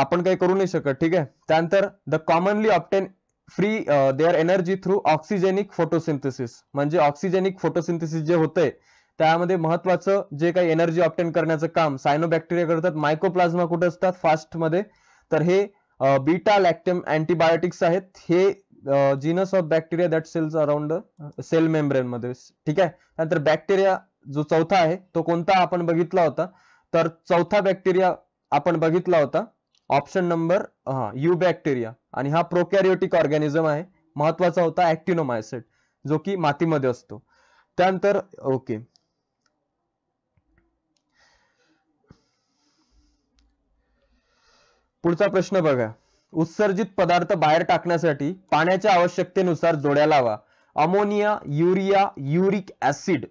आपण काही करू नाही शकत ठीक आहे त्यानंतर the commonly obtain free there energy through oxygenic photosynthesis म्हणजे ऑक्सिजेनिक फोटोसिंथेसिस जे होते त्यामध्ये महत्वाचं जे काही एनर्जी ऑप्टेन करण्याचं काम बॅक्टेरिया करतात मायकोप्लाझ्मा कुठे असतात फास्टमध्ये तर हे बीटा लॅक्टम अँटीबायोटिक्स आहेत हे genus of bacteria that cells around cell membrane मध्ये ठीक आहे त्यानंतर बॅक्टेरिया जो चौथा आहे तो कोणता आपण बघितला होता तर चौथा बॅक्टेरिया आपण बघितला होता ऑप्शन नंबर हा यू बॅक्टेरिया आणि हा प्रोकॅरिओटिक ऑर्गॅनिझम आहे महत्वाचा होता ऍक्टिनोमायसेट जो की मातीमध्ये असतो त्यानंतर ओके पुढचा प्रश्न बघा उत्सर्जित पदार्थ बाहेर टाकण्यासाठी पाण्याच्या आवश्यकतेनुसार जोड्या लावा अमोनिया युरिया युरिक ऍसिड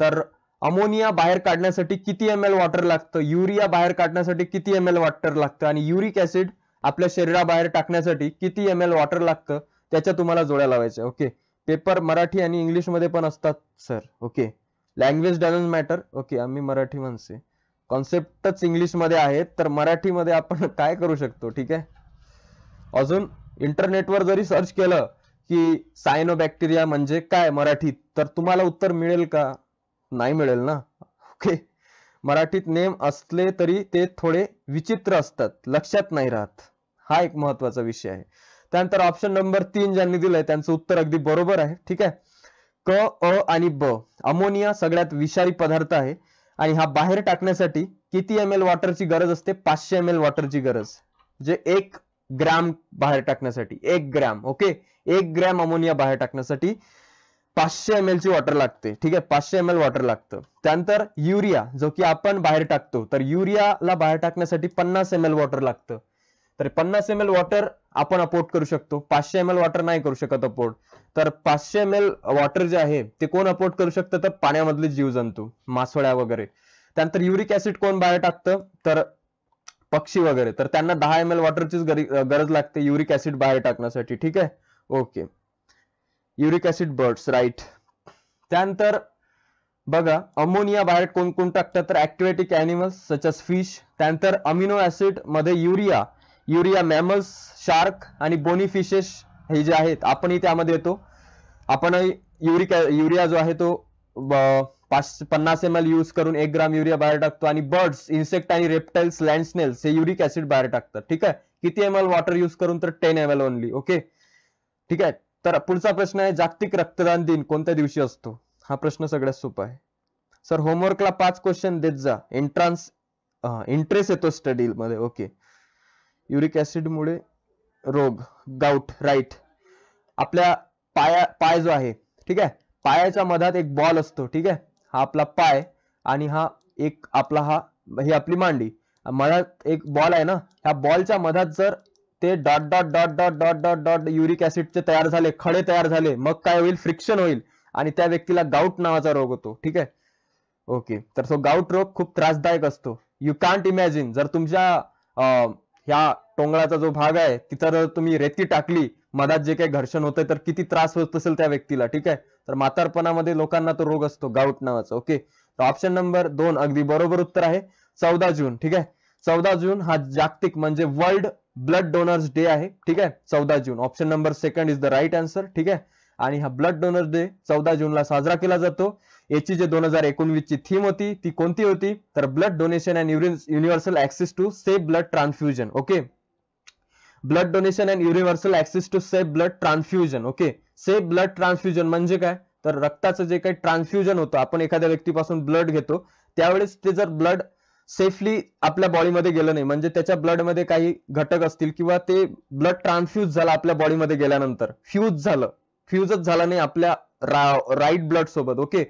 तर अमोनिया बाहेर काढण्यासाठी किती एम एल वॉटर लागतं युरिया बाहेर काढण्यासाठी किती एम एल वॉटर लागतं आणि युरिक ऍसिड आपल्या शरीराबाहेर टाकण्यासाठी किती एम एल वॉटर लागतं त्याच्या तुम्हाला जोड्या लावायच्या ओके पेपर मराठी आणि इंग्लिशमध्ये पण असतात sir okay language doesn't matter okay आम्ही मराठी माणसे कॉन्सेप्टच इंग्लिशमध्ये आहेत तर मराठीमध्ये आपण काय करू शकतो ठीक आहे अजून इंटरनेटवर जरी सर्च केलं की बॅक्टेरिया म्हणजे काय मराठीत तर तुम्हाला उत्तर मिळेल का नाही मिळेल ना ओके मराठीत नेम असले तरी ते थोडे विचित्र असतात लक्षात नाही राहत हा एक महत्वाचा विषय आहे त्यानंतर ऑप्शन नंबर तीन ज्यांनी दिलाय त्यांचं उत्तर अगदी बरोबर आहे ठीक आहे क अ आणि ब अमोनिया सगळ्यात विषारी पदार्थ आहे आणि हा बाहेर टाकण्यासाठी किती एम एल वॉटरची गरज असते पाचशे एम एल वॉटरची गरज जे एक ग्रॅम बाहेर टाकण्यासाठी एक ग्रॅम ओके एक ग्रॅम अमोनिया बाहेर टाकण्यासाठी पाचशे एम ची वॉटर लागते ठीक आहे पाचशे एम एल वॉटर लागतं त्यानंतर युरिया जो की आपण बाहेर टाकतो तर युरियाला बाहेर टाकण्यासाठी पन्नास एम एल वॉटर लागतं तर पन्नास एम एल वॉटर आपण अपोर्ट करू शकतो पाचशे एम एल वॉटर नाही करू शकत अपोर्ट तर पाचशे एम एल वॉटर जे आहे ते कोण अपोर्ट करू शकतं तर पाण्यामधले जीव जंतू मासोळ्या वगैरे त्यानंतर युरिक ऍसिड कोण बाहेर टाकतं तर पक्षी वगैरे तर त्यांना दहा एम एल वॉटरचीच गरज लागते युरिक ऍसिड बाहेर टाकण्यासाठी ठीक आहे okay uric acid birds right त्यानंतर बघा अमोनिया बाहेर कोण कोण टाकतात तर aquatic animals such as fish त्यानंतर अमिनो ऍसिड मध्ये युरिया युरिया मॅमल्स शार्क आणि बोनी फिशेस हे जे आहेत आपणही त्यामध्ये येतो आपण युरिक युरिया जो आहे तो पाच पन्नास एम एल यूज करून एक ग्राम युरिया बाहेर टाकतो आणि बर्ड्स इन्सेक्ट आणि रेप्टाईल्स लँड स्नेल्स हे युरिक ऍसिड बाहेर टाकतात ठीक आहे किती एम एल वॉटर यूज करून तर ten M L only okay ठीक आहे तर पुढचा प्रश्न आहे जागतिक रक्तदान दिन कोणत्या दिवशी असतो हा प्रश्न सगळ्यात सोपा आहे सर होमवर्कला पाच क्वेश्चन देत जा एंट्रान्स इंटरेस्ट येतो मध्ये ओके युरिक ऍसिडमुळे रोग गाऊट राईट आपल्या पाया पाय जो आहे ठीक आहे पायाच्या मधात एक बॉल असतो ठीक आहे हा आपला पाय आणि हा एक आपला हा ही आपली मांडी मधात एक बॉल आहे ना ह्या बॉलच्या मधात जर ते dot dot dot dot dot dot dot uric ऍसिडचे तयार झाले खडे तयार झाले मग काय होईल फ्रिक्शन होईल आणि त्या व्यक्तीला गाउट नावाचा रोग होतो ठीक आहे ओके तर तो गाउट रोग खूप त्रासदायक असतो यू कांट इमॅजिन जर तुमच्या ह्या टोंगळाचा जो भाग आहे तिथं जर तुम्ही रेती टाकली मधात जे काही घर्षण होतंय तर किती त्रास होत असेल त्या व्यक्तीला ठीक आहे तर म्हातारपणामध्ये लोकांना तो रोग असतो गाऊट नावाचा ओके तर ऑप्शन नंबर दोन अगदी बरोबर उत्तर आहे चौदा जून ठीक आहे चौदा जून हा जागतिक म्हणजे वर्ल्ड ब्लड डोनर्स डे आहे ठीक आहे चौदा जून option number second is the right answer ठीक आहे आणि हा ब्लड डोनर्स डे चौदा जूनला साजरा केला जातो याची जे दोन हजार एकोणवीसची थीम होती ती कोणती होती तर blood donation and universal access to safe blood transfusion okay blood donation and universal access to safe blood transfusion okay safe blood transfusion म्हणजे काय तर रक्ताचं जे काही ट्रान्सफ्युजन होतं आपण एखाद्या व्यक्तीपासून ब्लड घेतो त्यावेळेस ते जर ब्लड सेफली आपल्या बॉडीमध्ये गेलं नाही म्हणजे त्याच्या ब्लडमध्ये काही घटक असतील किंवा ते ब्लड ट्रान्सफ्यूज झालं आपल्या बॉडीमध्ये गेल्यानंतर फ्यूज झालं फ्यूजच झालं नाही आपल्या रा राईट ब्लड सोबत ओके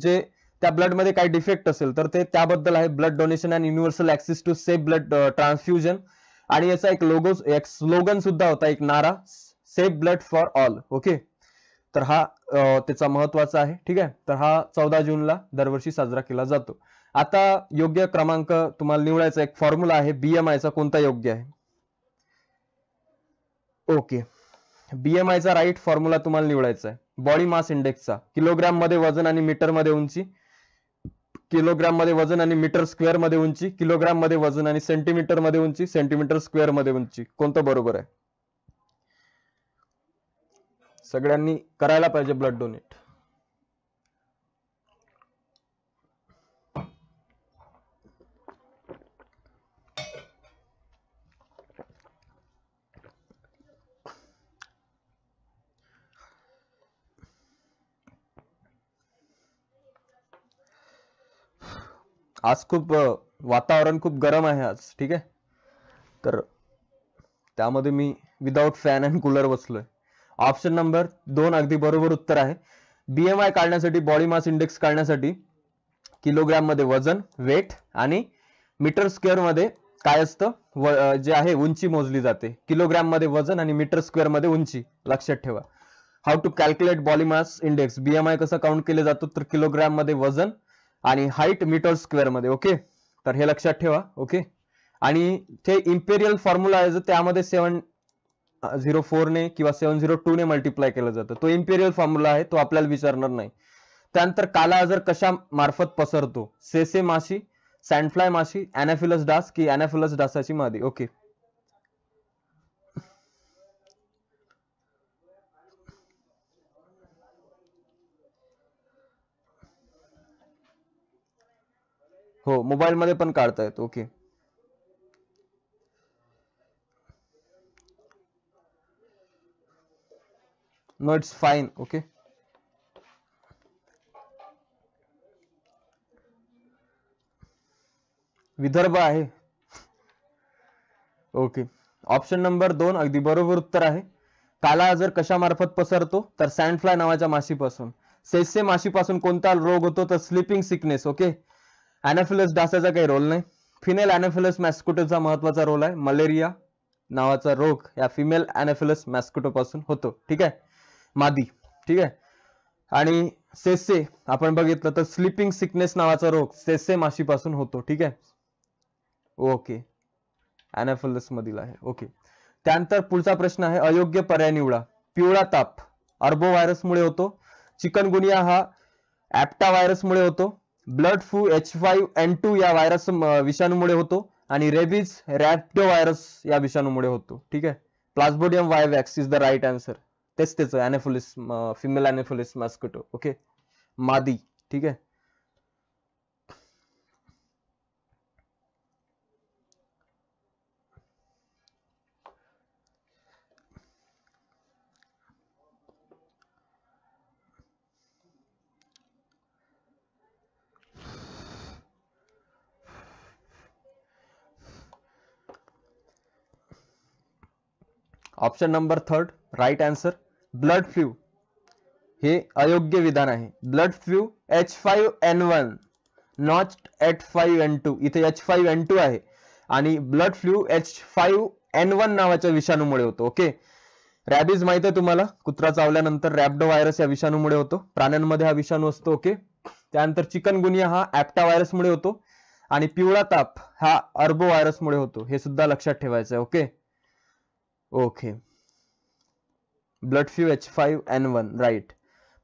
जे त्या ब्लडमध्ये काही डिफेक्ट असेल तर ते त्याबद्दल आहे blood donation and universal access to safe blood transfusion आणि याचा एक लोगो एक स्लोगन सुद्धा होता एक नारा safe blood for all okay तर हा त्याचा महत्वाचा आहे ठीक आहे तर हा चौदा जूनला दरवर्षी साजरा केला जातो आता योग्य क्रमांक तुम्हाला निवडायचा एक फॉर्म्युला आहे बीएमआयचा कोणता योग्य आहे ओके बीएमआयचा राईट फॉर्म्युला तुम्हाला निवडायचा आहे बॉडी मास इंडेक्सचा किलोग्राम मध्ये वजन आणि मीटर मध्ये उंची किलोग्राम मध्ये वजन आणि मीटर स्क्वेअर मध्ये उंची किलोग्राम मध्ये वजन आणि सेंटीमीटर मध्ये उंची सेंटीमीटर स्क्वेअर मध्ये उंची कोणतं बरोबर आहे सगळ्यांनी करायला पाहिजे ब्लड डोनेट आज खूप वातावरण खूप गरम आहे आज ठीक आहे तर त्यामध्ये मी विदाऊट फॅन अँड कूलर बसलोय ऑप्शन नंबर दोन अगदी बरोबर उत्तर आहे बीएमआय काढण्यासाठी बॉडी मास इंडेक्स काढण्यासाठी किलोग्राम मध्ये वजन वेट आणि मीटर स्क्वेअर मध्ये काय असतं जे आहे उंची मोजली जाते किलोग्राम मध्ये वजन आणि मीटर स्क्वेअर मध्ये उंची लक्षात ठेवा how to calculate body mass index BMI कसं काउंट केलं जातो तर किलोग्राम मध्ये वजन आणि हाईट मीटर स्क्वेअर मध्ये ओके तर हे लक्षात ठेवा ओके आणि ते इम्पेरियल फॉर्म्युला आहे त्यामध्ये सेवन झिरो फोरने किंवा सेवन झिरो टू ने मल्टिप्लाय केला जातो तो इम्पेरियल फॉर्म्युला आहे तो आपल्याला विचारणार नाही त्यानंतर काला आजार कशा मार्फत पसरतो सेसे माशी सँडफ्लाय माशी अॅनाफिलस डास की अॅनाफिलस डासाची मादी ओके हो मोबाईल मध्ये पण काढता येत okay no it's fine okay Vidarbha आहे ओके ऑप्शन नंबर दोन अगदी बरोबर उत्तर आहे काला आजार कशामार्फत पसरतो तर सँडफ्लाय नावाच्या माशीपासून सेसे माशीपासून कोणता रोग होतो तर स्लिपिंग सिकनेस ओके अॅनाफिलस डासाचा काही रोल नाही फिनेल अॅनाफिलस मॅस्किटोचा महत्वाचा रोल आहे मलेरिया नावाचा रोग या फिमेल अॅनाफिलस पासून होतो ठीक आहे मादी ठीक आहे आणि सेसे आपण बघितलं तर स्लिपिंग सिकनेस नावाचा रोग सेसे माशीपासून होतो ठीक आहे ओके अॅनाफिलस मधील आहे ओके त्यानंतर पुढचा प्रश्न आहे अयोग्य पर्याय निवडा पिवळा ताप अर्बो व्हायरसमुळे होतो चिकनगुनिया हा ऍप्टा व्हायरसमुळे होतो blood flu H five N two या व्हायरस विषाणूमुळे होतो आणि रेबीज रॅप्टो व्हायरस या विषाणूमुळे होतो ठीक आहे plasmodium vivax is the right answer तेच त्याचं अॅनेफोलिस फिमेल अॅनेफोलिस मस्कुटो ओके मादी ठीक आहे option number third right answer blood flu हे अयोग्य विधान आहे blood flu H five N one not eight five N two इथे एच फाईव्ह एन टू आहे आणि blood flu H five N one नावाच्या विषाणूमुळे होतो ओके रॅबीज माहित आहे तुम्हाला कुत्रा चावल्यानंतर रॅबडो व्हायरस या विषाणूमुळे होतो प्राण्यांमध्ये हा विषाणू असतो ओके त्यानंतर चिकनगुनिया हा ऍप्टा व्हायरसमुळे होतो आणि पिवळा ताप हा अर्बो व्हायरसमुळे होतो हे सुद्धा लक्षात ठेवायचं आहे okay okay H five N one right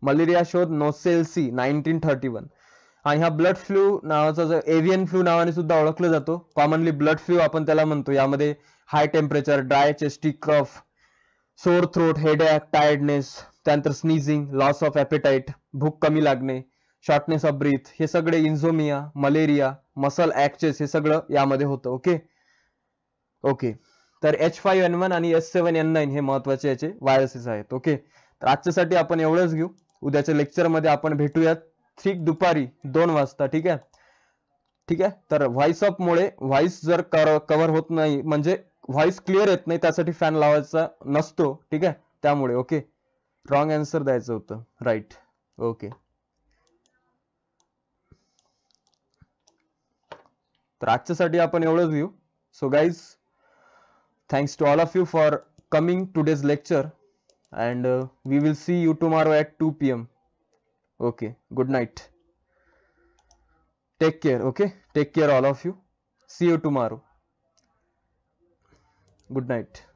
malaria शोध नोसेलसी नाईन्टीन थर्टी वन आणि हा ब्लड फ्लू नावाचा जो एव्हियन फ्लू नावाने सुद्धा ओळखला जातो कॉमनली ब्लड फ्लू आपण त्याला म्हणतो यामध्ये high temperature dry chesty cough sore throat headache tiredness त्यानंतर स्नीझिंग लॉस ऑफ ॲपेटाईट भूक कमी लागणे शॉर्टनेस ऑफ ब्रीथ हे सगळे इन्झोमिया मलेरिया मसल ऍक्चेस हे सगळं यामध्ये होतं ओके ओके तर एच फाईव्ह एन वन आणि एस सेव्हन एन नाईन हे महत्वाचे याचे वायरसेस आहेत ओके तर आजच्यासाठी आपण एवढंच घेऊ उद्याच्या लेक्चरमध्ये आपण भेटूयात ठीक दुपारी दोन वाजता ठीक आहे ठीक आहे तर व्हॉइस मुळे व्हॉइस जर कव्हर होत नाही म्हणजे व्हॉइस क्लिअर येत नाही त्यासाठी फॅन लावायचा नसतो ठीक आहे त्यामुळे ओके रॉंग आन्सर द्यायचं होतं राईट ओके तर आजच्यासाठी आपण एवढंच घेऊ so guys thanks to all of you for coming today's lecture and uh, we will see you tomorrow at 2 pm okay good night take care okay take care all of you see you tomorrow good night